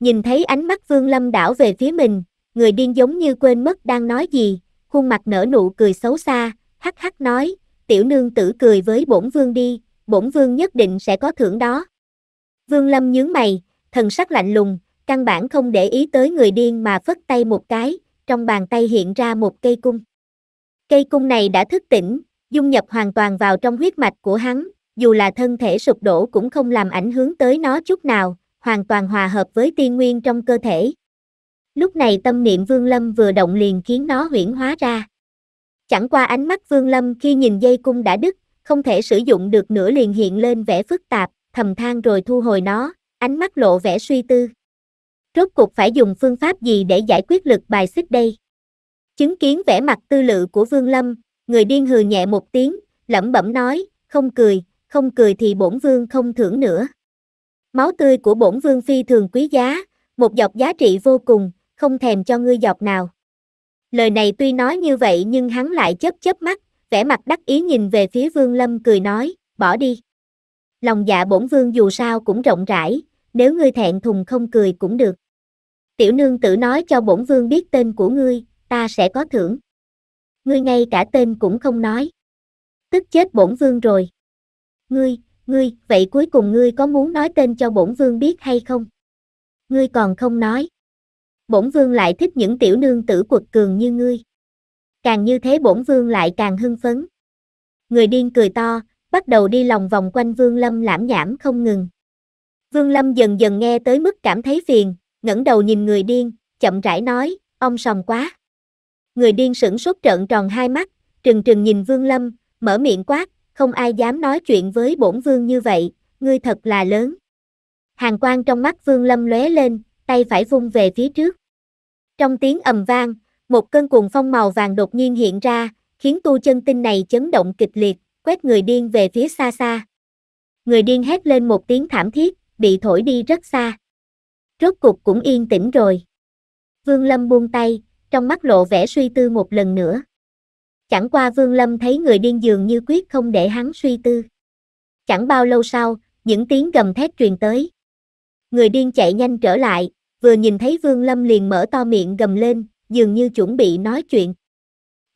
Nhìn thấy ánh mắt vương lâm đảo về phía mình, người điên giống như quên mất đang nói gì, khuôn mặt nở nụ cười xấu xa, hắc hắc nói, tiểu nương tử cười với bổn vương đi, bổn vương nhất định sẽ có thưởng đó. Vương Lâm nhướng mày, thần sắc lạnh lùng, căn bản không để ý tới người điên mà phất tay một cái, trong bàn tay hiện ra một cây cung. Cây cung này đã thức tỉnh, dung nhập hoàn toàn vào trong huyết mạch của hắn, dù là thân thể sụp đổ cũng không làm ảnh hưởng tới nó chút nào, hoàn toàn hòa hợp với tiên nguyên trong cơ thể. Lúc này tâm niệm Vương Lâm vừa động liền khiến nó huyển hóa ra. Chẳng qua ánh mắt Vương Lâm khi nhìn dây cung đã đứt, không thể sử dụng được nữa liền hiện lên vẻ phức tạp, thầm than rồi thu hồi nó, ánh mắt lộ vẻ suy tư. Rốt cuộc phải dùng phương pháp gì để giải quyết lực bài xích đây? Chứng kiến vẻ mặt tư lự của Vương Lâm, người điên hừ nhẹ một tiếng, lẩm bẩm nói, không cười, không cười thì bổn vương không thưởng nữa. Máu tươi của bổn vương phi thường quý giá, một dọc giá trị vô cùng, không thèm cho ngươi dọc nào. Lời này tuy nói như vậy nhưng hắn lại chớp chớp mắt, vẻ mặt đắc ý nhìn về phía Vương Lâm cười nói, bỏ đi. Lòng dạ bổn vương dù sao cũng rộng rãi, nếu ngươi thẹn thùng không cười cũng được. Tiểu nương tử nói cho bổn vương biết tên của ngươi, ta sẽ có thưởng. Ngươi ngay cả tên cũng không nói. Tức chết bổn vương rồi. Ngươi, ngươi, vậy cuối cùng ngươi có muốn nói tên cho bổn vương biết hay không? Ngươi còn không nói bổn vương lại thích những tiểu nương tử quật cường như ngươi. Càng như thế bổn vương lại càng hưng phấn. Người điên cười to, bắt đầu đi lòng vòng quanh vương lâm lãm nhảm không ngừng. Vương lâm dần dần nghe tới mức cảm thấy phiền, ngẩng đầu nhìn người điên, chậm rãi nói, ông sòng quá. Người điên sửng sốt trợn tròn hai mắt, trừng trừng nhìn vương lâm, mở miệng quát, không ai dám nói chuyện với bổn vương như vậy, ngươi thật là lớn. Hàng quan trong mắt vương lâm lóe lên, tay phải vung về phía trước. Trong tiếng ầm vang, một cơn cuồng phong màu vàng đột nhiên hiện ra, khiến tu chân tinh này chấn động kịch liệt, quét người điên về phía xa xa. Người điên hét lên một tiếng thảm thiết, bị thổi đi rất xa. Rốt cục cũng yên tĩnh rồi. Vương Lâm buông tay, trong mắt lộ vẻ suy tư một lần nữa. Chẳng qua Vương Lâm thấy người điên dường như quyết không để hắn suy tư. Chẳng bao lâu sau, những tiếng gầm thét truyền tới. Người điên chạy nhanh trở lại, vừa nhìn thấy Vương Lâm liền mở to miệng gầm lên, dường như chuẩn bị nói chuyện.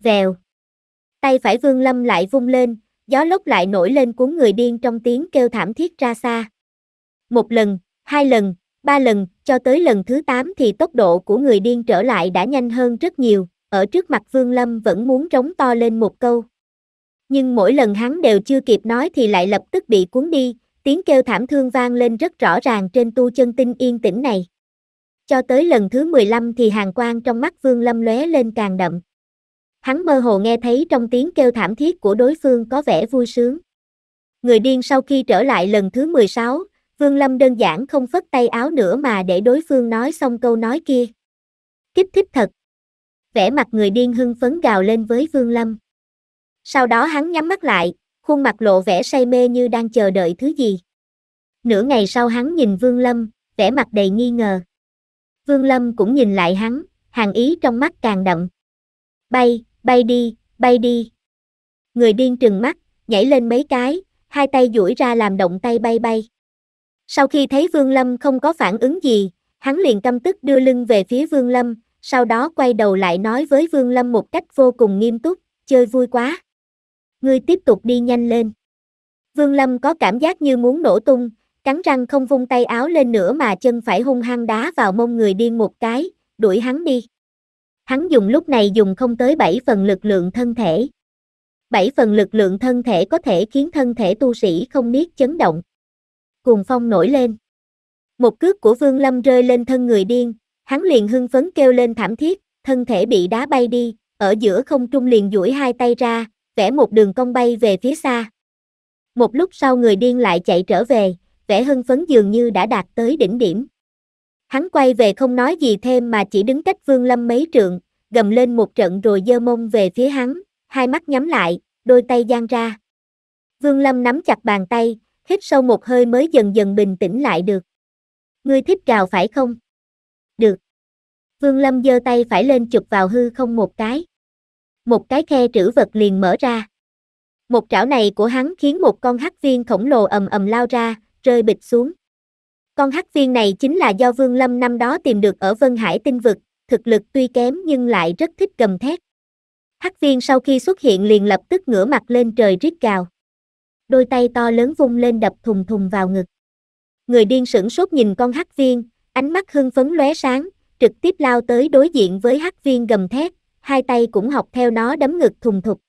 Vèo. Tay phải Vương Lâm lại vung lên, gió lốc lại nổi lên cuốn người điên trong tiếng kêu thảm thiết ra xa. Một lần, hai lần, ba lần, cho tới lần thứ tám thì tốc độ của người điên trở lại đã nhanh hơn rất nhiều, ở trước mặt Vương Lâm vẫn muốn trống to lên một câu. Nhưng mỗi lần hắn đều chưa kịp nói thì lại lập tức bị cuốn đi, tiếng kêu thảm thương vang lên rất rõ ràng trên tu chân tinh yên tĩnh này. Cho tới lần thứ 15 thì hàng quang trong mắt Vương Lâm lóe lên càng đậm. Hắn mơ hồ nghe thấy trong tiếng kêu thảm thiết của đối phương có vẻ vui sướng. Người điên sau khi trở lại lần thứ 16, Vương Lâm đơn giản không phất tay áo nữa mà để đối phương nói xong câu nói kia. Kích thích thật. Vẻ mặt người điên hưng phấn gào lên với Vương Lâm. Sau đó hắn nhắm mắt lại, khuôn mặt lộ vẻ say mê như đang chờ đợi thứ gì. Nửa ngày sau hắn nhìn Vương Lâm, vẻ mặt đầy nghi ngờ. Vương Lâm cũng nhìn lại hắn, hàng ý trong mắt càng đậm. Bay, bay đi, bay đi. Người điên trừng mắt, nhảy lên mấy cái, hai tay duỗi ra làm động tay bay bay. Sau khi thấy Vương Lâm không có phản ứng gì, hắn liền căm tức đưa lưng về phía Vương Lâm, sau đó quay đầu lại nói với Vương Lâm một cách vô cùng nghiêm túc, chơi vui quá. Ngươi tiếp tục đi nhanh lên. Vương Lâm có cảm giác như muốn nổ tung, Cắn răng không vung tay áo lên nữa mà chân phải hung hăng đá vào mông người điên một cái, đuổi hắn đi. Hắn dùng lúc này dùng không tới 7 phần lực lượng thân thể. 7 phần lực lượng thân thể có thể khiến thân thể tu sĩ không biết chấn động. Cuồng phong nổi lên. Một cước của Vương Lâm rơi lên thân người điên, hắn liền hưng phấn kêu lên thảm thiết, thân thể bị đá bay đi, ở giữa không trung liền duỗi hai tay ra, vẽ một đường cong bay về phía xa. Một lúc sau người điên lại chạy trở về, vẻ hưng phấn dường như đã đạt tới đỉnh điểm. Hắn quay về không nói gì thêm mà chỉ đứng cách Vương Lâm mấy trượng, gầm lên một trận rồi dơ mông về phía hắn, hai mắt nhắm lại, đôi tay giang ra. Vương Lâm nắm chặt bàn tay, hít sâu một hơi mới dần dần bình tĩnh lại được. Ngươi thích cào phải không? Được. Vương Lâm giơ tay phải lên chụp vào hư không một cái. Một cái khe trữ vật liền mở ra. Một trảo này của hắn khiến một con hắc viên khổng lồ ầm ầm lao ra, rơi bịch xuống. Con hắc viên này chính là do Vương Lâm năm đó tìm được ở Vân Hải tinh vực, thực lực tuy kém nhưng lại rất thích gầm thét. Hắc viên sau khi xuất hiện liền lập tức ngửa mặt lên trời rít gào. Đôi tay to lớn vung lên đập thùng thùng vào ngực. Người điên sửng sốt nhìn con hắc viên, ánh mắt hưng phấn lóe sáng, trực tiếp lao tới đối diện với hắc viên gầm thét, hai tay cũng học theo nó đấm ngực thùng thục.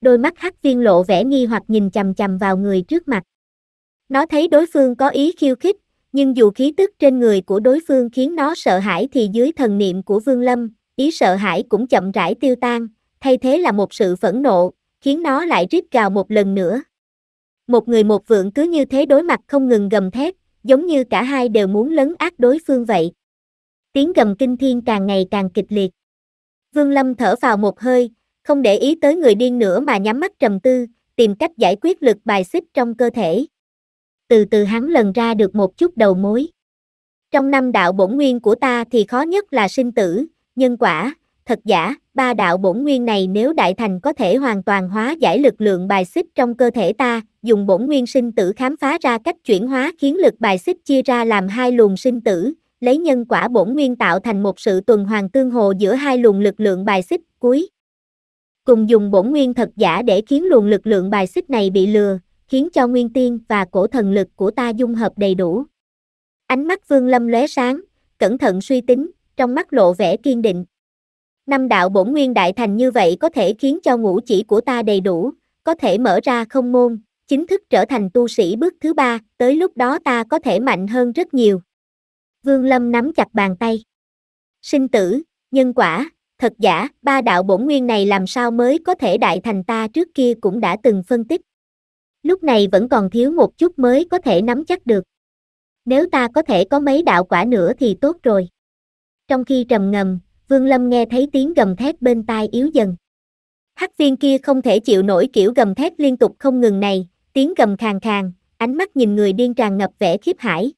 Đôi mắt hắc viên lộ vẻ nghi hoặc nhìn chằm chằm vào người trước mặt. Nó thấy đối phương có ý khiêu khích, nhưng dù khí tức trên người của đối phương khiến nó sợ hãi thì dưới thần niệm của Vương Lâm, ý sợ hãi cũng chậm rãi tiêu tan, thay thế là một sự phẫn nộ, khiến nó lại rít gào một lần nữa. Một người một vượng cứ như thế đối mặt không ngừng gầm thét, giống như cả hai đều muốn lấn át đối phương vậy. Tiếng gầm kinh thiên càng ngày càng kịch liệt. Vương Lâm thở vào một hơi, không để ý tới người điên nữa mà nhắm mắt trầm tư, tìm cách giải quyết lực bài xích trong cơ thể từ từ hắn lần ra được một chút đầu mối. Trong năm đạo bổn nguyên của ta thì khó nhất là sinh tử, nhân quả, thật giả, ba đạo bổn nguyên này nếu đại thành có thể hoàn toàn hóa giải lực lượng bài xích trong cơ thể ta, dùng bổn nguyên sinh tử khám phá ra cách chuyển hóa khiến lực bài xích chia ra làm hai luồng sinh tử, lấy nhân quả bổn nguyên tạo thành một sự tuần hoàn tương hồ giữa hai luồng lực lượng bài xích cuối. Cùng dùng bổn nguyên thật giả để khiến luồng lực lượng bài xích này bị lừa, khiến cho nguyên tiên và cổ thần lực của ta dung hợp đầy đủ. Ánh mắt Vương Lâm lóe sáng, cẩn thận suy tính, trong mắt lộ vẻ kiên định. Năm đạo bổn nguyên đại thành như vậy có thể khiến cho ngũ chỉ của ta đầy đủ, có thể mở ra không môn, chính thức trở thành tu sĩ bước thứ ba, tới lúc đó ta có thể mạnh hơn rất nhiều. Vương Lâm nắm chặt bàn tay. Sinh tử, nhân quả, thật giả, ba đạo bổn nguyên này làm sao mới có thể đại thành ta trước kia cũng đã từng phân tích lúc này vẫn còn thiếu một chút mới có thể nắm chắc được. Nếu ta có thể có mấy đạo quả nữa thì tốt rồi. Trong khi trầm ngầm, Vương Lâm nghe thấy tiếng gầm thét bên tai yếu dần. Hắc viên kia không thể chịu nổi kiểu gầm thét liên tục không ngừng này, tiếng gầm khàn khàn, ánh mắt nhìn người điên tràn ngập vẻ khiếp hải.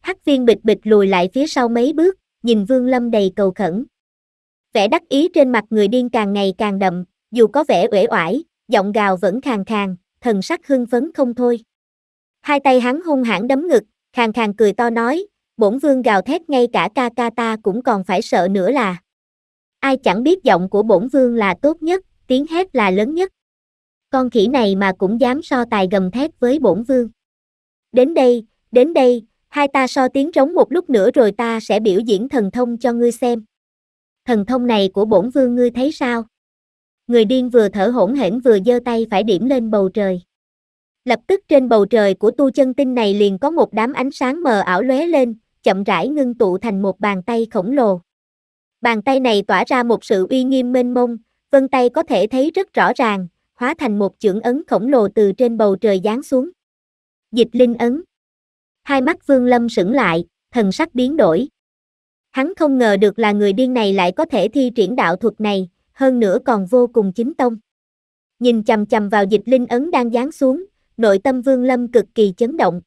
Hắc viên bịch bịch lùi lại phía sau mấy bước, nhìn Vương Lâm đầy cầu khẩn. Vẻ đắc ý trên mặt người điên càng ngày càng đậm, dù có vẻ uể oải, giọng gào vẫn khàn khàn, thần sắc hưng phấn không thôi. Hai tay hắn hung hãn đấm ngực, khàn khàn cười to nói, bổn vương gào thét ngay cả ca ca ta cũng còn phải sợ nữa là. Ai chẳng biết giọng của bổn vương là tốt nhất, tiếng hét là lớn nhất. Con khỉ này mà cũng dám so tài gầm thét với bổn vương. Đến đây, đến đây, hai ta so tiếng rống một lúc nữa rồi ta sẽ biểu diễn thần thông cho ngươi xem. Thần thông này của bổn vương ngươi thấy sao? người điên vừa thở hổn hển vừa giơ tay phải điểm lên bầu trời. Lập tức trên bầu trời của tu chân tinh này liền có một đám ánh sáng mờ ảo lóe lên, chậm rãi ngưng tụ thành một bàn tay khổng lồ. Bàn tay này tỏa ra một sự uy nghiêm mênh mông, vân tay có thể thấy rất rõ ràng, hóa thành một chưởng ấn khổng lồ từ trên bầu trời giáng xuống. Dịch linh ấn. Hai mắt Vương Lâm sững lại, thần sắc biến đổi. Hắn không ngờ được là người điên này lại có thể thi triển đạo thuật này, hơn nữa còn vô cùng chính tông. Nhìn chầm chầm vào dịch linh ấn đang giáng xuống, nội tâm Vương Lâm cực kỳ chấn động.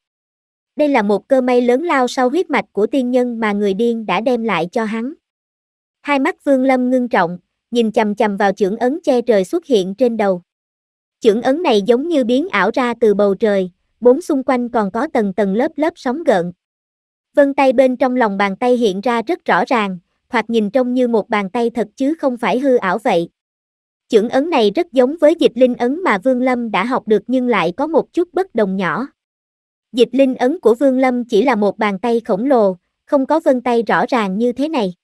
Đây là một cơ may lớn lao sau huyết mạch của tiên nhân mà người điên đã đem lại cho hắn. Hai mắt Vương Lâm ngưng trọng, nhìn chầm chầm vào chưởng ấn che trời xuất hiện trên đầu. Chưởng ấn này giống như biến ảo ra từ bầu trời, bốn xung quanh còn có tầng tầng lớp lớp sóng gợn. Vân tay bên trong lòng bàn tay hiện ra rất rõ ràng, thoạt nhìn trông như một bàn tay thật chứ không phải hư ảo vậy. Chưởng ấn này rất giống với dịch linh ấn mà Vương Lâm đã học được nhưng lại có một chút bất đồng nhỏ. Dịch linh ấn của Vương Lâm chỉ là một bàn tay khổng lồ, không có vân tay rõ ràng như thế này.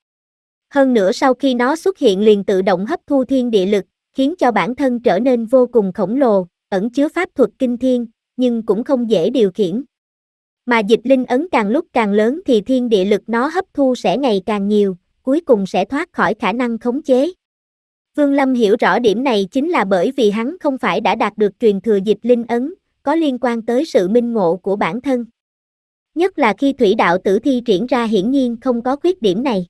Hơn nữa sau khi nó xuất hiện liền tự động hấp thu thiên địa lực, khiến cho bản thân trở nên vô cùng khổng lồ, ẩn chứa pháp thuật kinh thiên, nhưng cũng không dễ điều khiển. Mà dịch linh ấn càng lúc càng lớn thì thiên địa lực nó hấp thu sẽ ngày càng nhiều, cuối cùng sẽ thoát khỏi khả năng khống chế. Vương Lâm hiểu rõ điểm này chính là bởi vì hắn không phải đã đạt được truyền thừa dịch linh ấn, có liên quan tới sự minh ngộ của bản thân. Nhất là khi thủy đạo tử thi triển ra hiển nhiên không có khuyết điểm này.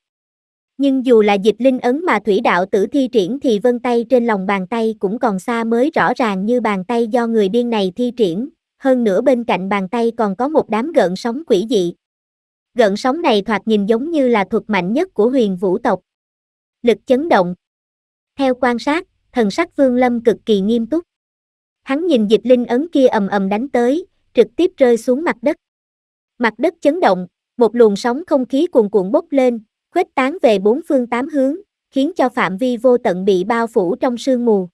Nhưng dù là dịch linh ấn mà thủy đạo tử thi triển thì vân tay trên lòng bàn tay cũng còn xa mới rõ ràng như bàn tay do người điên này thi triển. Hơn nữa bên cạnh bàn tay còn có một đám gợn sóng quỷ dị, Gợn sóng này thoạt nhìn giống như là thuật mạnh nhất của huyền vũ tộc. Lực chấn động. Theo quan sát, thần sắc Vương Lâm cực kỳ nghiêm túc. Hắn nhìn dịch linh ấn kia ầm ầm đánh tới, trực tiếp rơi xuống mặt đất. Mặt đất chấn động, một luồng sóng không khí cuồn cuộn bốc lên, khuếch tán về bốn phương tám hướng, khiến cho phạm vi vô tận bị bao phủ trong sương mù.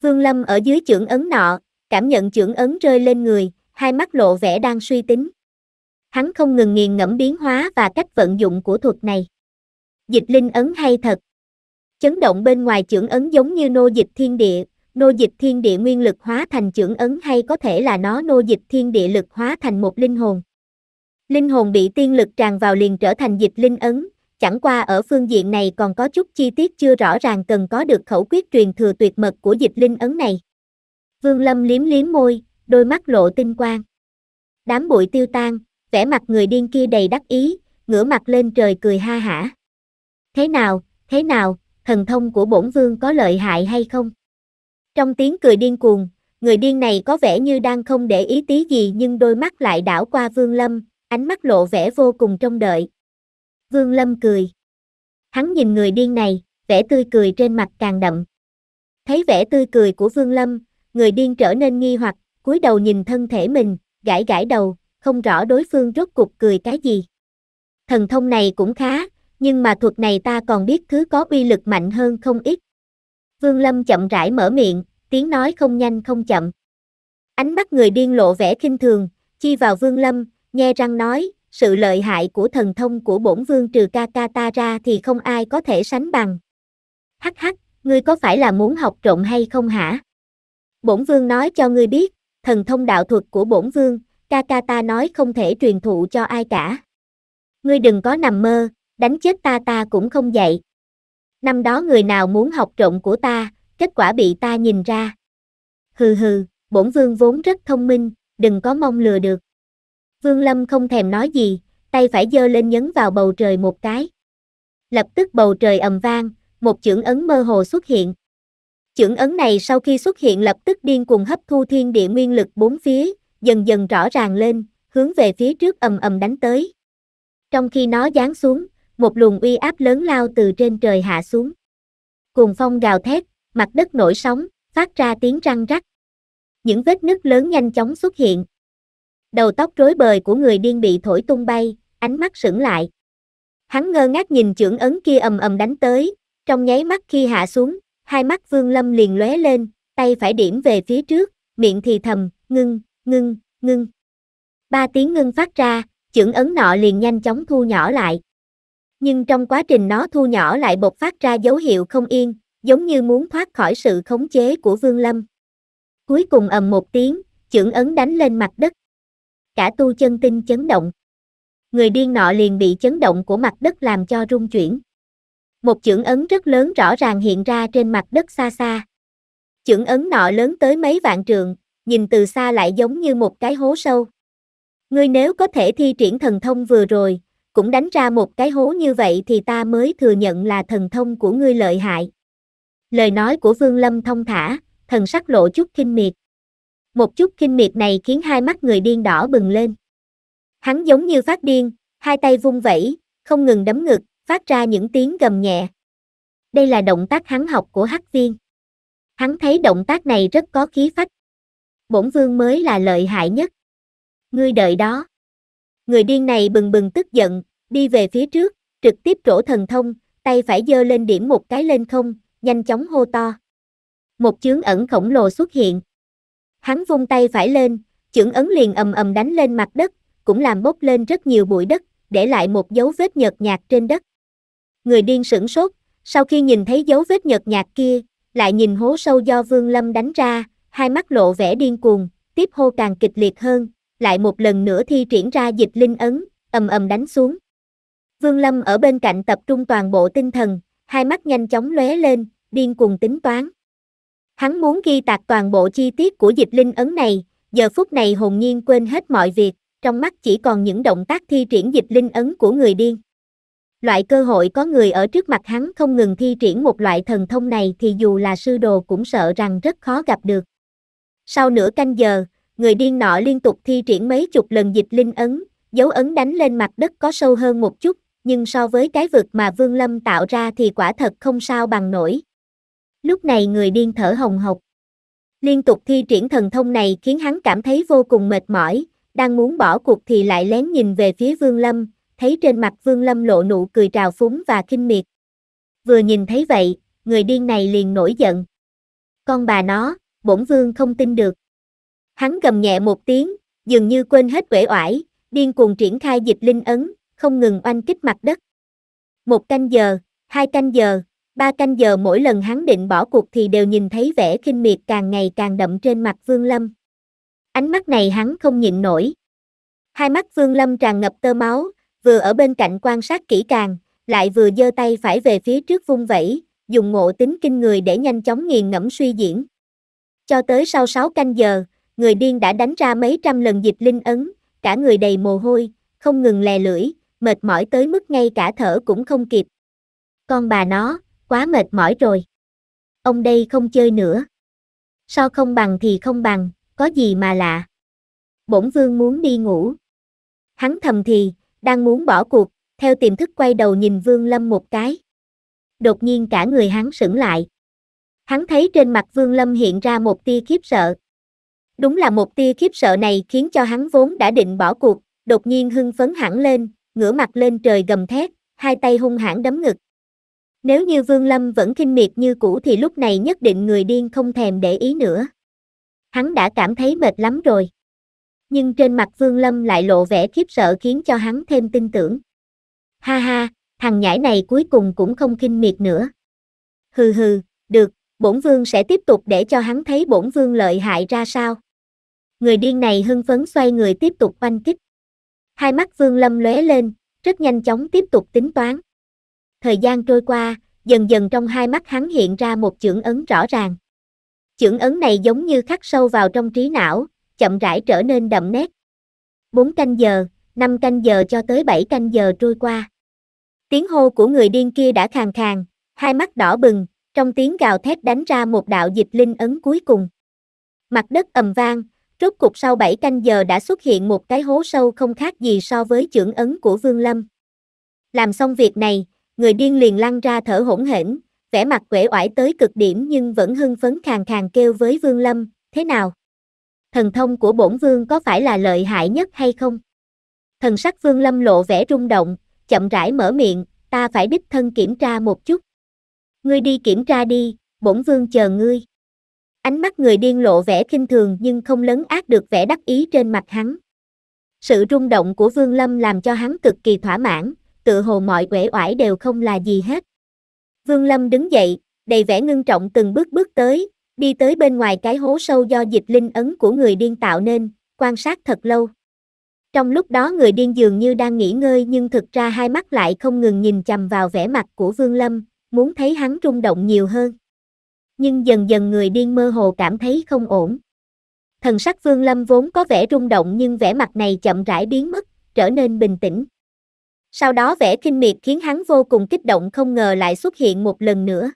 Vương Lâm ở dưới chưởng ấn nọ, cảm nhận chưởng ấn rơi lên người, hai mắt lộ vẻ đang suy tính hắn không ngừng nghiền ngẫm biến hóa và cách vận dụng của thuật này. Dịch linh ấn hay thật. Chấn động bên ngoài trưởng ấn giống như nô dịch thiên địa, nô dịch thiên địa nguyên lực hóa thành trưởng ấn hay có thể là nó nô dịch thiên địa lực hóa thành một linh hồn. Linh hồn bị tiên lực tràn vào liền trở thành dịch linh ấn, chẳng qua ở phương diện này còn có chút chi tiết chưa rõ ràng cần có được khẩu quyết truyền thừa tuyệt mật của dịch linh ấn này. Vương Lâm liếm liếm môi, đôi mắt lộ tinh quang. Đám bụi tiêu tan, vẻ mặt người điên kia đầy đắc ý, ngửa mặt lên trời cười ha hả. Thế nào, thế nào, thần thông của bổn vương có lợi hại hay không? Trong tiếng cười điên cuồng, người điên này có vẻ như đang không để ý tí gì nhưng đôi mắt lại đảo qua vương lâm, ánh mắt lộ vẻ vô cùng trông đợi. Vương lâm cười. Hắn nhìn người điên này, vẻ tươi cười trên mặt càng đậm. Thấy vẻ tươi cười của vương lâm, người điên trở nên nghi hoặc, cúi đầu nhìn thân thể mình, gãi gãi đầu, không rõ đối phương rốt cục cười cái gì. Thần thông này cũng khá, nhưng mà thuật này ta còn biết thứ có uy lực mạnh hơn không ít. Vương Lâm chậm rãi mở miệng, tiếng nói không nhanh không chậm. Ánh mắt người điên lộ vẻ khinh thường, chi vào Vương Lâm, nghe răng nói, sự lợi hại của thần thông của bổn vương trừ ca ca ta ra thì không ai có thể sánh bằng. Hắc hắc, ngươi có phải là muốn học trộm hay không hả? Bổn vương nói cho ngươi biết, thần thông đạo thuật của bổn vương, ca ta nói không thể truyền thụ cho ai cả. Ngươi đừng có nằm mơ, đánh chết ta ta cũng không dạy. Năm đó người nào muốn học trộm của ta, kết quả bị ta nhìn ra. Hừ hừ, bổn vương vốn rất thông minh, đừng có mong lừa được. Vương Lâm không thèm nói gì, tay phải giơ lên nhấn vào bầu trời một cái. Lập tức bầu trời ầm vang, một chưởng ấn mơ hồ xuất hiện. Chưởng ấn này sau khi xuất hiện lập tức điên cuồng hấp thu thiên địa nguyên lực bốn phía, dần dần rõ ràng lên, hướng về phía trước ầm ầm đánh tới. Trong khi nó giáng xuống, một luồng uy áp lớn lao từ trên trời hạ xuống. Cùng phong gào thét, mặt đất nổi sóng, phát ra tiếng răng rắc. Những vết nứt lớn nhanh chóng xuất hiện. Đầu tóc rối bời của người điên bị thổi tung bay, ánh mắt sững lại. Hắn ngơ ngác nhìn chưởng ấn kia ầm ầm đánh tới, trong nháy mắt khi hạ xuống, hai mắt Vương Lâm liền lóe lên, tay phải điểm về phía trước, miệng thì thầm, ngưng, ngưng, ngưng. Ba tiếng ngưng phát ra, chưởng ấn nọ liền nhanh chóng thu nhỏ lại. Nhưng trong quá trình nó thu nhỏ lại bột phát ra dấu hiệu không yên, giống như muốn thoát khỏi sự khống chế của Vương Lâm. Cuối cùng ầm một tiếng, chưởng ấn đánh lên mặt đất. Cả tu chân tinh chấn động. Người điên nọ liền bị chấn động của mặt đất làm cho rung chuyển. Một chưởng ấn rất lớn rõ ràng hiện ra trên mặt đất xa xa. Chưởng ấn nọ lớn tới mấy vạn trường, nhìn từ xa lại giống như một cái hố sâu. Ngươi nếu có thể thi triển thần thông vừa rồi, cũng đánh ra một cái hố như vậy thì ta mới thừa nhận là thần thông của ngươi lợi hại. Lời nói của Vương Lâm thông thả, thần sắc lộ chút kinh miệt. Một chút kinh miệt này khiến hai mắt người điên đỏ bừng lên. Hắn giống như phát điên, hai tay vung vẩy, không ngừng đấm ngực, phát ra những tiếng gầm nhẹ. Đây là động tác hắn học của Hắc Viên. Hắn thấy động tác này rất có khí phách bổn vương mới là lợi hại nhất. Ngươi đợi đó. Người điên này bừng bừng tức giận, đi về phía trước, trực tiếp trổ thần thông, tay phải giơ lên điểm một cái lên không, nhanh chóng hô to. Một chướng ẩn khổng lồ xuất hiện. Hắn vung tay phải lên, chưởng ấn liền ầm ầm đánh lên mặt đất, cũng làm bốc lên rất nhiều bụi đất, để lại một dấu vết nhợt nhạt trên đất. Người điên sửng sốt, sau khi nhìn thấy dấu vết nhợt nhạt kia, lại nhìn hố sâu do Vương Lâm đánh ra, hai mắt lộ vẻ điên cuồng, tiếp hô càng kịch liệt hơn, lại một lần nữa thi triển ra dịch linh ấn, ầm ầm đánh xuống. Vương Lâm ở bên cạnh tập trung toàn bộ tinh thần, hai mắt nhanh chóng lóe lên, điên cuồng tính toán. Hắn muốn ghi tạc toàn bộ chi tiết của dịch linh ấn này, giờ phút này hồn nhiên quên hết mọi việc, trong mắt chỉ còn những động tác thi triển dịch linh ấn của người điên. Loại cơ hội có người ở trước mặt hắn không ngừng thi triển một loại thần thông này thì dù là sư đồ cũng sợ rằng rất khó gặp được. Sau nửa canh giờ, người điên nọ liên tục thi triển mấy chục lần dịch linh ấn, dấu ấn đánh lên mặt đất có sâu hơn một chút, nhưng so với cái vực mà Vương Lâm tạo ra thì quả thật không sao bằng nổi. Lúc này người điên thở hồng hộc. Liên tục thi triển thần thông này khiến hắn cảm thấy vô cùng mệt mỏi, đang muốn bỏ cuộc thì lại lén nhìn về phía Vương Lâm, thấy trên mặt Vương Lâm lộ nụ cười trào phúng và kinh miệt. Vừa nhìn thấy vậy, người điên này liền nổi giận. Con bà nó, bổn vương không tin được. Hắn gầm nhẹ một tiếng, dường như quên hết uể oải, điên cuồng triển khai dịch linh ấn, không ngừng oanh kích mặt đất. Một canh giờ, hai canh giờ, ba canh giờ mỗi lần hắn định bỏ cuộc thì đều nhìn thấy vẻ kinh miệt càng ngày càng đậm trên mặt Vương Lâm. Ánh mắt này hắn không nhịn nổi. Hai mắt Vương Lâm tràn ngập tơ máu, vừa ở bên cạnh quan sát kỹ càng, lại vừa giơ tay phải về phía trước vung vẩy, dùng ngộ tính kinh người để nhanh chóng nghiền ngẫm suy diễn. Cho tới sau 6 canh giờ, người điên đã đánh ra mấy trăm lần dịch linh ấn, cả người đầy mồ hôi, không ngừng lè lưỡi, mệt mỏi tới mức ngay cả thở cũng không kịp. Con bà nó, quá mệt mỏi rồi. Ông đây không chơi nữa. Sao không bằng thì không bằng, có gì mà lạ. Bổn vương muốn đi ngủ. Hắn thầm thì, đang muốn bỏ cuộc, theo tiềm thức quay đầu nhìn vương lâm một cái. Đột nhiên cả người hắn sững lại, Hắn thấy trên mặt Vương Lâm hiện ra một tia khiếp sợ. Đúng là một tia khiếp sợ này khiến cho hắn vốn đã định bỏ cuộc, đột nhiên hưng phấn hẳn lên, ngửa mặt lên trời gầm thét, hai tay hung hãn đấm ngực. Nếu như Vương Lâm vẫn kinh miệt như cũ thì lúc này nhất định người điên không thèm để ý nữa. Hắn đã cảm thấy mệt lắm rồi. Nhưng trên mặt Vương Lâm lại lộ vẻ khiếp sợ khiến cho hắn thêm tin tưởng. Ha ha, thằng nhãi này cuối cùng cũng không kinh miệt nữa. Hừ hừ, được, bổn vương sẽ tiếp tục để cho hắn thấy bổn vương lợi hại ra sao. Người điên này hưng phấn xoay người tiếp tục oanh kích. Hai mắt vương lâm lóe lên, rất nhanh chóng tiếp tục tính toán. Thời gian trôi qua, dần dần trong hai mắt hắn hiện ra một chưởng ấn rõ ràng. Chưởng ấn này giống như khắc sâu vào trong trí não, chậm rãi trở nên đậm nét. Bốn canh giờ, năm canh giờ cho tới bảy canh giờ trôi qua. Tiếng hô của người điên kia đã khàn khàn, hai mắt đỏ bừng, trong tiếng gào thét đánh ra một đạo dịch linh ấn cuối cùng. Mặt đất ầm vang, rốt cục sau 7 canh giờ đã xuất hiện một cái hố sâu không khác gì so với trưởng ấn của Vương Lâm. Làm xong việc này, người điên liền lăn ra thở hổn hển, vẻ mặt quể oải tới cực điểm nhưng vẫn hưng phấn khàn khàn kêu với Vương Lâm, thế nào? Thần thông của bổn vương có phải là lợi hại nhất hay không? Thần sắc Vương Lâm lộ vẻ rung động, chậm rãi mở miệng, ta phải đích thân kiểm tra một chút ngươi đi kiểm tra đi, bổn vương chờ ngươi. Ánh mắt người điên lộ vẻ kinh thường nhưng không lấn át được vẻ đắc ý trên mặt hắn. Sự rung động của Vương Lâm làm cho hắn cực kỳ thỏa mãn, tự hồ mọi uể oải đều không là gì hết. Vương Lâm đứng dậy, đầy vẻ ngưng trọng từng bước bước tới, đi tới bên ngoài cái hố sâu do dịch linh ấn của người điên tạo nên, quan sát thật lâu. Trong lúc đó người điên dường như đang nghỉ ngơi nhưng thực ra hai mắt lại không ngừng nhìn chằm vào vẻ mặt của Vương Lâm, muốn thấy hắn rung động nhiều hơn. Nhưng dần dần người điên mơ hồ cảm thấy không ổn. Thần sắc Vương Lâm vốn có vẻ rung động nhưng vẻ mặt này chậm rãi biến mất, trở nên bình tĩnh. Sau đó vẻ kinh miệt khiến hắn vô cùng kích động không ngờ lại xuất hiện một lần nữa.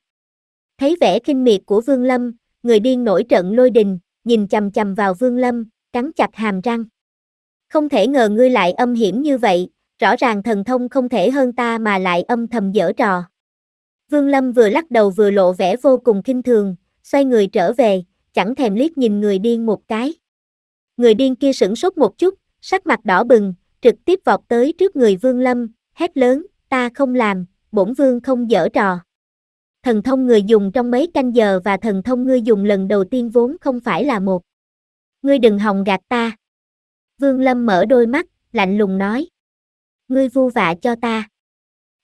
Thấy vẻ kinh miệt của Vương Lâm, người điên nổi trận lôi đình, nhìn chầm chầm vào Vương Lâm, cắn chặt hàm răng. Không thể ngờ ngươi lại âm hiểm như vậy, rõ ràng thần thông không thể hơn ta mà lại âm thầm dở trò. Vương Lâm vừa lắc đầu vừa lộ vẻ vô cùng kinh thường, xoay người trở về, chẳng thèm liếc nhìn người điên một cái. Người điên kia sửng sốt một chút, sắc mặt đỏ bừng, trực tiếp vọt tới trước người Vương Lâm, hét lớn, ta không làm, bổn Vương không dở trò. Thần thông người dùng trong mấy canh giờ và thần thông ngươi dùng lần đầu tiên vốn không phải là một. Ngươi đừng hòng gạt ta. Vương Lâm mở đôi mắt, lạnh lùng nói. Ngươi vu vạ cho ta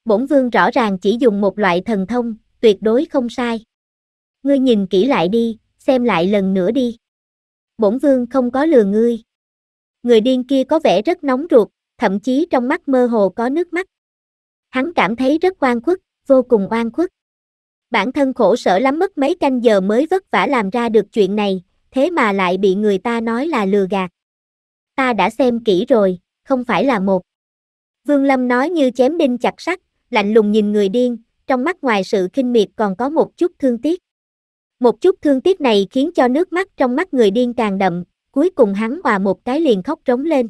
bổn vương rõ ràng chỉ dùng một loại thần thông, tuyệt đối không sai. Ngươi nhìn kỹ lại đi, xem lại lần nữa đi. Bổn vương không có lừa ngươi. Người điên kia có vẻ rất nóng ruột, thậm chí trong mắt mơ hồ có nước mắt. Hắn cảm thấy rất oan khuất, vô cùng oan khuất. Bản thân khổ sở lắm mất mấy canh giờ mới vất vả làm ra được chuyện này, thế mà lại bị người ta nói là lừa gạt. Ta đã xem kỹ rồi, không phải là một. Vương Lâm nói như chém đinh chặt sắt, lạnh lùng nhìn người điên, trong mắt ngoài sự khinh miệt còn có một chút thương tiếc. Một chút thương tiếc này khiến cho nước mắt trong mắt người điên càng đậm, cuối cùng hắn hòa một cái liền khóc rống lên.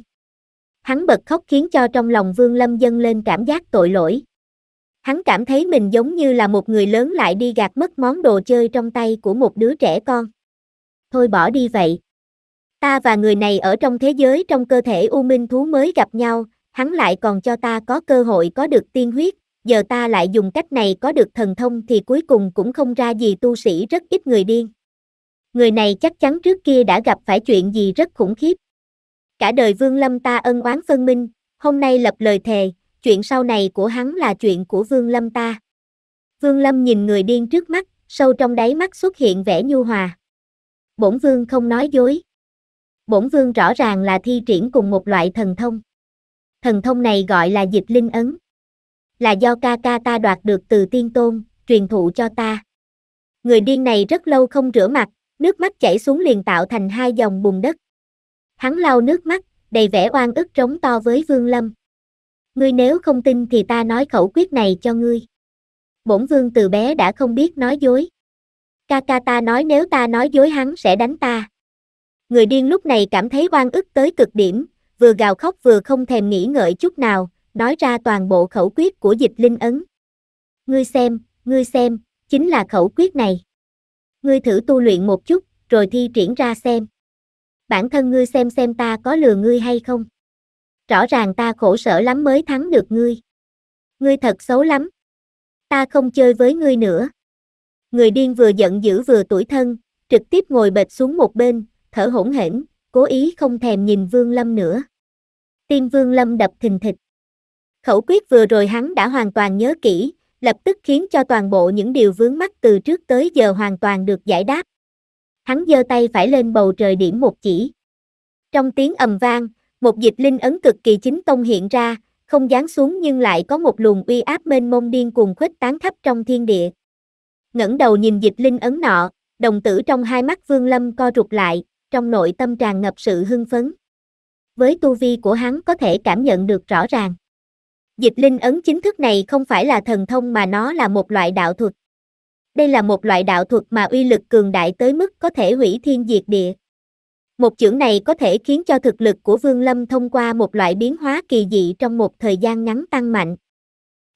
Hắn bật khóc khiến cho trong lòng Vương Lâm dâng lên cảm giác tội lỗi. Hắn cảm thấy mình giống như là một người lớn lại đi gạt mất món đồ chơi trong tay của một đứa trẻ con. Thôi bỏ đi vậy. Ta và người này ở trong thế giới trong cơ thể U Minh Thú mới gặp nhau, hắn lại còn cho ta có cơ hội có được tiên huyết, giờ ta lại dùng cách này có được thần thông thì cuối cùng cũng không ra gì tu sĩ rất ít người điên. Người này chắc chắn trước kia đã gặp phải chuyện gì rất khủng khiếp. Cả đời Vương Lâm ta ân oán phân minh, hôm nay lập lời thề, chuyện sau này của hắn là chuyện của Vương Lâm ta. Vương Lâm nhìn người điên trước mắt, sâu trong đáy mắt xuất hiện vẻ nhu hòa. Bổn Vương không nói dối. Bổn Vương rõ ràng là thi triển cùng một loại thần thông. Thần thông này gọi là dịch linh ấn là do ca ca ta đoạt được từ tiên tôn, truyền thụ cho ta. Người điên này rất lâu không rửa mặt, nước mắt chảy xuống liền tạo thành hai dòng bùn đất. Hắn lau nước mắt, đầy vẻ oan ức trống to với Vương Lâm. Ngươi nếu không tin thì ta nói khẩu quyết này cho ngươi. Bổn vương từ bé đã không biết nói dối. Ca ca ta nói nếu ta nói dối hắn sẽ đánh ta. Người điên lúc này cảm thấy oan ức tới cực điểm, vừa gào khóc vừa không thèm nghĩ ngợi chút nào, nói ra toàn bộ khẩu quyết của dịch linh ấn. Ngươi xem, ngươi xem, chính là khẩu quyết này. Ngươi thử tu luyện một chút, rồi thi triển ra xem. Bản thân ngươi xem xem ta có lừa ngươi hay không. Rõ ràng ta khổ sở lắm mới thắng được ngươi. Ngươi thật xấu lắm. Ta không chơi với ngươi nữa. Người điên vừa giận dữ vừa tuổi thân, trực tiếp ngồi bệt xuống một bên, thở hổn hển, cố ý không thèm nhìn Vương Lâm nữa. Tim Vương Lâm đập thình thịch. Khẩu quyết vừa rồi hắn đã hoàn toàn nhớ kỹ, lập tức khiến cho toàn bộ những điều vướng mắc từ trước tới giờ hoàn toàn được giải đáp. Hắn giơ tay phải lên bầu trời điểm một chỉ. Trong tiếng ầm vang, một dịch linh ấn cực kỳ chính tông hiện ra, không giáng xuống nhưng lại có một luồng uy áp mênh mông điên cuồng khuếch tán khắp trong thiên địa. ngẩng đầu nhìn dịch linh ấn nọ, đồng tử trong hai mắt Vương Lâm co rụt lại, trong nội tâm tràn ngập sự hưng phấn. Với tu vi của hắn có thể cảm nhận được rõ ràng. Dịch linh ấn chính thức này không phải là thần thông mà nó là một loại đạo thuật. Đây là một loại đạo thuật mà uy lực cường đại tới mức có thể hủy thiên diệt địa. Một chưởng này có thể khiến cho thực lực của Vương Lâm thông qua một loại biến hóa kỳ dị trong một thời gian ngắn tăng mạnh.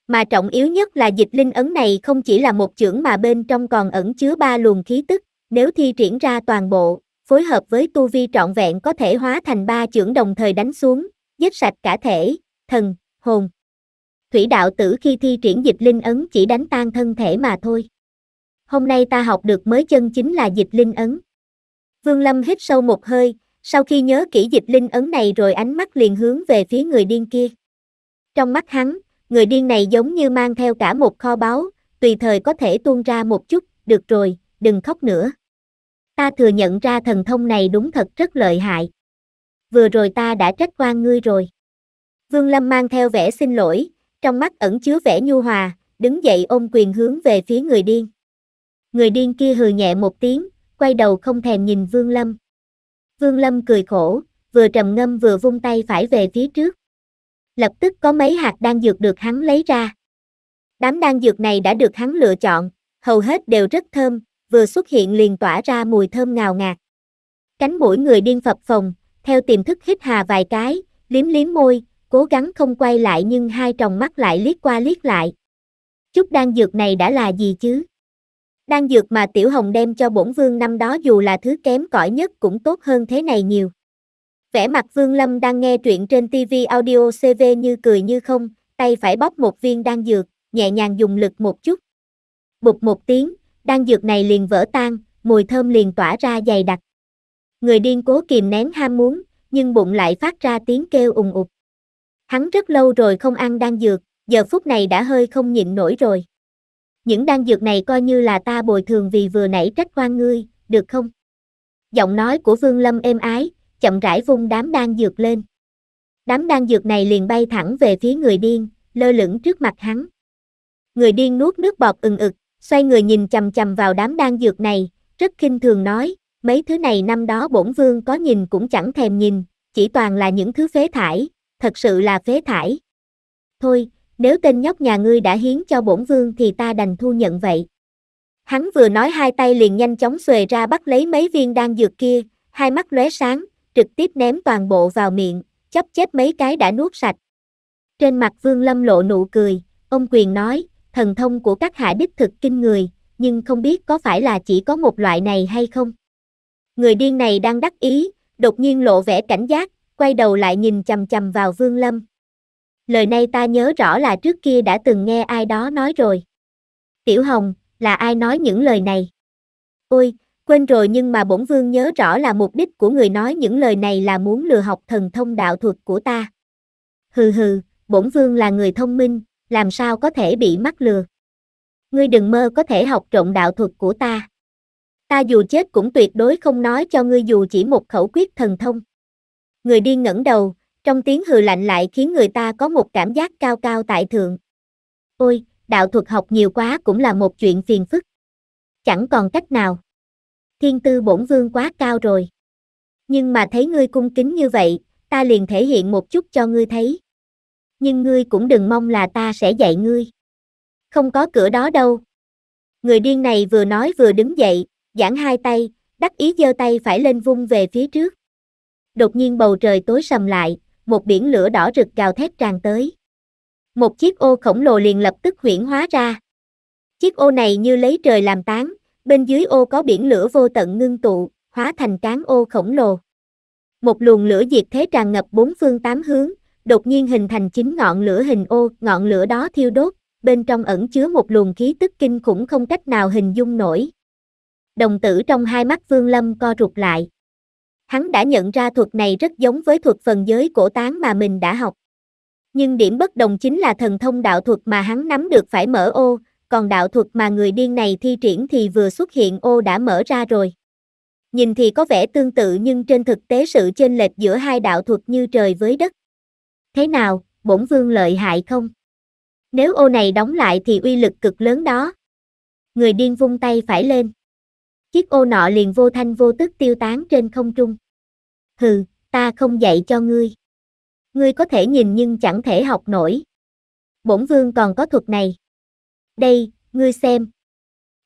Mà trọng yếu nhất là dịch linh ấn này không chỉ là một chưởng mà bên trong còn ẩn chứa ba luồng khí tức, nếu thi triển ra toàn bộ, phối hợp với tu vi trọn vẹn có thể hóa thành ba chưởng đồng thời đánh xuống, giết sạch cả thể, thần, hồn, thủy đạo tử khi thi triển dịch linh ấn chỉ đánh tan thân thể mà thôi. Hôm nay ta học được mới chân chính là dịch linh ấn. Vương Lâm hít sâu một hơi, sau khi nhớ kỹ dịch linh ấn này rồi ánh mắt liền hướng về phía người điên kia. Trong mắt hắn, người điên này giống như mang theo cả một kho báu, tùy thời có thể tuôn ra một chút, được rồi, đừng khóc nữa. Ta thừa nhận ra thần thông này đúng thật rất lợi hại. Vừa rồi ta đã trách quan ngươi rồi. Vương Lâm mang theo vẻ xin lỗi, trong mắt ẩn chứa vẻ nhu hòa, đứng dậy ôm quyền hướng về phía người điên. Người điên kia hừ nhẹ một tiếng, quay đầu không thèm nhìn Vương Lâm. Vương Lâm cười khổ, vừa trầm ngâm vừa vung tay phải về phía trước. Lập tức có mấy hạt đan dược được hắn lấy ra. Đám đan dược này đã được hắn lựa chọn, hầu hết đều rất thơm, vừa xuất hiện liền tỏa ra mùi thơm ngào ngạt. Cánh mũi người điên phập phồng, theo tiềm thức hít hà vài cái, liếm liếm môi, cố gắng không quay lại nhưng hai tròng mắt lại liếc qua liếc lại. Chút đan dược này đã là gì chứ? Đan dược mà Tiểu Hồng đem cho bổn vương năm đó dù là thứ kém cỏi nhất cũng tốt hơn thế này nhiều. Vẻ mặt Vương Lâm đang nghe truyện trên TV audio CV như cười như không, tay phải bóp một viên đan dược, nhẹ nhàng dùng lực một chút. Bụp một tiếng, đan dược này liền vỡ tan, mùi thơm liền tỏa ra dày đặc. Người điên cố kìm nén ham muốn, nhưng bụng lại phát ra tiếng kêu ùng ục. Hắn rất lâu rồi không ăn đan dược, giờ phút này đã hơi không nhịn nổi rồi. Những đan dược này coi như là ta bồi thường vì vừa nãy trách quan ngươi, được không? Giọng nói của Vương Lâm êm ái, chậm rãi vung đám đan dược lên. Đám đan dược này liền bay thẳng về phía người điên, lơ lửng trước mặt hắn. Người điên nuốt nước bọt ừng ực, xoay người nhìn chầm chầm vào đám đan dược này, rất khinh thường nói, mấy thứ này năm đó bổn vương có nhìn cũng chẳng thèm nhìn, chỉ toàn là những thứ phế thải, thật sự là phế thải. Thôi, nếu tên nhóc nhà ngươi đã hiến cho bổn vương thì ta đành thu nhận vậy. Hắn vừa nói hai tay liền nhanh chóng xuề ra bắt lấy mấy viên đan dược kia, hai mắt lóe sáng, trực tiếp ném toàn bộ vào miệng, chấp chết mấy cái đã nuốt sạch. Trên mặt vương lâm lộ nụ cười, ông quyền nói, thần thông của các hạ đích thực kinh người, nhưng không biết có phải là chỉ có một loại này hay không. Người điên này đang đắc ý, đột nhiên lộ vẻ cảnh giác, quay đầu lại nhìn chầm chầm vào Vương Lâm. Lời này ta nhớ rõ là trước kia đã từng nghe ai đó nói rồi. Tiểu Hồng, là ai nói những lời này? Ôi, quên rồi nhưng mà bổn vương nhớ rõ là mục đích của người nói những lời này là muốn lừa học thần thông đạo thuật của ta. Hừ hừ, bổn vương là người thông minh, làm sao có thể bị mắc lừa. Ngươi đừng mơ có thể học trộn đạo thuật của ta. Ta dù chết cũng tuyệt đối không nói cho ngươi dù chỉ một khẩu quyết thần thông người điên ngẩng đầu, trong tiếng hừ lạnh lại khiến người ta có một cảm giác cao cao tại thượng. Ôi, đạo thuật học nhiều quá cũng là một chuyện phiền phức. Chẳng còn cách nào. Thiên tư bổn vương quá cao rồi. Nhưng mà thấy ngươi cung kính như vậy, ta liền thể hiện một chút cho ngươi thấy. Nhưng ngươi cũng đừng mong là ta sẽ dạy ngươi. Không có cửa đó đâu. Người điên này vừa nói vừa đứng dậy, giãn hai tay, đắc ý giơ tay phải lên vung về phía trước đột nhiên bầu trời tối sầm lại, một biển lửa đỏ rực gào thét tràn tới. Một chiếc ô khổng lồ liền lập tức huyển hóa ra. Chiếc ô này như lấy trời làm tán, bên dưới ô có biển lửa vô tận ngưng tụ, hóa thành cán ô khổng lồ. Một luồng lửa diệt thế tràn ngập bốn phương tám hướng, đột nhiên hình thành chính ngọn lửa hình ô, ngọn lửa đó thiêu đốt, bên trong ẩn chứa một luồng khí tức kinh khủng không cách nào hình dung nổi. Đồng tử trong hai mắt Vương Lâm co rụt lại. Hắn đã nhận ra thuật này rất giống với thuật phần giới cổ tán mà mình đã học. Nhưng điểm bất đồng chính là thần thông đạo thuật mà hắn nắm được phải mở ô, còn đạo thuật mà người điên này thi triển thì vừa xuất hiện ô đã mở ra rồi. Nhìn thì có vẻ tương tự nhưng trên thực tế sự chênh lệch giữa hai đạo thuật như trời với đất. Thế nào, bổn vương lợi hại không? Nếu ô này đóng lại thì uy lực cực lớn đó. Người điên vung tay phải lên. Chiếc ô nọ liền vô thanh vô tức tiêu tán trên không trung. Hừ, ta không dạy cho ngươi. Ngươi có thể nhìn nhưng chẳng thể học nổi. Bổn vương còn có thuật này. Đây, ngươi xem.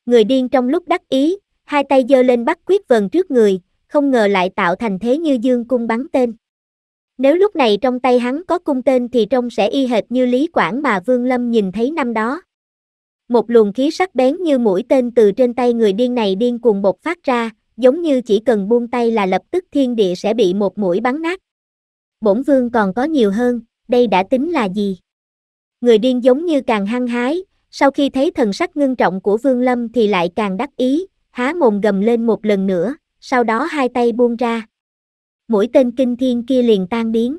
Người điên trong lúc đắc ý, hai tay giơ lên bắt quyết vần trước người, không ngờ lại tạo thành thế như dương cung bắn tên. Nếu lúc này trong tay hắn có cung tên thì trông sẽ y hệt như Lý Quảng mà Vương Lâm nhìn thấy năm đó. Một luồng khí sắc bén như mũi tên từ trên tay người điên này điên cuồng bột phát ra, giống như chỉ cần buông tay là lập tức thiên địa sẽ bị một mũi bắn nát. Bổn vương còn có nhiều hơn, đây đã tính là gì? Người điên giống như càng hăng hái, sau khi thấy thần sắc ngưng trọng của vương lâm thì lại càng đắc ý, há mồm gầm lên một lần nữa, sau đó hai tay buông ra. Mũi tên kinh thiên kia liền tan biến.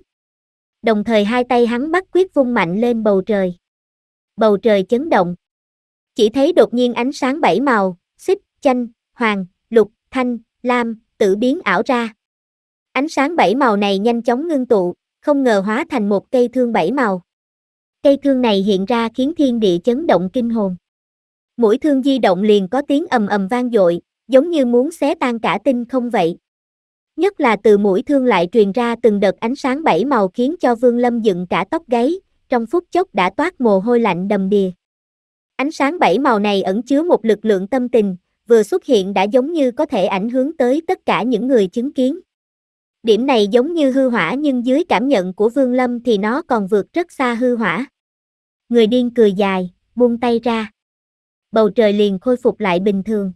Đồng thời hai tay hắn bắt quyết vung mạnh lên bầu trời. Bầu trời chấn động. Chỉ thấy đột nhiên ánh sáng bảy màu, xích, chanh, hoàng, lục, thanh, lam, tự biến ảo ra. Ánh sáng bảy màu này nhanh chóng ngưng tụ, không ngờ hóa thành một cây thương bảy màu. Cây thương này hiện ra khiến thiên địa chấn động kinh hồn. Mũi thương di động liền có tiếng ầm ầm vang dội, giống như muốn xé tan cả tinh không vậy. Nhất là từ mũi thương lại truyền ra từng đợt ánh sáng bảy màu khiến cho Vương Lâm dựng cả tóc gáy, trong phút chốc đã toát mồ hôi lạnh đầm đìa. Ánh sáng bảy màu này ẩn chứa một lực lượng tâm tình, vừa xuất hiện đã giống như có thể ảnh hưởng tới tất cả những người chứng kiến. Điểm này giống như hư hỏa nhưng dưới cảm nhận của Vương Lâm thì nó còn vượt rất xa hư hỏa. Người điên cười dài, buông tay ra. Bầu trời liền khôi phục lại bình thường.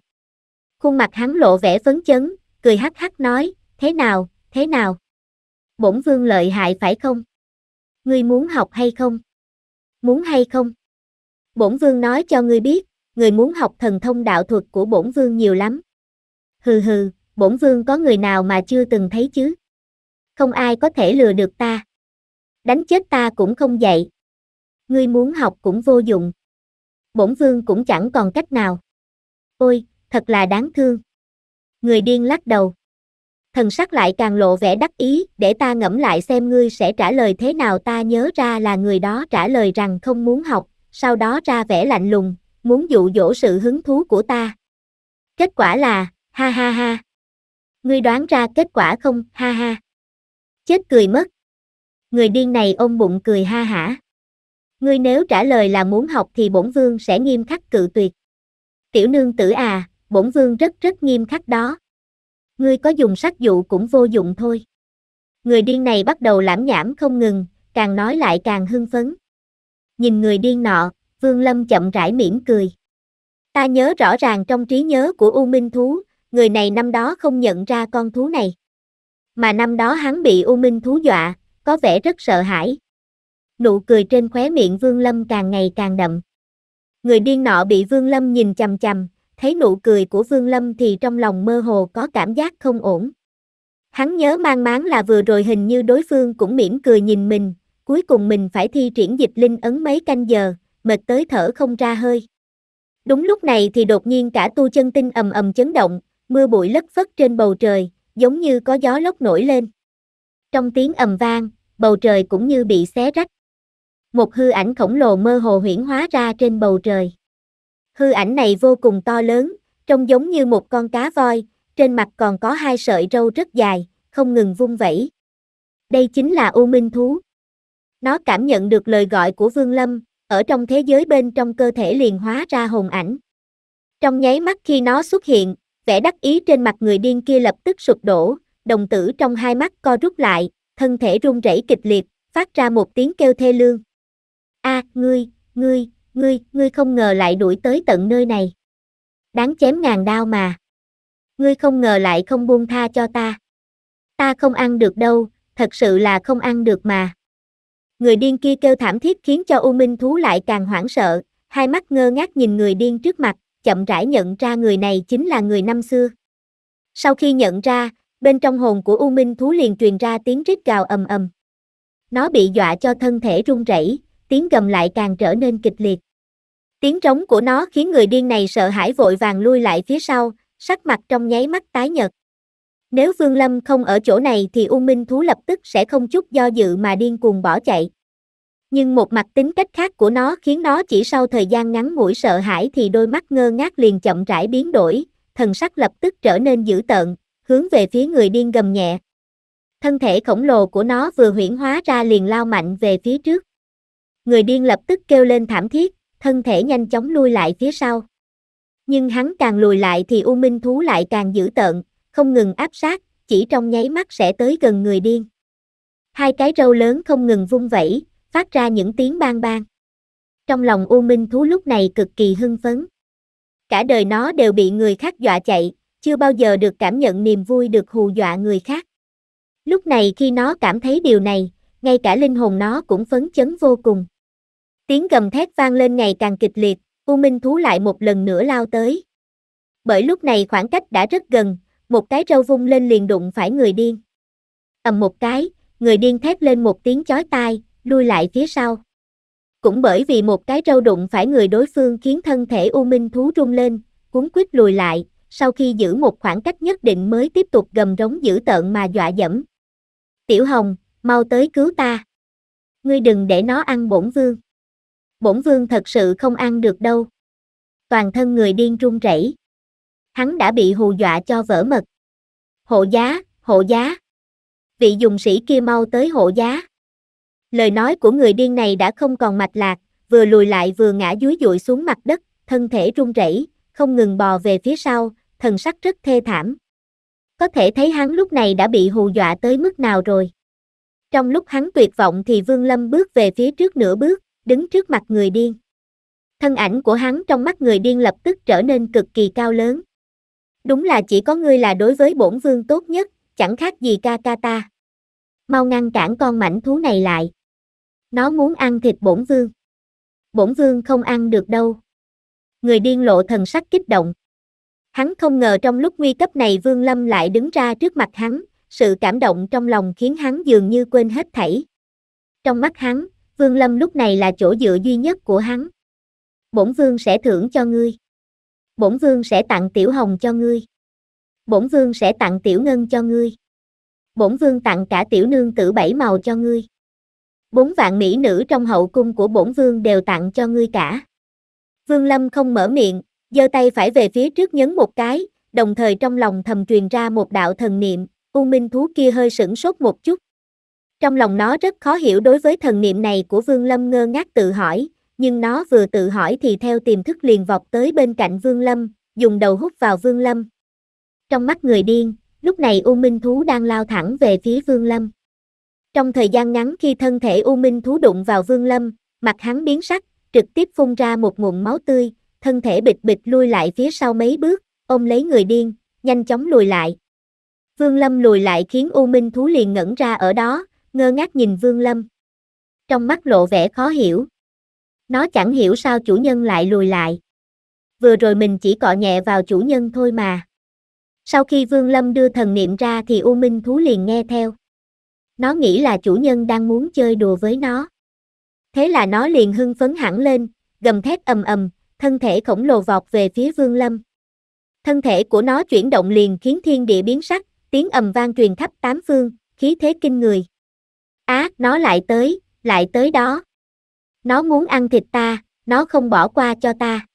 Khuôn mặt hắn lộ vẻ phấn chấn, cười hắc hắc nói, thế nào, thế nào? Bổn vương lợi hại phải không? Ngươi muốn học hay không? Muốn hay không? Bổn vương nói cho ngươi biết, người muốn học thần thông đạo thuật của bổn vương nhiều lắm. Hừ hừ, bổn vương có người nào mà chưa từng thấy chứ? Không ai có thể lừa được ta. Đánh chết ta cũng không dậy. Ngươi muốn học cũng vô dụng. Bổn vương cũng chẳng còn cách nào. Ôi, thật là đáng thương. Người điên lắc đầu. Thần sắc lại càng lộ vẻ đắc ý, để ta ngẫm lại xem ngươi sẽ trả lời thế nào ta nhớ ra là người đó trả lời rằng không muốn học, sau đó ra vẻ lạnh lùng, muốn dụ dỗ sự hứng thú của ta. Kết quả là, ha ha ha. Ngươi đoán ra kết quả không, ha ha. Chết cười mất. Người điên này ôm bụng cười ha hả. Ngươi nếu trả lời là muốn học thì bổn vương sẽ nghiêm khắc cự tuyệt. Tiểu nương tử à, bổn vương rất rất nghiêm khắc đó. Ngươi có dùng sắc dụ cũng vô dụng thôi. Người điên này bắt đầu lãm nhảm không ngừng, càng nói lại càng hưng phấn nhìn người điên nọ, Vương Lâm chậm rãi mỉm cười. Ta nhớ rõ ràng trong trí nhớ của U Minh Thú, người này năm đó không nhận ra con thú này. Mà năm đó hắn bị U Minh Thú dọa, có vẻ rất sợ hãi. Nụ cười trên khóe miệng Vương Lâm càng ngày càng đậm. Người điên nọ bị Vương Lâm nhìn chằm chằm, thấy nụ cười của Vương Lâm thì trong lòng mơ hồ có cảm giác không ổn. Hắn nhớ mang máng là vừa rồi hình như đối phương cũng mỉm cười nhìn mình, cuối cùng mình phải thi triển dịch linh ấn mấy canh giờ, mệt tới thở không ra hơi. Đúng lúc này thì đột nhiên cả tu chân tinh ầm ầm chấn động, mưa bụi lất phất trên bầu trời, giống như có gió lốc nổi lên. Trong tiếng ầm vang, bầu trời cũng như bị xé rách. Một hư ảnh khổng lồ mơ hồ huyễn hóa ra trên bầu trời. Hư ảnh này vô cùng to lớn, trông giống như một con cá voi, trên mặt còn có hai sợi râu rất dài, không ngừng vung vẩy. Đây chính là U Minh Thú. Nó cảm nhận được lời gọi của Vương Lâm, ở trong thế giới bên trong cơ thể liền hóa ra hồn ảnh. Trong nháy mắt khi nó xuất hiện, vẻ đắc ý trên mặt người điên kia lập tức sụp đổ, đồng tử trong hai mắt co rút lại, thân thể run rẩy kịch liệt, phát ra một tiếng kêu thê lương. A, ngươi, ngươi, ngươi, ngươi không ngờ lại đuổi tới tận nơi này. Đáng chém ngàn đao mà. Ngươi không ngờ lại không buông tha cho ta. Ta không ăn được đâu, thật sự là không ăn được mà. Người điên kia kêu thảm thiết khiến cho U Minh Thú lại càng hoảng sợ, hai mắt ngơ ngác nhìn người điên trước mặt, chậm rãi nhận ra người này chính là người năm xưa. Sau khi nhận ra, bên trong hồn của U Minh Thú liền truyền ra tiếng rít gào ầm ầm. Nó bị dọa cho thân thể run rẩy, tiếng gầm lại càng trở nên kịch liệt. Tiếng trống của nó khiến người điên này sợ hãi vội vàng lui lại phía sau, sắc mặt trong nháy mắt tái nhợt. Nếu Vương Lâm không ở chỗ này thì U Minh Thú lập tức sẽ không chút do dự mà điên cuồng bỏ chạy. Nhưng một mặt tính cách khác của nó khiến nó chỉ sau thời gian ngắn ngủi sợ hãi thì đôi mắt ngơ ngác liền chậm rãi biến đổi, thần sắc lập tức trở nên dữ tợn, hướng về phía người điên gầm nhẹ. Thân thể khổng lồ của nó vừa huyển hóa ra liền lao mạnh về phía trước. Người điên lập tức kêu lên thảm thiết, thân thể nhanh chóng lui lại phía sau. Nhưng hắn càng lùi lại thì U Minh Thú lại càng dữ tợn, không ngừng áp sát, chỉ trong nháy mắt sẽ tới gần người điên. Hai cái râu lớn không ngừng vung vẩy, phát ra những tiếng bang bang. Trong lòng U Minh Thú lúc này cực kỳ hưng phấn. Cả đời nó đều bị người khác dọa chạy, chưa bao giờ được cảm nhận niềm vui được hù dọa người khác. Lúc này khi nó cảm thấy điều này, ngay cả linh hồn nó cũng phấn chấn vô cùng. Tiếng gầm thét vang lên ngày càng kịch liệt, U Minh Thú lại một lần nữa lao tới. Bởi lúc này khoảng cách đã rất gần, một cái râu vung lên liền đụng phải người điên. ầm một cái, người điên thét lên một tiếng chói tai, lui lại phía sau. Cũng bởi vì một cái râu đụng phải người đối phương khiến thân thể U Minh thú rung lên, cuốn quýt lùi lại, sau khi giữ một khoảng cách nhất định mới tiếp tục gầm rống dữ tợn mà dọa dẫm. Tiểu Hồng, mau tới cứu ta. Ngươi đừng để nó ăn bổn vương. Bổn vương thật sự không ăn được đâu. Toàn thân người điên run rẩy hắn đã bị hù dọa cho vỡ mật. Hộ giá, hộ giá. Vị dùng sĩ kia mau tới hộ giá. Lời nói của người điên này đã không còn mạch lạc, vừa lùi lại vừa ngã dúi dụi xuống mặt đất, thân thể run rẩy, không ngừng bò về phía sau, thần sắc rất thê thảm. Có thể thấy hắn lúc này đã bị hù dọa tới mức nào rồi. Trong lúc hắn tuyệt vọng thì Vương Lâm bước về phía trước nửa bước, đứng trước mặt người điên. Thân ảnh của hắn trong mắt người điên lập tức trở nên cực kỳ cao lớn đúng là chỉ có ngươi là đối với bổn vương tốt nhất, chẳng khác gì ca ca ta. Mau ngăn cản con mảnh thú này lại. Nó muốn ăn thịt bổn vương. Bổn vương không ăn được đâu. Người điên lộ thần sắc kích động. Hắn không ngờ trong lúc nguy cấp này Vương Lâm lại đứng ra trước mặt hắn, sự cảm động trong lòng khiến hắn dường như quên hết thảy. Trong mắt hắn, Vương Lâm lúc này là chỗ dựa duy nhất của hắn. Bổn vương sẽ thưởng cho ngươi bổn vương sẽ tặng tiểu hồng cho ngươi. Bổn vương sẽ tặng tiểu ngân cho ngươi. Bổn vương tặng cả tiểu nương tử bảy màu cho ngươi. Bốn vạn mỹ nữ trong hậu cung của bổn vương đều tặng cho ngươi cả. Vương Lâm không mở miệng, giơ tay phải về phía trước nhấn một cái, đồng thời trong lòng thầm truyền ra một đạo thần niệm, U Minh thú kia hơi sửng sốt một chút. Trong lòng nó rất khó hiểu đối với thần niệm này của Vương Lâm ngơ ngác tự hỏi, nhưng nó vừa tự hỏi thì theo tiềm thức liền vọt tới bên cạnh Vương Lâm, dùng đầu hút vào Vương Lâm. Trong mắt người điên, lúc này U Minh Thú đang lao thẳng về phía Vương Lâm. Trong thời gian ngắn khi thân thể U Minh Thú đụng vào Vương Lâm, mặt hắn biến sắc, trực tiếp phun ra một nguồn máu tươi, thân thể bịch bịch lui lại phía sau mấy bước, ôm lấy người điên, nhanh chóng lùi lại. Vương Lâm lùi lại khiến U Minh Thú liền ngẩn ra ở đó, ngơ ngác nhìn Vương Lâm. Trong mắt lộ vẻ khó hiểu. Nó chẳng hiểu sao chủ nhân lại lùi lại. Vừa rồi mình chỉ cọ nhẹ vào chủ nhân thôi mà. Sau khi Vương Lâm đưa thần niệm ra thì U Minh Thú liền nghe theo. Nó nghĩ là chủ nhân đang muốn chơi đùa với nó. Thế là nó liền hưng phấn hẳn lên, gầm thét ầm ầm, thân thể khổng lồ vọt về phía Vương Lâm. Thân thể của nó chuyển động liền khiến thiên địa biến sắc, tiếng ầm vang truyền khắp tám phương, khí thế kinh người. Á, nó lại tới, lại tới đó. Nó muốn ăn thịt ta, nó không bỏ qua cho ta.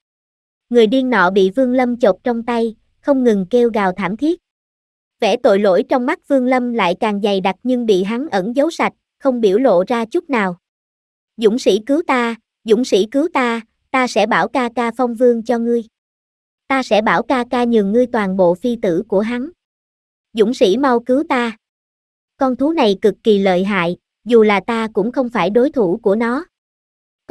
Người điên nọ bị Vương Lâm chộp trong tay, không ngừng kêu gào thảm thiết. Vẻ tội lỗi trong mắt Vương Lâm lại càng dày đặc nhưng bị hắn ẩn giấu sạch, không biểu lộ ra chút nào. Dũng sĩ cứu ta, dũng sĩ cứu ta, ta sẽ bảo ca ca phong vương cho ngươi. Ta sẽ bảo ca ca nhường ngươi toàn bộ phi tử của hắn. Dũng sĩ mau cứu ta. Con thú này cực kỳ lợi hại, dù là ta cũng không phải đối thủ của nó.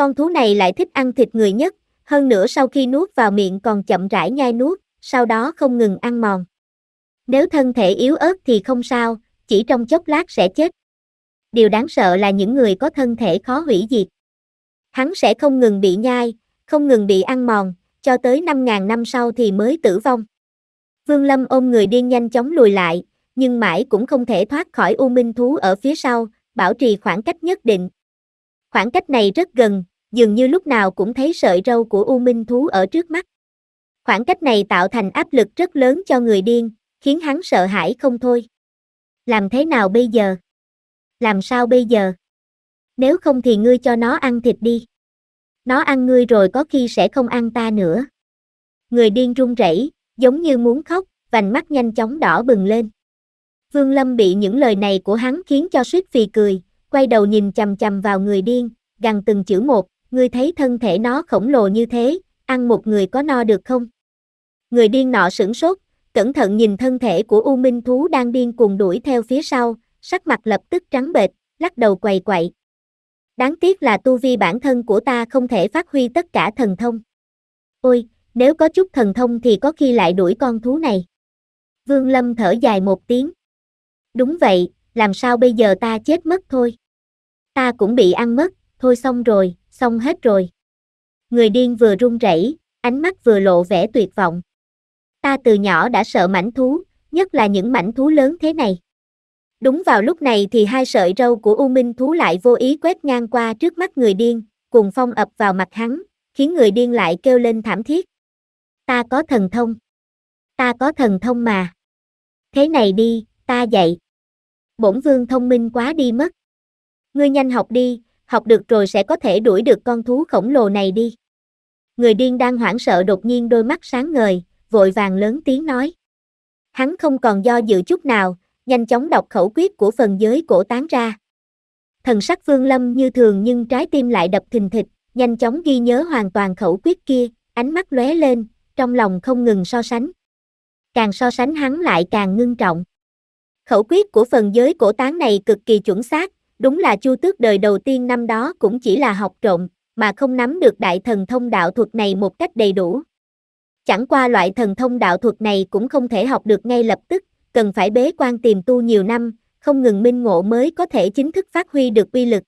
Con thú này lại thích ăn thịt người nhất, hơn nữa sau khi nuốt vào miệng còn chậm rãi nhai nuốt, sau đó không ngừng ăn mòn. Nếu thân thể yếu ớt thì không sao, chỉ trong chốc lát sẽ chết. Điều đáng sợ là những người có thân thể khó hủy diệt. Hắn sẽ không ngừng bị nhai, không ngừng bị ăn mòn, cho tới 5.000 năm sau thì mới tử vong. Vương Lâm ôm người điên nhanh chóng lùi lại, nhưng mãi cũng không thể thoát khỏi u minh thú ở phía sau, bảo trì khoảng cách nhất định. Khoảng cách này rất gần, dường như lúc nào cũng thấy sợi râu của U Minh Thú ở trước mắt. Khoảng cách này tạo thành áp lực rất lớn cho người điên, khiến hắn sợ hãi không thôi. Làm thế nào bây giờ? Làm sao bây giờ? Nếu không thì ngươi cho nó ăn thịt đi. Nó ăn ngươi rồi có khi sẽ không ăn ta nữa. Người điên run rẩy, giống như muốn khóc, vành mắt nhanh chóng đỏ bừng lên. Vương Lâm bị những lời này của hắn khiến cho suýt phì cười, quay đầu nhìn chằm chằm vào người điên, gằn từng chữ một, ngươi thấy thân thể nó khổng lồ như thế, ăn một người có no được không? Người điên nọ sửng sốt, cẩn thận nhìn thân thể của U Minh Thú đang điên cuồng đuổi theo phía sau, sắc mặt lập tức trắng bệch, lắc đầu quầy quậy. Đáng tiếc là tu vi bản thân của ta không thể phát huy tất cả thần thông. Ôi, nếu có chút thần thông thì có khi lại đuổi con thú này. Vương Lâm thở dài một tiếng. Đúng vậy, làm sao bây giờ ta chết mất thôi. Ta cũng bị ăn mất, thôi xong rồi, xong hết rồi. Người điên vừa run rẩy, ánh mắt vừa lộ vẻ tuyệt vọng. Ta từ nhỏ đã sợ mảnh thú, nhất là những mảnh thú lớn thế này. Đúng vào lúc này thì hai sợi râu của U Minh thú lại vô ý quét ngang qua trước mắt người điên, cùng phong ập vào mặt hắn, khiến người điên lại kêu lên thảm thiết. Ta có thần thông. Ta có thần thông mà. Thế này đi, ta dạy. Bổn vương thông minh quá đi mất. Ngươi nhanh học đi, học được rồi sẽ có thể đuổi được con thú khổng lồ này đi. Người điên đang hoảng sợ đột nhiên đôi mắt sáng ngời, vội vàng lớn tiếng nói. Hắn không còn do dự chút nào, nhanh chóng đọc khẩu quyết của phần giới cổ tán ra. Thần sắc Vương Lâm như thường nhưng trái tim lại đập thình thịch, nhanh chóng ghi nhớ hoàn toàn khẩu quyết kia, ánh mắt lóe lên, trong lòng không ngừng so sánh. Càng so sánh hắn lại càng ngưng trọng. Khẩu quyết của phần giới cổ tán này cực kỳ chuẩn xác, Đúng là Chu Tước đời đầu tiên năm đó cũng chỉ là học trộm, mà không nắm được đại thần thông đạo thuật này một cách đầy đủ. Chẳng qua loại thần thông đạo thuật này cũng không thể học được ngay lập tức, cần phải bế quan tìm tu nhiều năm, không ngừng minh ngộ mới có thể chính thức phát huy được uy lực.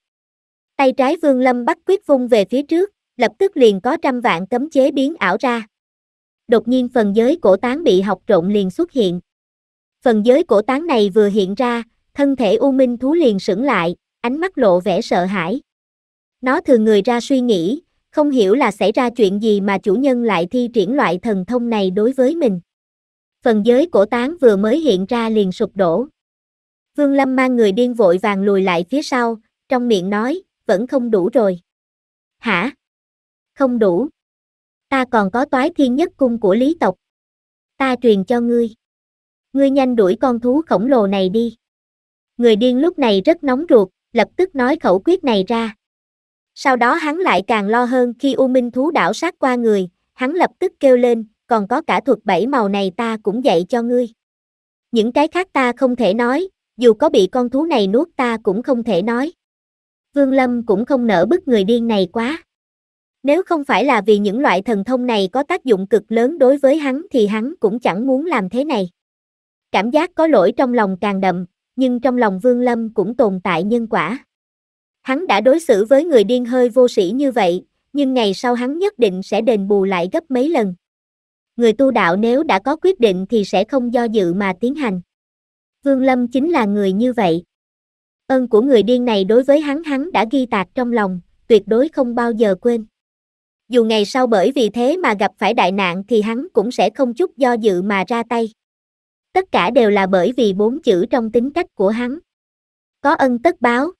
Tay trái Vương Lâm bắt quyết vung về phía trước, lập tức liền có trăm vạn cấm chế biến ảo ra. Đột nhiên phần giới cổ tán bị học trộm liền xuất hiện. Phần giới cổ tán này vừa hiện ra, thân thể U Minh Thú liền sững lại, ánh mắt lộ vẻ sợ hãi. Nó thường người ra suy nghĩ, không hiểu là xảy ra chuyện gì mà chủ nhân lại thi triển loại thần thông này đối với mình. Phần giới cổ tán vừa mới hiện ra liền sụp đổ. Vương Lâm mang người điên vội vàng lùi lại phía sau, trong miệng nói, vẫn không đủ rồi. Hả? Không đủ. Ta còn có toái thiên nhất cung của lý tộc. Ta truyền cho ngươi. Ngươi nhanh đuổi con thú khổng lồ này đi. Người điên lúc này rất nóng ruột, lập tức nói khẩu quyết này ra. Sau đó hắn lại càng lo hơn khi U Minh thú đảo sát qua người, hắn lập tức kêu lên, còn có cả thuật bảy màu này ta cũng dạy cho ngươi. Những cái khác ta không thể nói, dù có bị con thú này nuốt ta cũng không thể nói. Vương Lâm cũng không nỡ bức người điên này quá. Nếu không phải là vì những loại thần thông này có tác dụng cực lớn đối với hắn thì hắn cũng chẳng muốn làm thế này. Cảm giác có lỗi trong lòng càng đậm, nhưng trong lòng Vương Lâm cũng tồn tại nhân quả. Hắn đã đối xử với người điên hơi vô sĩ như vậy, nhưng ngày sau hắn nhất định sẽ đền bù lại gấp mấy lần. Người tu đạo nếu đã có quyết định thì sẽ không do dự mà tiến hành. Vương Lâm chính là người như vậy. Ơn của người điên này đối với hắn hắn đã ghi tạc trong lòng, tuyệt đối không bao giờ quên. Dù ngày sau bởi vì thế mà gặp phải đại nạn thì hắn cũng sẽ không chút do dự mà ra tay tất cả đều là bởi vì bốn chữ trong tính cách của hắn. Có ân tất báo.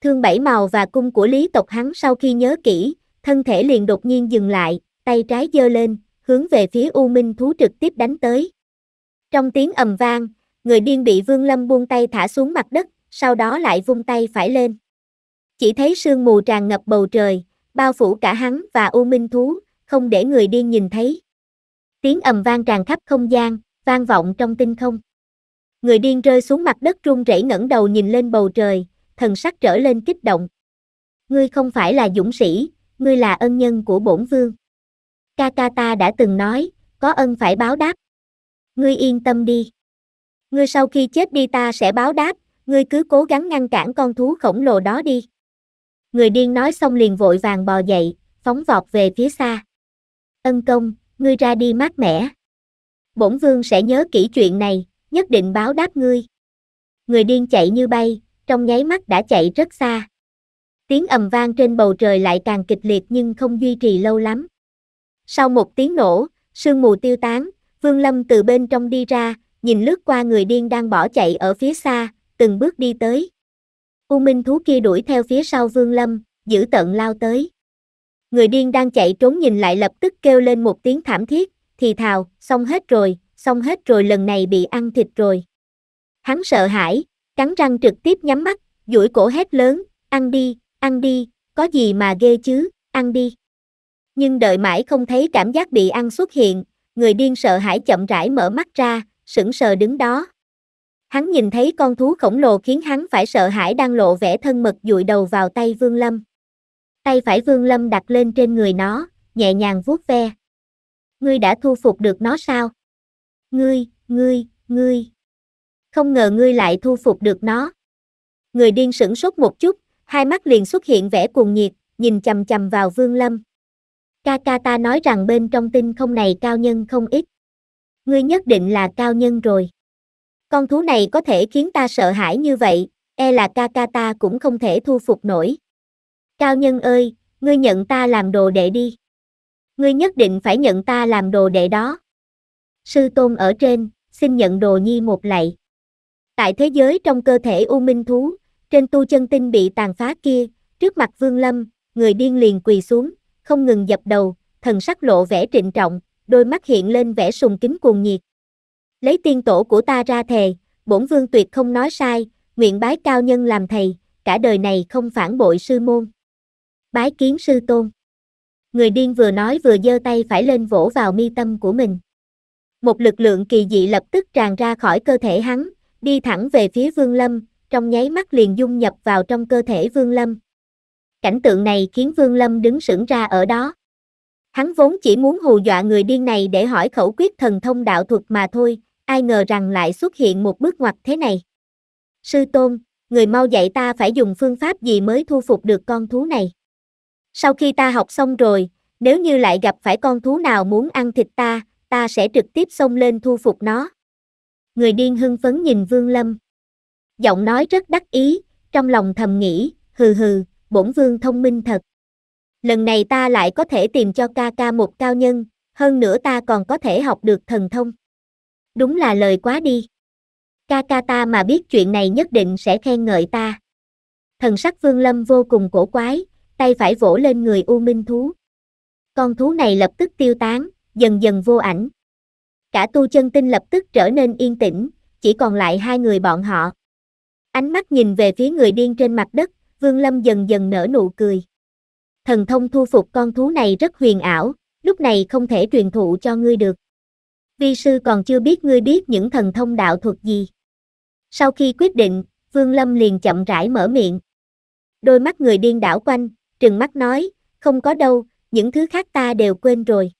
Thương bảy màu và cung của lý tộc hắn sau khi nhớ kỹ, thân thể liền đột nhiên dừng lại, tay trái giơ lên, hướng về phía U Minh thú trực tiếp đánh tới. Trong tiếng ầm vang, người điên bị Vương Lâm buông tay thả xuống mặt đất, sau đó lại vung tay phải lên. Chỉ thấy sương mù tràn ngập bầu trời, bao phủ cả hắn và U Minh thú, không để người điên nhìn thấy. Tiếng ầm vang tràn khắp không gian, vang vọng trong tinh không. Người điên rơi xuống mặt đất run rẩy ngẩng đầu nhìn lên bầu trời, thần sắc trở lên kích động. Ngươi không phải là dũng sĩ, ngươi là ân nhân của bổn vương. Ca ca ta đã từng nói, có ân phải báo đáp. Ngươi yên tâm đi. Ngươi sau khi chết đi ta sẽ báo đáp, ngươi cứ cố gắng ngăn cản con thú khổng lồ đó đi. Người điên nói xong liền vội vàng bò dậy, phóng vọt về phía xa. Ân công, ngươi ra đi mát mẻ bổn vương sẽ nhớ kỹ chuyện này, nhất định báo đáp ngươi. Người điên chạy như bay, trong nháy mắt đã chạy rất xa. Tiếng ầm vang trên bầu trời lại càng kịch liệt nhưng không duy trì lâu lắm. Sau một tiếng nổ, sương mù tiêu tán, Vương Lâm từ bên trong đi ra, nhìn lướt qua người điên đang bỏ chạy ở phía xa, từng bước đi tới. U Minh thú kia đuổi theo phía sau Vương Lâm, giữ tận lao tới. Người điên đang chạy trốn nhìn lại lập tức kêu lên một tiếng thảm thiết, thì thào, xong hết rồi, xong hết rồi lần này bị ăn thịt rồi. Hắn sợ hãi, cắn răng trực tiếp nhắm mắt, duỗi cổ hét lớn, ăn đi, ăn đi, có gì mà ghê chứ, ăn đi. Nhưng đợi mãi không thấy cảm giác bị ăn xuất hiện, người điên sợ hãi chậm rãi mở mắt ra, sững sờ đứng đó. Hắn nhìn thấy con thú khổng lồ khiến hắn phải sợ hãi đang lộ vẻ thân mật dụi đầu vào tay Vương Lâm. Tay phải Vương Lâm đặt lên trên người nó, nhẹ nhàng vuốt ve ngươi đã thu phục được nó sao? Ngươi, ngươi, ngươi. Không ngờ ngươi lại thu phục được nó. Người điên sửng sốt một chút, hai mắt liền xuất hiện vẻ cuồng nhiệt, nhìn chầm chầm vào Vương Lâm. Ca ca ta nói rằng bên trong tinh không này cao nhân không ít. Ngươi nhất định là cao nhân rồi. Con thú này có thể khiến ta sợ hãi như vậy, e là ca ca ta cũng không thể thu phục nổi. Cao nhân ơi, ngươi nhận ta làm đồ đệ đi ngươi nhất định phải nhận ta làm đồ đệ đó. Sư tôn ở trên, xin nhận đồ nhi một lạy. Tại thế giới trong cơ thể U Minh Thú, trên tu chân tinh bị tàn phá kia, trước mặt Vương Lâm, người điên liền quỳ xuống, không ngừng dập đầu, thần sắc lộ vẻ trịnh trọng, đôi mắt hiện lên vẻ sùng kính cuồng nhiệt. Lấy tiên tổ của ta ra thề, bổn vương tuyệt không nói sai, nguyện bái cao nhân làm thầy, cả đời này không phản bội sư môn. Bái kiến sư tôn. Người điên vừa nói vừa giơ tay phải lên vỗ vào mi tâm của mình. Một lực lượng kỳ dị lập tức tràn ra khỏi cơ thể hắn, đi thẳng về phía Vương Lâm, trong nháy mắt liền dung nhập vào trong cơ thể Vương Lâm. Cảnh tượng này khiến Vương Lâm đứng sững ra ở đó. Hắn vốn chỉ muốn hù dọa người điên này để hỏi khẩu quyết thần thông đạo thuật mà thôi, ai ngờ rằng lại xuất hiện một bước ngoặt thế này. Sư Tôn, người mau dạy ta phải dùng phương pháp gì mới thu phục được con thú này. Sau khi ta học xong rồi, nếu như lại gặp phải con thú nào muốn ăn thịt ta, ta sẽ trực tiếp xông lên thu phục nó. Người điên hưng phấn nhìn Vương Lâm. Giọng nói rất đắc ý, trong lòng thầm nghĩ, hừ hừ, bổn vương thông minh thật. Lần này ta lại có thể tìm cho ca ca một cao nhân, hơn nữa ta còn có thể học được thần thông. Đúng là lời quá đi. Ca ca ta mà biết chuyện này nhất định sẽ khen ngợi ta. Thần sắc Vương Lâm vô cùng cổ quái, tay phải vỗ lên người U Minh Thú. Con thú này lập tức tiêu tán, dần dần vô ảnh. Cả tu chân tinh lập tức trở nên yên tĩnh, chỉ còn lại hai người bọn họ. Ánh mắt nhìn về phía người điên trên mặt đất, Vương Lâm dần dần nở nụ cười. Thần thông thu phục con thú này rất huyền ảo, lúc này không thể truyền thụ cho ngươi được. Vi sư còn chưa biết ngươi biết những thần thông đạo thuật gì. Sau khi quyết định, Vương Lâm liền chậm rãi mở miệng. Đôi mắt người điên đảo quanh, trừng mắt nói, không có đâu, những thứ khác ta đều quên rồi.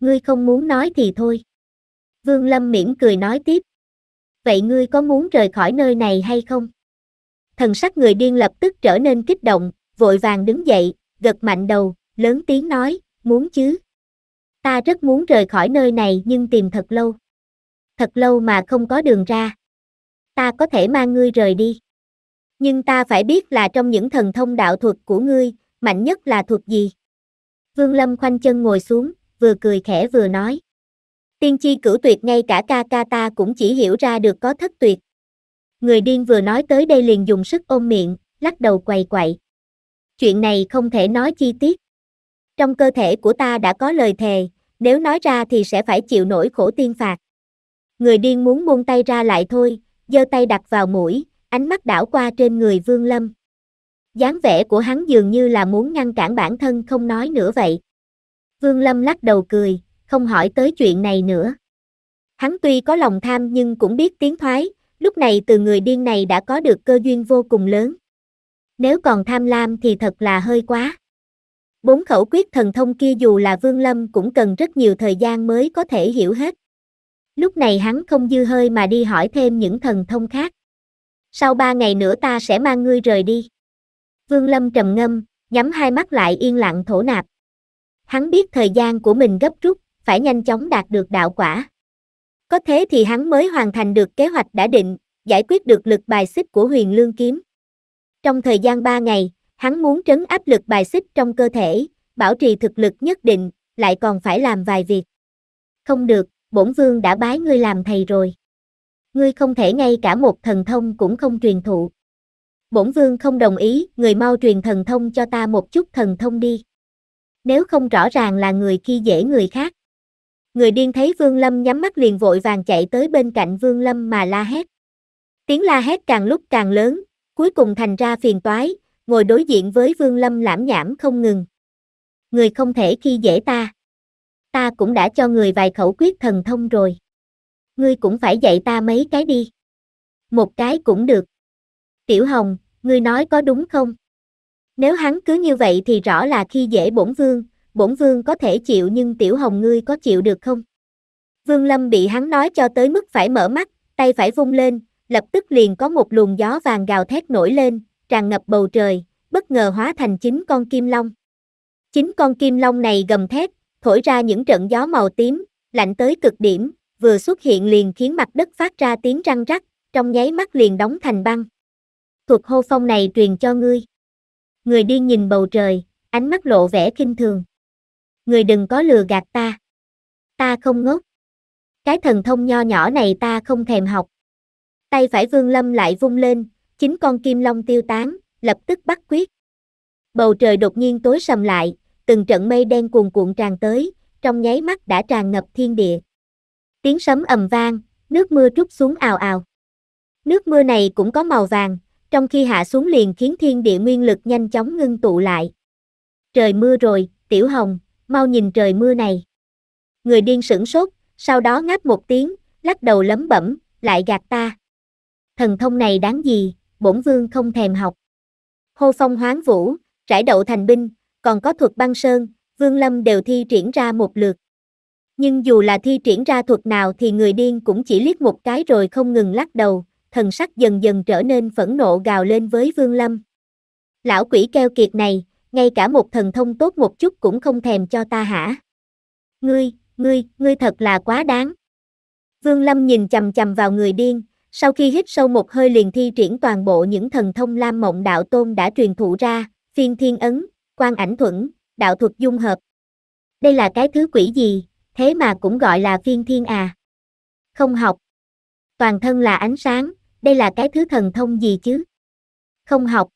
Ngươi không muốn nói thì thôi. Vương Lâm mỉm cười nói tiếp. Vậy ngươi có muốn rời khỏi nơi này hay không? Thần sắc người điên lập tức trở nên kích động, vội vàng đứng dậy, gật mạnh đầu, lớn tiếng nói, muốn chứ. Ta rất muốn rời khỏi nơi này nhưng tìm thật lâu. Thật lâu mà không có đường ra. Ta có thể mang ngươi rời đi. Nhưng ta phải biết là trong những thần thông đạo thuật của ngươi, mạnh nhất là thuật gì? Vương Lâm khoanh chân ngồi xuống, vừa cười khẽ vừa nói. Tiên chi cử tuyệt ngay cả ca ca ta cũng chỉ hiểu ra được có thất tuyệt. Người điên vừa nói tới đây liền dùng sức ôm miệng, lắc đầu quầy quậy. Chuyện này không thể nói chi tiết. Trong cơ thể của ta đã có lời thề, nếu nói ra thì sẽ phải chịu nổi khổ tiên phạt. Người điên muốn buông tay ra lại thôi, giơ tay đặt vào mũi, ánh mắt đảo qua trên người Vương Lâm. dáng vẻ của hắn dường như là muốn ngăn cản bản thân không nói nữa vậy. Vương Lâm lắc đầu cười, không hỏi tới chuyện này nữa. Hắn tuy có lòng tham nhưng cũng biết tiến thoái, lúc này từ người điên này đã có được cơ duyên vô cùng lớn. Nếu còn tham lam thì thật là hơi quá. Bốn khẩu quyết thần thông kia dù là Vương Lâm cũng cần rất nhiều thời gian mới có thể hiểu hết. Lúc này hắn không dư hơi mà đi hỏi thêm những thần thông khác sau ba ngày nữa ta sẽ mang ngươi rời đi. Vương Lâm trầm ngâm, nhắm hai mắt lại yên lặng thổ nạp. Hắn biết thời gian của mình gấp rút, phải nhanh chóng đạt được đạo quả. Có thế thì hắn mới hoàn thành được kế hoạch đã định, giải quyết được lực bài xích của huyền lương kiếm. Trong thời gian ba ngày, hắn muốn trấn áp lực bài xích trong cơ thể, bảo trì thực lực nhất định, lại còn phải làm vài việc. Không được, bổn vương đã bái ngươi làm thầy rồi ngươi không thể ngay cả một thần thông cũng không truyền thụ. Bổn vương không đồng ý, người mau truyền thần thông cho ta một chút thần thông đi. Nếu không rõ ràng là người khi dễ người khác. Người điên thấy Vương Lâm nhắm mắt liền vội vàng chạy tới bên cạnh Vương Lâm mà la hét. Tiếng la hét càng lúc càng lớn, cuối cùng thành ra phiền toái, ngồi đối diện với Vương Lâm lãm nhảm không ngừng. Người không thể khi dễ ta. Ta cũng đã cho người vài khẩu quyết thần thông rồi ngươi cũng phải dạy ta mấy cái đi. Một cái cũng được. Tiểu Hồng, ngươi nói có đúng không? Nếu hắn cứ như vậy thì rõ là khi dễ bổn vương, bổn vương có thể chịu nhưng Tiểu Hồng ngươi có chịu được không? Vương Lâm bị hắn nói cho tới mức phải mở mắt, tay phải vung lên, lập tức liền có một luồng gió vàng gào thét nổi lên, tràn ngập bầu trời, bất ngờ hóa thành chín con kim long. Chín con kim long này gầm thét, thổi ra những trận gió màu tím, lạnh tới cực điểm, vừa xuất hiện liền khiến mặt đất phát ra tiếng răng rắc, trong nháy mắt liền đóng thành băng. Thuật hô phong này truyền cho ngươi. Người điên nhìn bầu trời, ánh mắt lộ vẻ kinh thường. Người đừng có lừa gạt ta. Ta không ngốc. Cái thần thông nho nhỏ này ta không thèm học. Tay phải vương lâm lại vung lên, chính con kim long tiêu tán, lập tức bắt quyết. Bầu trời đột nhiên tối sầm lại, từng trận mây đen cuồn cuộn tràn tới, trong nháy mắt đã tràn ngập thiên địa tiếng sấm ầm vang, nước mưa trút xuống ào ào. Nước mưa này cũng có màu vàng, trong khi hạ xuống liền khiến thiên địa nguyên lực nhanh chóng ngưng tụ lại. Trời mưa rồi, Tiểu Hồng, mau nhìn trời mưa này. Người điên sửng sốt, sau đó ngáp một tiếng, lắc đầu lấm bẩm, lại gạt ta. Thần thông này đáng gì, bổn vương không thèm học. Hô phong hoáng vũ, trải đậu thành binh, còn có thuật băng sơn, vương lâm đều thi triển ra một lượt. Nhưng dù là thi triển ra thuật nào thì người điên cũng chỉ liếc một cái rồi không ngừng lắc đầu, thần sắc dần dần trở nên phẫn nộ gào lên với Vương Lâm. Lão quỷ keo kiệt này, ngay cả một thần thông tốt một chút cũng không thèm cho ta hả? Ngươi, ngươi, ngươi thật là quá đáng. Vương Lâm nhìn chầm chầm vào người điên, sau khi hít sâu một hơi liền thi triển toàn bộ những thần thông Lam Mộng Đạo Tôn đã truyền thụ ra, phiên thiên ấn, quan ảnh thuẫn, đạo thuật dung hợp. Đây là cái thứ quỷ gì, thế mà cũng gọi là phiên thiên à. Không học. Toàn thân là ánh sáng, đây là cái thứ thần thông gì chứ? Không học.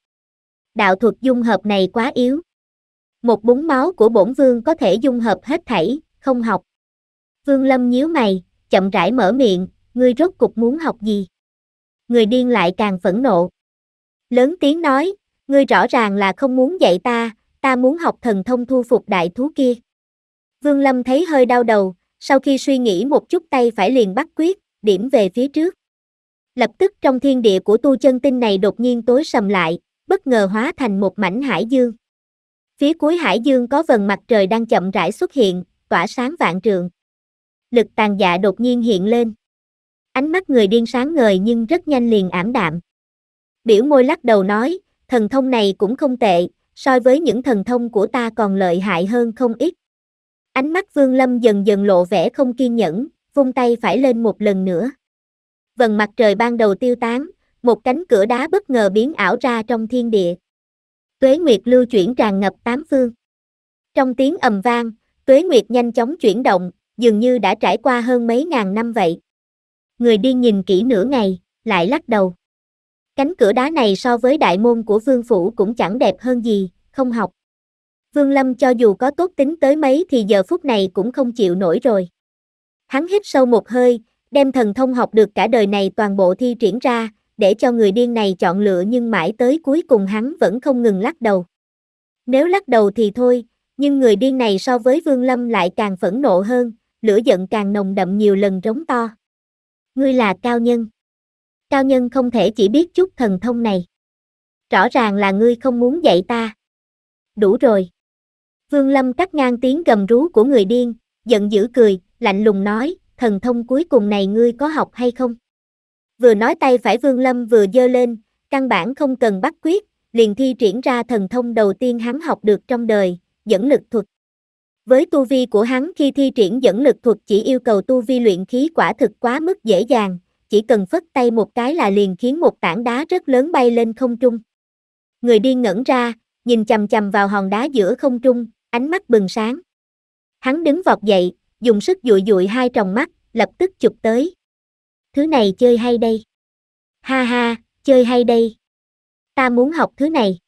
Đạo thuật dung hợp này quá yếu. Một búng máu của bổn vương có thể dung hợp hết thảy, không học. Vương Lâm nhíu mày, chậm rãi mở miệng, ngươi rốt cục muốn học gì? Người điên lại càng phẫn nộ. Lớn tiếng nói, ngươi rõ ràng là không muốn dạy ta, ta muốn học thần thông thu phục đại thú kia. Vương Lâm thấy hơi đau đầu, sau khi suy nghĩ một chút tay phải liền bắt quyết, điểm về phía trước. Lập tức trong thiên địa của tu chân tinh này đột nhiên tối sầm lại, bất ngờ hóa thành một mảnh hải dương. Phía cuối hải dương có vần mặt trời đang chậm rãi xuất hiện, tỏa sáng vạn trường. Lực tàn dạ đột nhiên hiện lên. Ánh mắt người điên sáng ngời nhưng rất nhanh liền ảm đạm. Biểu môi lắc đầu nói, thần thông này cũng không tệ, so với những thần thông của ta còn lợi hại hơn không ít. Ánh mắt Vương Lâm dần dần lộ vẻ không kiên nhẫn, vung tay phải lên một lần nữa. Vầng mặt trời ban đầu tiêu tán, một cánh cửa đá bất ngờ biến ảo ra trong thiên địa. Tuế Nguyệt lưu chuyển tràn ngập tám phương. Trong tiếng ầm vang, Tuế Nguyệt nhanh chóng chuyển động, dường như đã trải qua hơn mấy ngàn năm vậy. Người đi nhìn kỹ nửa ngày, lại lắc đầu. Cánh cửa đá này so với đại môn của vương phủ cũng chẳng đẹp hơn gì, không học. Vương Lâm cho dù có tốt tính tới mấy thì giờ phút này cũng không chịu nổi rồi. Hắn hít sâu một hơi, đem thần thông học được cả đời này toàn bộ thi triển ra, để cho người điên này chọn lựa nhưng mãi tới cuối cùng hắn vẫn không ngừng lắc đầu. Nếu lắc đầu thì thôi, nhưng người điên này so với Vương Lâm lại càng phẫn nộ hơn, lửa giận càng nồng đậm nhiều lần rống to. Ngươi là cao nhân. Cao nhân không thể chỉ biết chút thần thông này. Rõ ràng là ngươi không muốn dạy ta. Đủ rồi. Vương Lâm cắt ngang tiếng gầm rú của người điên, giận dữ cười, lạnh lùng nói, thần thông cuối cùng này ngươi có học hay không? Vừa nói tay phải Vương Lâm vừa giơ lên, căn bản không cần bắt quyết, liền thi triển ra thần thông đầu tiên hắn học được trong đời, dẫn lực thuật. Với tu vi của hắn khi thi triển dẫn lực thuật chỉ yêu cầu tu vi luyện khí quả thực quá mức dễ dàng, chỉ cần phất tay một cái là liền khiến một tảng đá rất lớn bay lên không trung. Người điên ngẩn ra, nhìn chầm chầm vào hòn đá giữa không trung, ánh mắt bừng sáng. Hắn đứng vọt dậy, dùng sức dụi dụi hai tròng mắt, lập tức chụp tới. Thứ này chơi hay đây. Ha ha, chơi hay đây. Ta muốn học thứ này.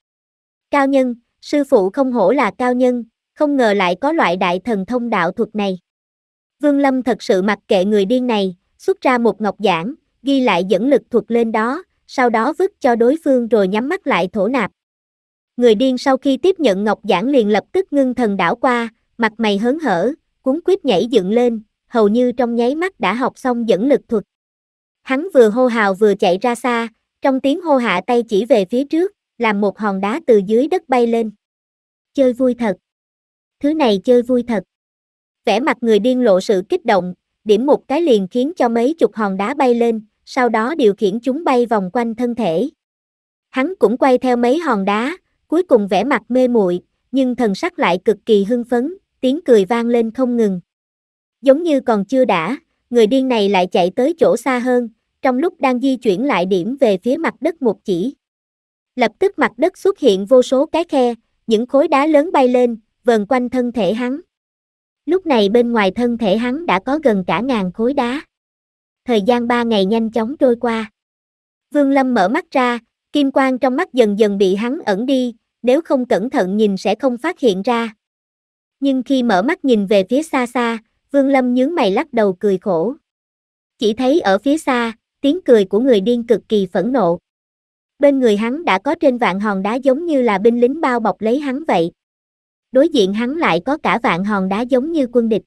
Cao nhân, sư phụ không hổ là cao nhân, không ngờ lại có loại đại thần thông đạo thuật này. Vương Lâm thật sự mặc kệ người điên này, xuất ra một ngọc giản, ghi lại dẫn lực thuật lên đó, sau đó vứt cho đối phương rồi nhắm mắt lại thổ nạp. Người điên sau khi tiếp nhận ngọc giản liền lập tức ngưng thần đảo qua, mặt mày hớn hở, cuốn quýt nhảy dựng lên, hầu như trong nháy mắt đã học xong dẫn lực thuật. Hắn vừa hô hào vừa chạy ra xa, trong tiếng hô hạ tay chỉ về phía trước, làm một hòn đá từ dưới đất bay lên. Chơi vui thật. Thứ này chơi vui thật. Vẻ mặt người điên lộ sự kích động, điểm một cái liền khiến cho mấy chục hòn đá bay lên, sau đó điều khiển chúng bay vòng quanh thân thể. Hắn cũng quay theo mấy hòn đá, cuối cùng vẻ mặt mê muội, nhưng thần sắc lại cực kỳ hưng phấn, tiếng cười vang lên không ngừng. Giống như còn chưa đã, người điên này lại chạy tới chỗ xa hơn, trong lúc đang di chuyển lại điểm về phía mặt đất một chỉ. Lập tức mặt đất xuất hiện vô số cái khe, những khối đá lớn bay lên, vờn quanh thân thể hắn. Lúc này bên ngoài thân thể hắn đã có gần cả ngàn khối đá. Thời gian ba ngày nhanh chóng trôi qua. Vương Lâm mở mắt ra, kim quang trong mắt dần dần bị hắn ẩn đi, nếu không cẩn thận nhìn sẽ không phát hiện ra. Nhưng khi mở mắt nhìn về phía xa xa, Vương Lâm nhướng mày lắc đầu cười khổ. Chỉ thấy ở phía xa, tiếng cười của người điên cực kỳ phẫn nộ. Bên người hắn đã có trên vạn hòn đá giống như là binh lính bao bọc lấy hắn vậy. Đối diện hắn lại có cả vạn hòn đá giống như quân địch.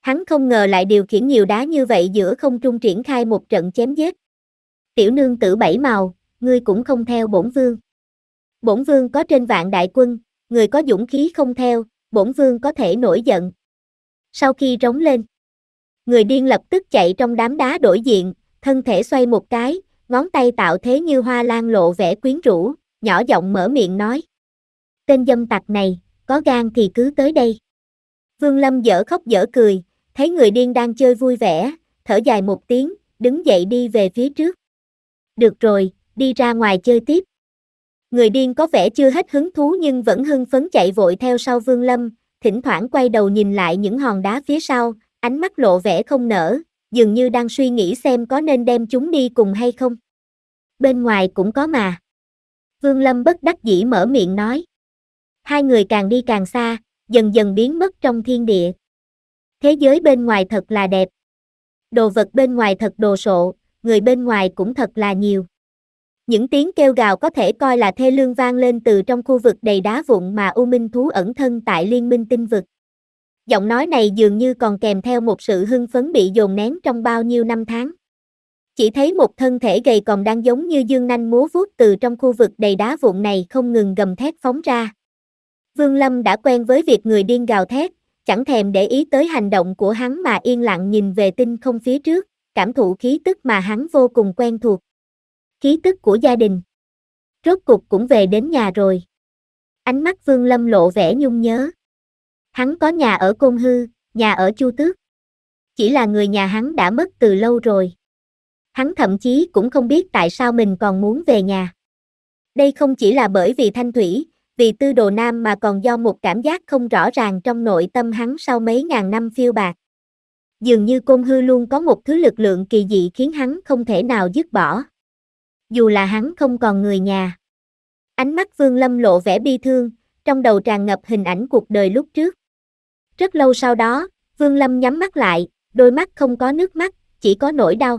Hắn không ngờ lại điều khiển nhiều đá như vậy giữa không trung triển khai một trận chém giết. Tiểu nương tử bảy màu, ngươi cũng không theo bổn vương bổn vương có trên vạn đại quân, người có dũng khí không theo, bổn vương có thể nổi giận. Sau khi rống lên, người điên lập tức chạy trong đám đá đổi diện, thân thể xoay một cái, ngón tay tạo thế như hoa lan lộ vẻ quyến rũ, nhỏ giọng mở miệng nói. Tên dâm tặc này, có gan thì cứ tới đây. Vương Lâm dở khóc dở cười, thấy người điên đang chơi vui vẻ, thở dài một tiếng, đứng dậy đi về phía trước. Được rồi, đi ra ngoài chơi tiếp người điên có vẻ chưa hết hứng thú nhưng vẫn hưng phấn chạy vội theo sau Vương Lâm, thỉnh thoảng quay đầu nhìn lại những hòn đá phía sau, ánh mắt lộ vẻ không nở, dường như đang suy nghĩ xem có nên đem chúng đi cùng hay không. Bên ngoài cũng có mà. Vương Lâm bất đắc dĩ mở miệng nói. Hai người càng đi càng xa, dần dần biến mất trong thiên địa. Thế giới bên ngoài thật là đẹp. Đồ vật bên ngoài thật đồ sộ, người bên ngoài cũng thật là nhiều. Những tiếng kêu gào có thể coi là thê lương vang lên từ trong khu vực đầy đá vụn mà U Minh Thú ẩn thân tại Liên minh tinh vực. Giọng nói này dường như còn kèm theo một sự hưng phấn bị dồn nén trong bao nhiêu năm tháng. Chỉ thấy một thân thể gầy còn đang giống như dương nanh múa vuốt từ trong khu vực đầy đá vụn này không ngừng gầm thét phóng ra. Vương Lâm đã quen với việc người điên gào thét, chẳng thèm để ý tới hành động của hắn mà yên lặng nhìn về tinh không phía trước, cảm thụ khí tức mà hắn vô cùng quen thuộc khí tức của gia đình. Rốt cục cũng về đến nhà rồi. Ánh mắt Vương Lâm lộ vẻ nhung nhớ. Hắn có nhà ở Côn Hư, nhà ở Chu Tước. Chỉ là người nhà hắn đã mất từ lâu rồi. Hắn thậm chí cũng không biết tại sao mình còn muốn về nhà. Đây không chỉ là bởi vì Thanh Thủy, vì Tư Đồ Nam mà còn do một cảm giác không rõ ràng trong nội tâm hắn sau mấy ngàn năm phiêu bạc. Dường như Côn Hư luôn có một thứ lực lượng kỳ dị khiến hắn không thể nào dứt bỏ dù là hắn không còn người nhà. Ánh mắt Vương Lâm lộ vẻ bi thương, trong đầu tràn ngập hình ảnh cuộc đời lúc trước. Rất lâu sau đó, Vương Lâm nhắm mắt lại, đôi mắt không có nước mắt, chỉ có nỗi đau.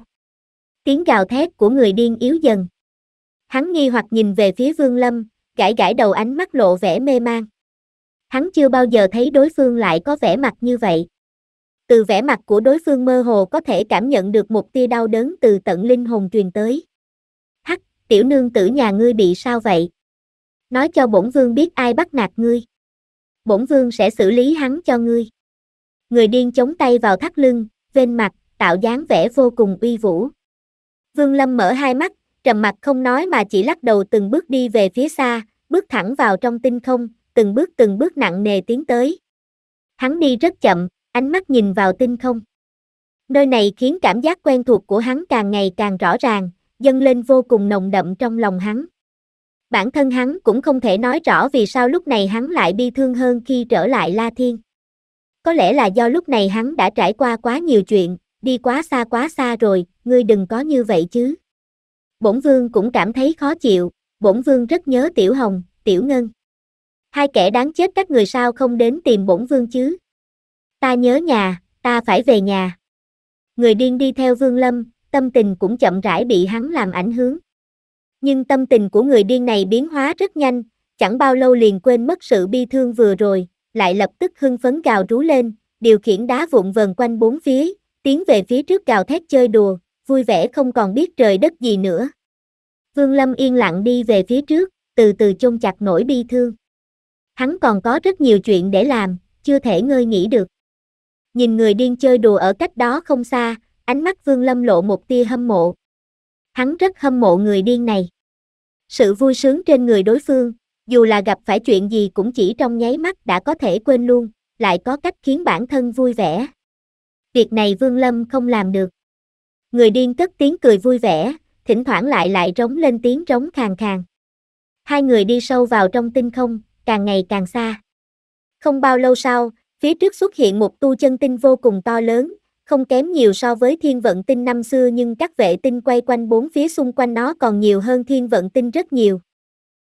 Tiếng gào thét của người điên yếu dần. Hắn nghi hoặc nhìn về phía Vương Lâm, gãi gãi đầu ánh mắt lộ vẻ mê mang. Hắn chưa bao giờ thấy đối phương lại có vẻ mặt như vậy. Từ vẻ mặt của đối phương mơ hồ có thể cảm nhận được một tia đau đớn từ tận linh hồn truyền tới tiểu nương tử nhà ngươi bị sao vậy? Nói cho bổn vương biết ai bắt nạt ngươi. Bổn vương sẽ xử lý hắn cho ngươi. Người điên chống tay vào thắt lưng, vên mặt, tạo dáng vẻ vô cùng uy vũ. Vương Lâm mở hai mắt, trầm mặt không nói mà chỉ lắc đầu từng bước đi về phía xa, bước thẳng vào trong tinh không, từng bước từng bước nặng nề tiến tới. Hắn đi rất chậm, ánh mắt nhìn vào tinh không. Nơi này khiến cảm giác quen thuộc của hắn càng ngày càng rõ ràng, dâng lên vô cùng nồng đậm trong lòng hắn. Bản thân hắn cũng không thể nói rõ vì sao lúc này hắn lại bi thương hơn khi trở lại La Thiên. Có lẽ là do lúc này hắn đã trải qua quá nhiều chuyện, đi quá xa quá xa rồi, ngươi đừng có như vậy chứ. Bổn vương cũng cảm thấy khó chịu, bổn vương rất nhớ Tiểu Hồng, Tiểu Ngân. Hai kẻ đáng chết các người sao không đến tìm bổn vương chứ. Ta nhớ nhà, ta phải về nhà. Người điên đi theo vương lâm, tâm tình cũng chậm rãi bị hắn làm ảnh hưởng. Nhưng tâm tình của người điên này biến hóa rất nhanh, chẳng bao lâu liền quên mất sự bi thương vừa rồi, lại lập tức hưng phấn gào rú lên, điều khiển đá vụn vần quanh bốn phía, tiến về phía trước gào thét chơi đùa, vui vẻ không còn biết trời đất gì nữa. Vương Lâm yên lặng đi về phía trước, từ từ chôn chặt nỗi bi thương. Hắn còn có rất nhiều chuyện để làm, chưa thể ngơi nghỉ được. Nhìn người điên chơi đùa ở cách đó không xa, Ánh mắt Vương Lâm lộ một tia hâm mộ. Hắn rất hâm mộ người điên này. Sự vui sướng trên người đối phương, dù là gặp phải chuyện gì cũng chỉ trong nháy mắt đã có thể quên luôn, lại có cách khiến bản thân vui vẻ. Việc này Vương Lâm không làm được. Người điên cất tiếng cười vui vẻ, thỉnh thoảng lại lại rống lên tiếng rống khàn khàn. Hai người đi sâu vào trong tinh không, càng ngày càng xa. Không bao lâu sau, phía trước xuất hiện một tu chân tinh vô cùng to lớn, không kém nhiều so với thiên vận tinh năm xưa nhưng các vệ tinh quay quanh bốn phía xung quanh nó còn nhiều hơn thiên vận tinh rất nhiều.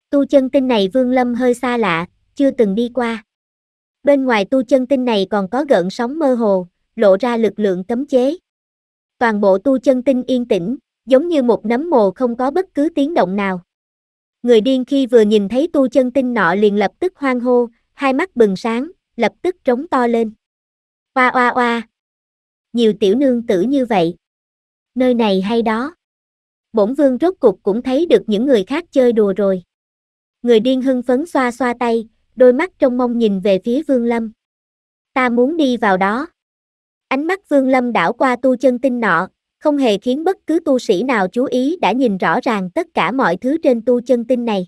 Tu chân tinh này Vương Lâm hơi xa lạ, chưa từng đi qua. Bên ngoài tu chân tinh này còn có gợn sóng mơ hồ, lộ ra lực lượng cấm chế. Toàn bộ tu chân tinh yên tĩnh, giống như một nấm mồ không có bất cứ tiếng động nào. Người điên khi vừa nhìn thấy tu chân tinh nọ liền lập tức hoang hô, hai mắt bừng sáng, lập tức trống to lên. Oa oa oa, nhiều tiểu nương tử như vậy. Nơi này hay đó. Bổn vương rốt cục cũng thấy được những người khác chơi đùa rồi. Người điên hưng phấn xoa xoa tay, đôi mắt trong mong nhìn về phía vương lâm. Ta muốn đi vào đó. Ánh mắt vương lâm đảo qua tu chân tinh nọ, không hề khiến bất cứ tu sĩ nào chú ý đã nhìn rõ ràng tất cả mọi thứ trên tu chân tinh này.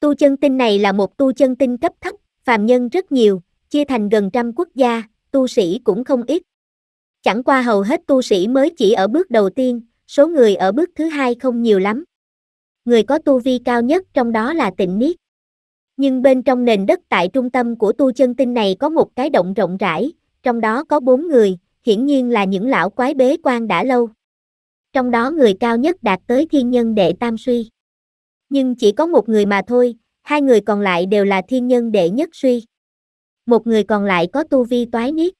Tu chân tinh này là một tu chân tinh cấp thấp, phàm nhân rất nhiều, chia thành gần trăm quốc gia, tu sĩ cũng không ít. Chẳng qua hầu hết tu sĩ mới chỉ ở bước đầu tiên, số người ở bước thứ hai không nhiều lắm. Người có tu vi cao nhất trong đó là tịnh niết. Nhưng bên trong nền đất tại trung tâm của tu chân tinh này có một cái động rộng rãi, trong đó có bốn người, hiển nhiên là những lão quái bế quan đã lâu. Trong đó người cao nhất đạt tới thiên nhân đệ tam suy. Nhưng chỉ có một người mà thôi, hai người còn lại đều là thiên nhân đệ nhất suy. Một người còn lại có tu vi toái niết.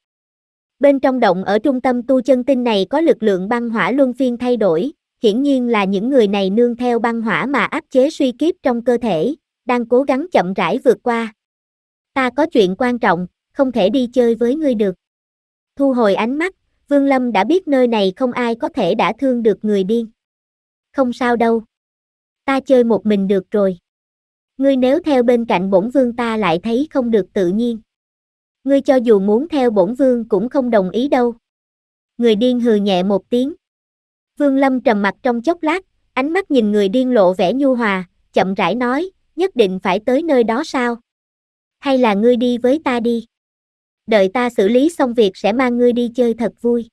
Bên trong động ở trung tâm tu chân tinh này có lực lượng băng hỏa luân phiên thay đổi, hiển nhiên là những người này nương theo băng hỏa mà áp chế suy kiếp trong cơ thể, đang cố gắng chậm rãi vượt qua. Ta có chuyện quan trọng, không thể đi chơi với ngươi được. Thu hồi ánh mắt, Vương Lâm đã biết nơi này không ai có thể đã thương được người điên. Không sao đâu. Ta chơi một mình được rồi. Ngươi nếu theo bên cạnh bổn vương ta lại thấy không được tự nhiên ngươi cho dù muốn theo bổn vương cũng không đồng ý đâu. Người điên hừ nhẹ một tiếng. Vương Lâm trầm mặt trong chốc lát, ánh mắt nhìn người điên lộ vẻ nhu hòa, chậm rãi nói, nhất định phải tới nơi đó sao? Hay là ngươi đi với ta đi? Đợi ta xử lý xong việc sẽ mang ngươi đi chơi thật vui.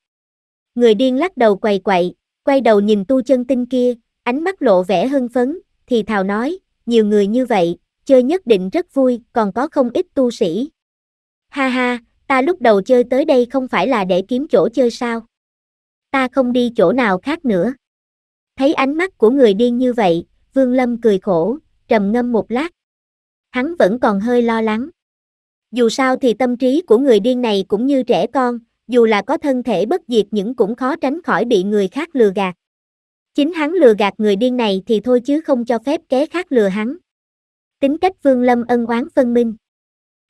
Người điên lắc đầu quầy quậy, quay đầu nhìn tu chân tinh kia, ánh mắt lộ vẻ hưng phấn, thì thào nói, nhiều người như vậy, chơi nhất định rất vui, còn có không ít tu sĩ, Ha ha, ta lúc đầu chơi tới đây không phải là để kiếm chỗ chơi sao? Ta không đi chỗ nào khác nữa. Thấy ánh mắt của người điên như vậy, Vương Lâm cười khổ, trầm ngâm một lát. Hắn vẫn còn hơi lo lắng. Dù sao thì tâm trí của người điên này cũng như trẻ con, dù là có thân thể bất diệt những cũng khó tránh khỏi bị người khác lừa gạt. Chính hắn lừa gạt người điên này thì thôi chứ không cho phép kế khác lừa hắn. Tính cách Vương Lâm ân oán phân minh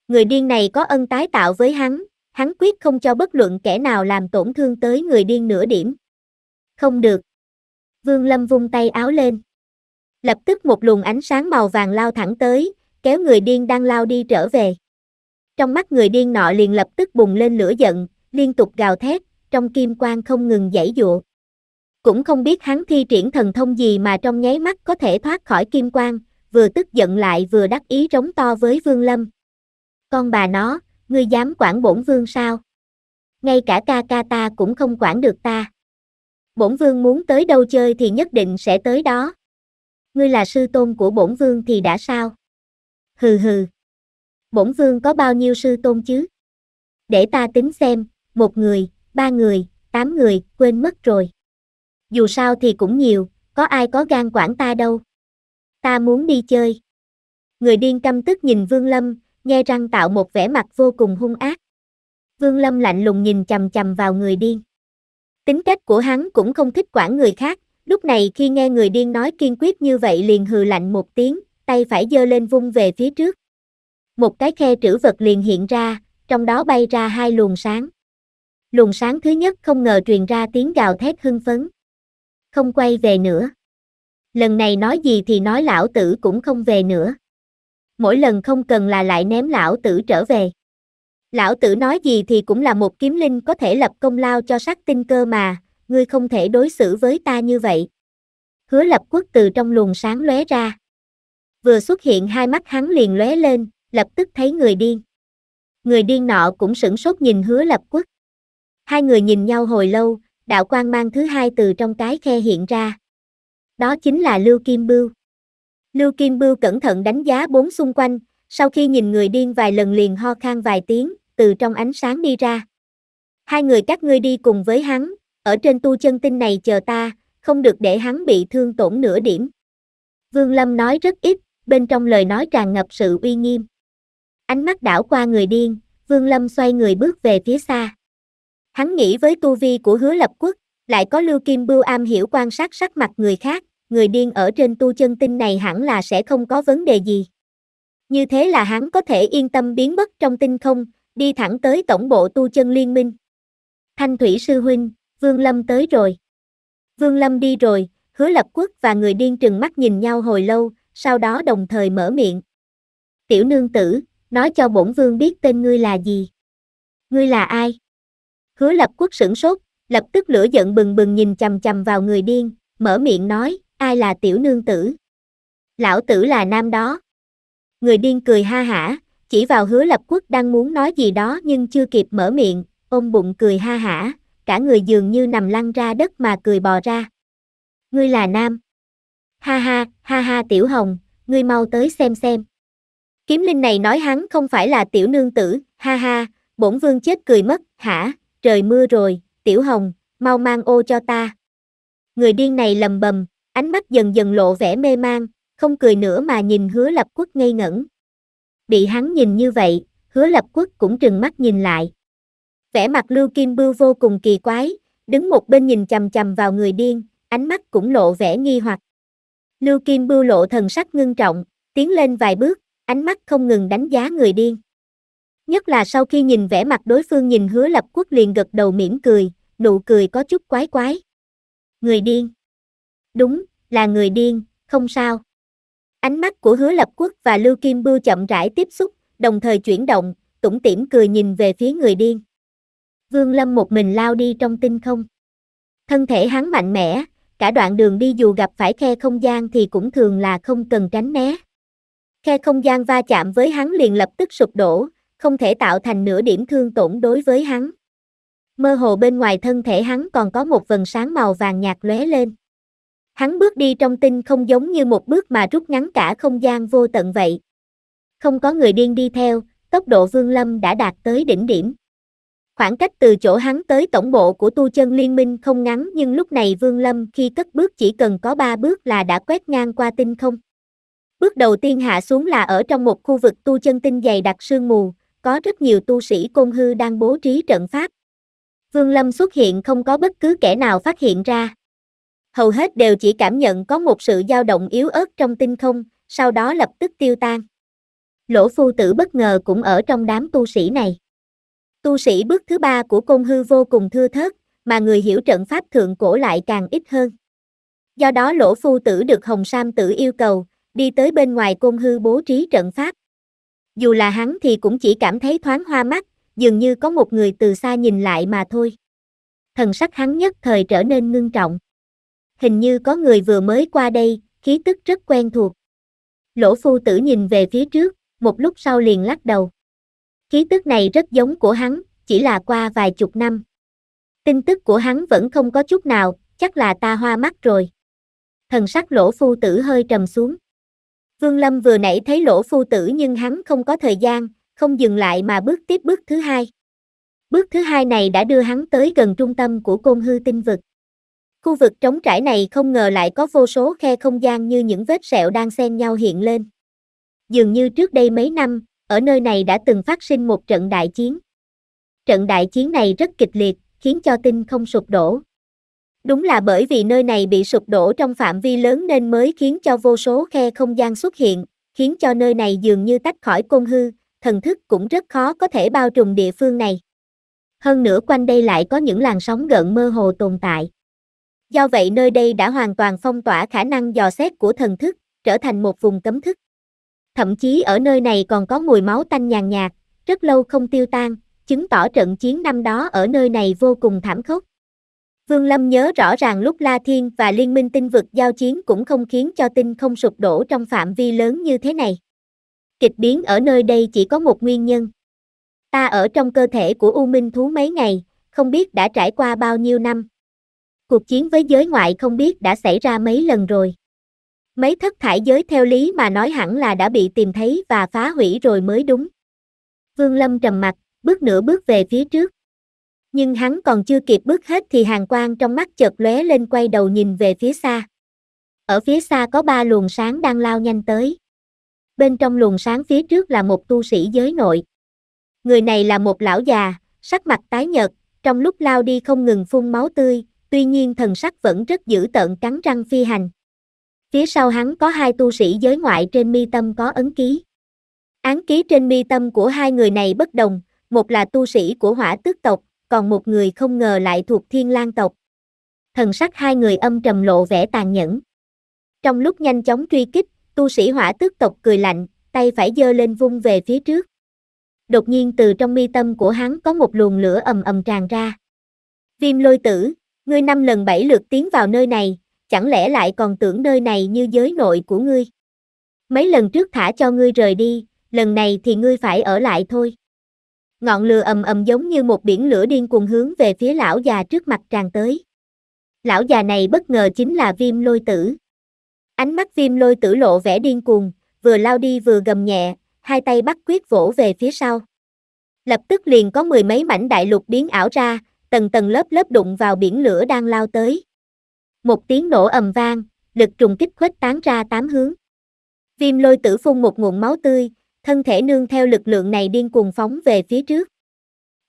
người điên này có ân tái tạo với hắn, hắn quyết không cho bất luận kẻ nào làm tổn thương tới người điên nửa điểm. Không được. Vương Lâm vung tay áo lên. Lập tức một luồng ánh sáng màu vàng lao thẳng tới, kéo người điên đang lao đi trở về. Trong mắt người điên nọ liền lập tức bùng lên lửa giận, liên tục gào thét, trong kim quang không ngừng giãy dụa. Cũng không biết hắn thi triển thần thông gì mà trong nháy mắt có thể thoát khỏi kim quang, vừa tức giận lại vừa đắc ý rống to với Vương Lâm, con bà nó, ngươi dám quản bổn vương sao? Ngay cả ca ca ta cũng không quản được ta. Bổn vương muốn tới đâu chơi thì nhất định sẽ tới đó. Ngươi là sư tôn của bổn vương thì đã sao? Hừ hừ. Bổn vương có bao nhiêu sư tôn chứ? Để ta tính xem, một người, ba người, tám người, quên mất rồi. Dù sao thì cũng nhiều, có ai có gan quản ta đâu. Ta muốn đi chơi. Người điên căm tức nhìn Vương Lâm, nghe răng tạo một vẻ mặt vô cùng hung ác. Vương Lâm lạnh lùng nhìn chầm chầm vào người điên. Tính cách của hắn cũng không thích quản người khác, lúc này khi nghe người điên nói kiên quyết như vậy liền hừ lạnh một tiếng, tay phải giơ lên vung về phía trước. Một cái khe trữ vật liền hiện ra, trong đó bay ra hai luồng sáng. Luồng sáng thứ nhất không ngờ truyền ra tiếng gào thét hưng phấn. Không quay về nữa. Lần này nói gì thì nói lão tử cũng không về nữa mỗi lần không cần là lại ném lão tử trở về. Lão tử nói gì thì cũng là một kiếm linh có thể lập công lao cho sắc tinh cơ mà, ngươi không thể đối xử với ta như vậy. Hứa lập quốc từ trong luồng sáng lóe ra. Vừa xuất hiện hai mắt hắn liền lóe lên, lập tức thấy người điên. Người điên nọ cũng sửng sốt nhìn hứa lập quốc. Hai người nhìn nhau hồi lâu, đạo quang mang thứ hai từ trong cái khe hiện ra. Đó chính là Lưu Kim Bưu. Lưu Kim Bưu cẩn thận đánh giá bốn xung quanh, sau khi nhìn người điên vài lần liền ho khan vài tiếng, từ trong ánh sáng đi ra. Hai người các ngươi đi cùng với hắn, ở trên tu chân tinh này chờ ta, không được để hắn bị thương tổn nửa điểm. Vương Lâm nói rất ít, bên trong lời nói tràn ngập sự uy nghiêm. Ánh mắt đảo qua người điên, Vương Lâm xoay người bước về phía xa. Hắn nghĩ với tu vi của hứa lập quốc, lại có Lưu Kim Bưu am hiểu quan sát sắc mặt người khác, người điên ở trên tu chân tinh này hẳn là sẽ không có vấn đề gì. Như thế là hắn có thể yên tâm biến mất trong tinh không, đi thẳng tới tổng bộ tu chân liên minh. Thanh thủy sư huynh, Vương Lâm tới rồi. Vương Lâm đi rồi, hứa lập quốc và người điên trừng mắt nhìn nhau hồi lâu, sau đó đồng thời mở miệng. Tiểu nương tử, nói cho bổn vương biết tên ngươi là gì. Ngươi là ai? Hứa lập quốc sửng sốt, lập tức lửa giận bừng bừng nhìn chầm chầm vào người điên, mở miệng nói, ai là tiểu nương tử? Lão tử là nam đó. Người điên cười ha hả, chỉ vào hứa lập quốc đang muốn nói gì đó nhưng chưa kịp mở miệng, ôm bụng cười ha hả, cả người dường như nằm lăn ra đất mà cười bò ra. Ngươi là nam. Ha ha, ha ha tiểu hồng, ngươi mau tới xem xem. Kiếm linh này nói hắn không phải là tiểu nương tử, ha ha, bổn vương chết cười mất, hả, trời mưa rồi, tiểu hồng, mau mang ô cho ta. Người điên này lầm bầm, Ánh mắt dần dần lộ vẻ mê mang, không cười nữa mà nhìn hứa lập quốc ngây ngẩn. Bị hắn nhìn như vậy, hứa lập quốc cũng trừng mắt nhìn lại. Vẻ mặt Lưu Kim Bưu vô cùng kỳ quái, đứng một bên nhìn chầm chầm vào người điên, ánh mắt cũng lộ vẻ nghi hoặc. Lưu Kim Bưu lộ thần sắc ngưng trọng, tiến lên vài bước, ánh mắt không ngừng đánh giá người điên. Nhất là sau khi nhìn vẻ mặt đối phương nhìn hứa lập quốc liền gật đầu mỉm cười, nụ cười có chút quái quái. Người điên đúng, là người điên, không sao. Ánh mắt của hứa lập quốc và Lưu Kim Bưu chậm rãi tiếp xúc, đồng thời chuyển động, tủm tỉm cười nhìn về phía người điên. Vương Lâm một mình lao đi trong tinh không. Thân thể hắn mạnh mẽ, cả đoạn đường đi dù gặp phải khe không gian thì cũng thường là không cần tránh né. Khe không gian va chạm với hắn liền lập tức sụp đổ, không thể tạo thành nửa điểm thương tổn đối với hắn. Mơ hồ bên ngoài thân thể hắn còn có một vần sáng màu vàng nhạt lóe lên. Hắn bước đi trong tinh không giống như một bước mà rút ngắn cả không gian vô tận vậy. Không có người điên đi theo, tốc độ Vương Lâm đã đạt tới đỉnh điểm. Khoảng cách từ chỗ hắn tới tổng bộ của tu chân liên minh không ngắn nhưng lúc này Vương Lâm khi cất bước chỉ cần có ba bước là đã quét ngang qua tinh không. Bước đầu tiên hạ xuống là ở trong một khu vực tu chân tinh dày đặc sương mù, có rất nhiều tu sĩ côn hư đang bố trí trận pháp. Vương Lâm xuất hiện không có bất cứ kẻ nào phát hiện ra hầu hết đều chỉ cảm nhận có một sự dao động yếu ớt trong tinh không, sau đó lập tức tiêu tan. Lỗ phu tử bất ngờ cũng ở trong đám tu sĩ này. Tu sĩ bước thứ ba của công hư vô cùng thưa thớt, mà người hiểu trận pháp thượng cổ lại càng ít hơn. Do đó lỗ phu tử được Hồng Sam tử yêu cầu, đi tới bên ngoài công hư bố trí trận pháp. Dù là hắn thì cũng chỉ cảm thấy thoáng hoa mắt, dường như có một người từ xa nhìn lại mà thôi. Thần sắc hắn nhất thời trở nên ngưng trọng hình như có người vừa mới qua đây, khí tức rất quen thuộc. Lỗ phu tử nhìn về phía trước, một lúc sau liền lắc đầu. Khí tức này rất giống của hắn, chỉ là qua vài chục năm. Tin tức của hắn vẫn không có chút nào, chắc là ta hoa mắt rồi. Thần sắc lỗ phu tử hơi trầm xuống. Vương Lâm vừa nãy thấy lỗ phu tử nhưng hắn không có thời gian, không dừng lại mà bước tiếp bước thứ hai. Bước thứ hai này đã đưa hắn tới gần trung tâm của côn hư tinh vực. Khu vực trống trải này không ngờ lại có vô số khe không gian như những vết sẹo đang xen nhau hiện lên. Dường như trước đây mấy năm, ở nơi này đã từng phát sinh một trận đại chiến. Trận đại chiến này rất kịch liệt, khiến cho tinh không sụp đổ. Đúng là bởi vì nơi này bị sụp đổ trong phạm vi lớn nên mới khiến cho vô số khe không gian xuất hiện, khiến cho nơi này dường như tách khỏi côn hư, thần thức cũng rất khó có thể bao trùm địa phương này. Hơn nữa quanh đây lại có những làn sóng gợn mơ hồ tồn tại. Do vậy nơi đây đã hoàn toàn phong tỏa khả năng dò xét của thần thức, trở thành một vùng cấm thức. Thậm chí ở nơi này còn có mùi máu tanh nhàn nhạt, rất lâu không tiêu tan, chứng tỏ trận chiến năm đó ở nơi này vô cùng thảm khốc. Vương Lâm nhớ rõ ràng lúc La Thiên và Liên minh tinh vực giao chiến cũng không khiến cho tinh không sụp đổ trong phạm vi lớn như thế này. Kịch biến ở nơi đây chỉ có một nguyên nhân. Ta ở trong cơ thể của U Minh Thú mấy ngày, không biết đã trải qua bao nhiêu năm. Cuộc chiến với giới ngoại không biết đã xảy ra mấy lần rồi. Mấy thất thải giới theo lý mà nói hẳn là đã bị tìm thấy và phá hủy rồi mới đúng. Vương Lâm trầm mặt, bước nửa bước về phía trước. Nhưng hắn còn chưa kịp bước hết thì hàng quang trong mắt chợt lóe lên quay đầu nhìn về phía xa. Ở phía xa có ba luồng sáng đang lao nhanh tới. Bên trong luồng sáng phía trước là một tu sĩ giới nội. Người này là một lão già, sắc mặt tái nhợt, trong lúc lao đi không ngừng phun máu tươi, tuy nhiên thần sắc vẫn rất dữ tợn cắn răng phi hành. Phía sau hắn có hai tu sĩ giới ngoại trên mi tâm có ấn ký. Án ký trên mi tâm của hai người này bất đồng, một là tu sĩ của hỏa tước tộc, còn một người không ngờ lại thuộc thiên lang tộc. Thần sắc hai người âm trầm lộ vẻ tàn nhẫn. Trong lúc nhanh chóng truy kích, tu sĩ hỏa tước tộc cười lạnh, tay phải giơ lên vung về phía trước. Đột nhiên từ trong mi tâm của hắn có một luồng lửa ầm ầm tràn ra. Viêm lôi tử, Ngươi năm lần bảy lượt tiến vào nơi này, chẳng lẽ lại còn tưởng nơi này như giới nội của ngươi? Mấy lần trước thả cho ngươi rời đi, lần này thì ngươi phải ở lại thôi. Ngọn lửa ầm ầm giống như một biển lửa điên cuồng hướng về phía lão già trước mặt tràn tới. Lão già này bất ngờ chính là viêm lôi tử. Ánh mắt viêm lôi tử lộ vẻ điên cuồng, vừa lao đi vừa gầm nhẹ, hai tay bắt quyết vỗ về phía sau. Lập tức liền có mười mấy mảnh đại lục biến ảo ra, tầng tầng lớp lớp đụng vào biển lửa đang lao tới. Một tiếng nổ ầm vang, lực trùng kích khuếch tán ra tám hướng. Viêm lôi tử phun một nguồn máu tươi, thân thể nương theo lực lượng này điên cuồng phóng về phía trước.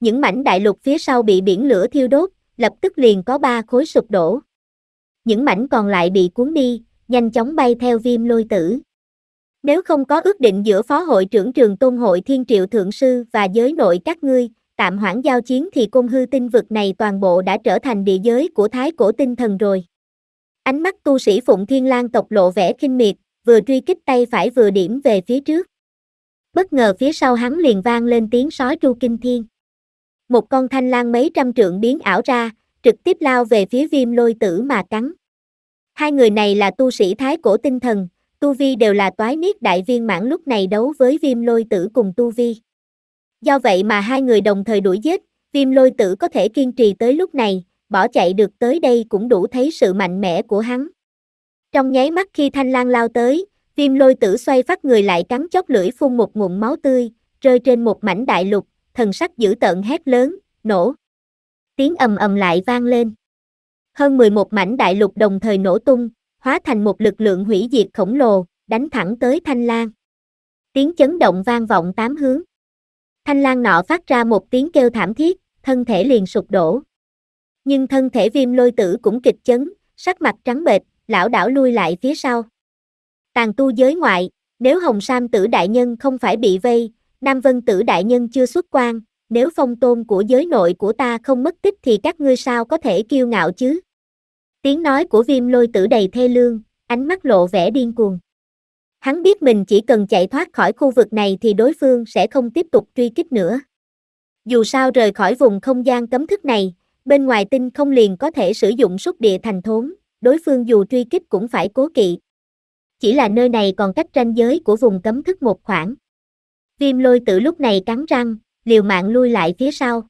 Những mảnh đại lục phía sau bị biển lửa thiêu đốt, lập tức liền có ba khối sụp đổ. Những mảnh còn lại bị cuốn đi, nhanh chóng bay theo viêm lôi tử. Nếu không có ước định giữa Phó hội trưởng trường Tôn hội Thiên Triệu Thượng Sư và giới nội các ngươi, tạm hoãn giao chiến thì côn hư tinh vực này toàn bộ đã trở thành địa giới của thái cổ tinh thần rồi. Ánh mắt tu sĩ Phụng Thiên Lan tộc lộ vẻ kinh miệt, vừa truy kích tay phải vừa điểm về phía trước. Bất ngờ phía sau hắn liền vang lên tiếng sói tru kinh thiên. Một con thanh lang mấy trăm trượng biến ảo ra, trực tiếp lao về phía viêm lôi tử mà cắn. Hai người này là tu sĩ thái cổ tinh thần, tu vi đều là toái niết đại viên mãn lúc này đấu với viêm lôi tử cùng tu vi. Do vậy mà hai người đồng thời đuổi giết, viêm lôi tử có thể kiên trì tới lúc này, bỏ chạy được tới đây cũng đủ thấy sự mạnh mẽ của hắn. Trong nháy mắt khi thanh lang lao tới, viêm lôi tử xoay phát người lại cắn chóc lưỡi phun một ngụm máu tươi, rơi trên một mảnh đại lục, thần sắc dữ tợn hét lớn, nổ. Tiếng ầm ầm lại vang lên. Hơn 11 mảnh đại lục đồng thời nổ tung, hóa thành một lực lượng hủy diệt khổng lồ, đánh thẳng tới thanh lang. Tiếng chấn động vang vọng tám hướng. Thanh lang nọ phát ra một tiếng kêu thảm thiết, thân thể liền sụp đổ. Nhưng thân thể viêm lôi tử cũng kịch chấn, sắc mặt trắng bệch, lão đảo lui lại phía sau. Tàn tu giới ngoại, nếu Hồng Sam tử đại nhân không phải bị vây, Nam Vân tử đại nhân chưa xuất quan, nếu phong tôn của giới nội của ta không mất tích thì các ngươi sao có thể kiêu ngạo chứ? Tiếng nói của viêm lôi tử đầy thê lương, ánh mắt lộ vẻ điên cuồng. Hắn biết mình chỉ cần chạy thoát khỏi khu vực này thì đối phương sẽ không tiếp tục truy kích nữa. Dù sao rời khỏi vùng không gian cấm thức này, bên ngoài tinh không liền có thể sử dụng xúc địa thành thốn, đối phương dù truy kích cũng phải cố kỵ. Chỉ là nơi này còn cách ranh giới của vùng cấm thức một khoảng. Viêm lôi tử lúc này cắn răng, liều mạng lui lại phía sau.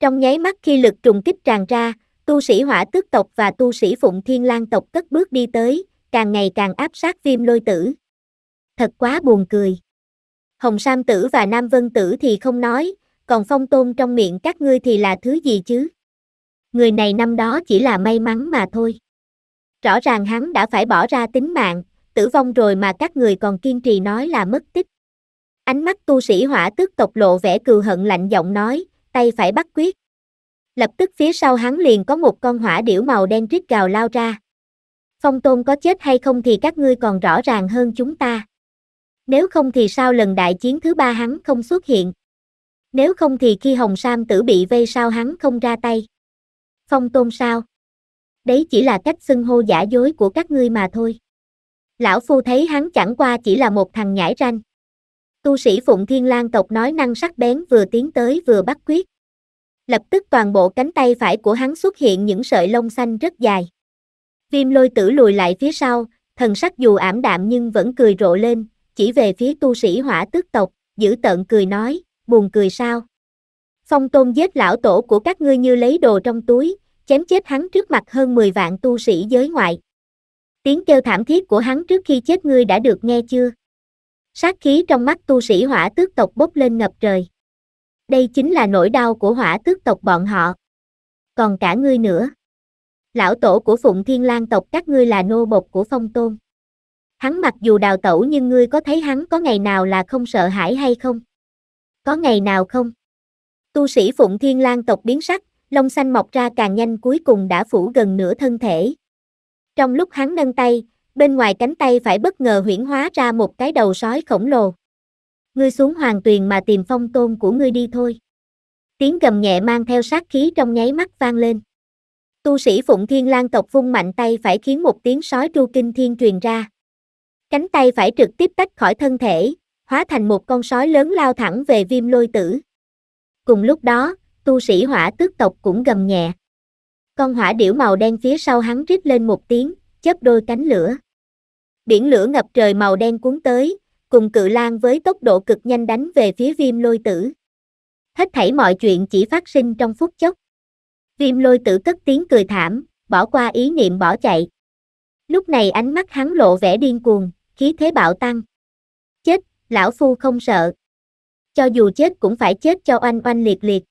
Trong nháy mắt khi lực trùng kích tràn ra, tu sĩ hỏa tước tộc và tu sĩ phụng thiên lang tộc cất bước đi tới, càng ngày càng áp sát viêm lôi tử thật quá buồn cười. Hồng Sam Tử và Nam Vân Tử thì không nói, còn phong tôn trong miệng các ngươi thì là thứ gì chứ? Người này năm đó chỉ là may mắn mà thôi. Rõ ràng hắn đã phải bỏ ra tính mạng, tử vong rồi mà các người còn kiên trì nói là mất tích. Ánh mắt tu sĩ hỏa tức tộc lộ vẻ cừu hận lạnh giọng nói, tay phải bắt quyết. Lập tức phía sau hắn liền có một con hỏa điểu màu đen rít gào lao ra. Phong tôn có chết hay không thì các ngươi còn rõ ràng hơn chúng ta. Nếu không thì sao lần đại chiến thứ ba hắn không xuất hiện? Nếu không thì khi Hồng Sam tử bị vây sao hắn không ra tay? Phong tôn sao? Đấy chỉ là cách xưng hô giả dối của các ngươi mà thôi. Lão Phu thấy hắn chẳng qua chỉ là một thằng nhãi ranh. Tu sĩ Phụng Thiên Lan tộc nói năng sắc bén vừa tiến tới vừa bắt quyết. Lập tức toàn bộ cánh tay phải của hắn xuất hiện những sợi lông xanh rất dài. Viêm lôi tử lùi lại phía sau, thần sắc dù ảm đạm nhưng vẫn cười rộ lên, chỉ về phía tu sĩ hỏa tức tộc, giữ tận cười nói, buồn cười sao. Phong tôn giết lão tổ của các ngươi như lấy đồ trong túi, chém chết hắn trước mặt hơn 10 vạn tu sĩ giới ngoại. Tiếng kêu thảm thiết của hắn trước khi chết ngươi đã được nghe chưa? Sát khí trong mắt tu sĩ hỏa tước tộc bốc lên ngập trời. Đây chính là nỗi đau của hỏa tước tộc bọn họ. Còn cả ngươi nữa. Lão tổ của Phụng Thiên lang tộc các ngươi là nô bộc của Phong Tôn. Hắn mặc dù đào tẩu nhưng ngươi có thấy hắn có ngày nào là không sợ hãi hay không? Có ngày nào không? Tu sĩ Phụng Thiên Lan tộc biến sắc, lông xanh mọc ra càng nhanh cuối cùng đã phủ gần nửa thân thể. Trong lúc hắn nâng tay, bên ngoài cánh tay phải bất ngờ huyển hóa ra một cái đầu sói khổng lồ. Ngươi xuống hoàng tuyền mà tìm phong tôn của ngươi đi thôi. Tiếng gầm nhẹ mang theo sát khí trong nháy mắt vang lên. Tu sĩ Phụng Thiên Lan tộc vung mạnh tay phải khiến một tiếng sói tru kinh thiên truyền ra. Cánh tay phải trực tiếp tách khỏi thân thể, hóa thành một con sói lớn lao thẳng về viêm lôi tử. Cùng lúc đó, tu sĩ hỏa tước tộc cũng gầm nhẹ. Con hỏa điểu màu đen phía sau hắn rít lên một tiếng, chớp đôi cánh lửa. Biển lửa ngập trời màu đen cuốn tới, cùng cự lan với tốc độ cực nhanh đánh về phía viêm lôi tử. Hết thảy mọi chuyện chỉ phát sinh trong phút chốc. Viêm lôi tử cất tiếng cười thảm, bỏ qua ý niệm bỏ chạy. Lúc này ánh mắt hắn lộ vẻ điên cuồng khí thế bạo tăng. Chết, lão phu không sợ. Cho dù chết cũng phải chết cho oanh oanh liệt liệt.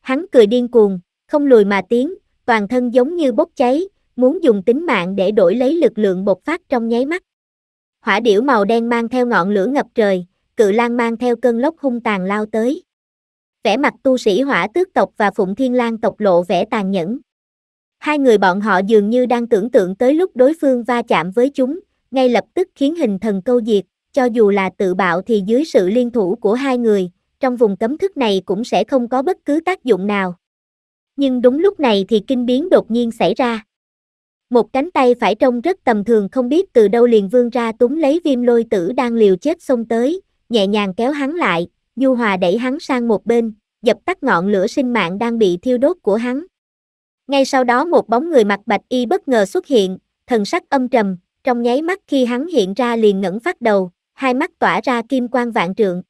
Hắn cười điên cuồng, không lùi mà tiến, toàn thân giống như bốc cháy, muốn dùng tính mạng để đổi lấy lực lượng bộc phát trong nháy mắt. Hỏa điểu màu đen mang theo ngọn lửa ngập trời, cự lan mang theo cơn lốc hung tàn lao tới. Vẻ mặt tu sĩ hỏa tước tộc và phụng thiên lang tộc lộ vẻ tàn nhẫn. Hai người bọn họ dường như đang tưởng tượng tới lúc đối phương va chạm với chúng, ngay lập tức khiến hình thần câu diệt, cho dù là tự bạo thì dưới sự liên thủ của hai người, trong vùng cấm thức này cũng sẽ không có bất cứ tác dụng nào. Nhưng đúng lúc này thì kinh biến đột nhiên xảy ra. Một cánh tay phải trông rất tầm thường không biết từ đâu liền vươn ra túm lấy viêm lôi tử đang liều chết xông tới, nhẹ nhàng kéo hắn lại, du hòa đẩy hắn sang một bên, dập tắt ngọn lửa sinh mạng đang bị thiêu đốt của hắn. Ngay sau đó một bóng người mặc bạch y bất ngờ xuất hiện, thần sắc âm trầm, trong nháy mắt khi hắn hiện ra liền ngẩng phát đầu, hai mắt tỏa ra kim quang vạn trượng.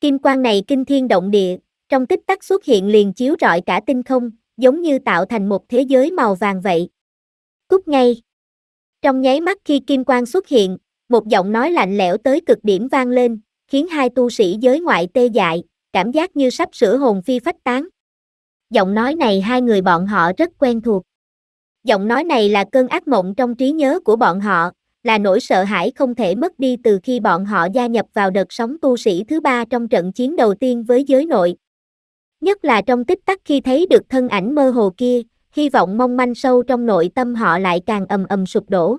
Kim quang này kinh thiên động địa, trong tích tắc xuất hiện liền chiếu rọi cả tinh không, giống như tạo thành một thế giới màu vàng vậy. Cút ngay. Trong nháy mắt khi kim quang xuất hiện, một giọng nói lạnh lẽo tới cực điểm vang lên, khiến hai tu sĩ giới ngoại tê dại, cảm giác như sắp sửa hồn phi phách tán. Giọng nói này hai người bọn họ rất quen thuộc. Giọng nói này là cơn ác mộng trong trí nhớ của bọn họ, là nỗi sợ hãi không thể mất đi từ khi bọn họ gia nhập vào đợt sóng tu sĩ thứ ba trong trận chiến đầu tiên với giới nội. Nhất là trong tích tắc khi thấy được thân ảnh mơ hồ kia, hy vọng mong manh sâu trong nội tâm họ lại càng ầm ầm sụp đổ.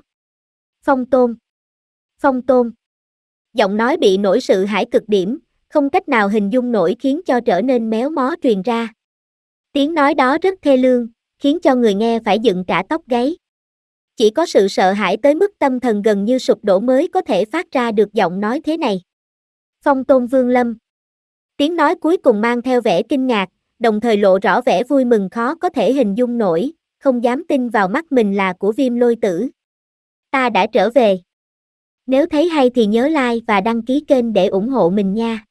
Phong tôn Phong tôn Giọng nói bị nỗi sự hãi cực điểm, không cách nào hình dung nổi khiến cho trở nên méo mó truyền ra. Tiếng nói đó rất thê lương, khiến cho người nghe phải dựng cả tóc gáy. Chỉ có sự sợ hãi tới mức tâm thần gần như sụp đổ mới có thể phát ra được giọng nói thế này. Phong Tôn Vương Lâm Tiếng nói cuối cùng mang theo vẻ kinh ngạc, đồng thời lộ rõ vẻ vui mừng khó có thể hình dung nổi, không dám tin vào mắt mình là của viêm lôi tử. Ta đã trở về. Nếu thấy hay thì nhớ like và đăng ký kênh để ủng hộ mình nha.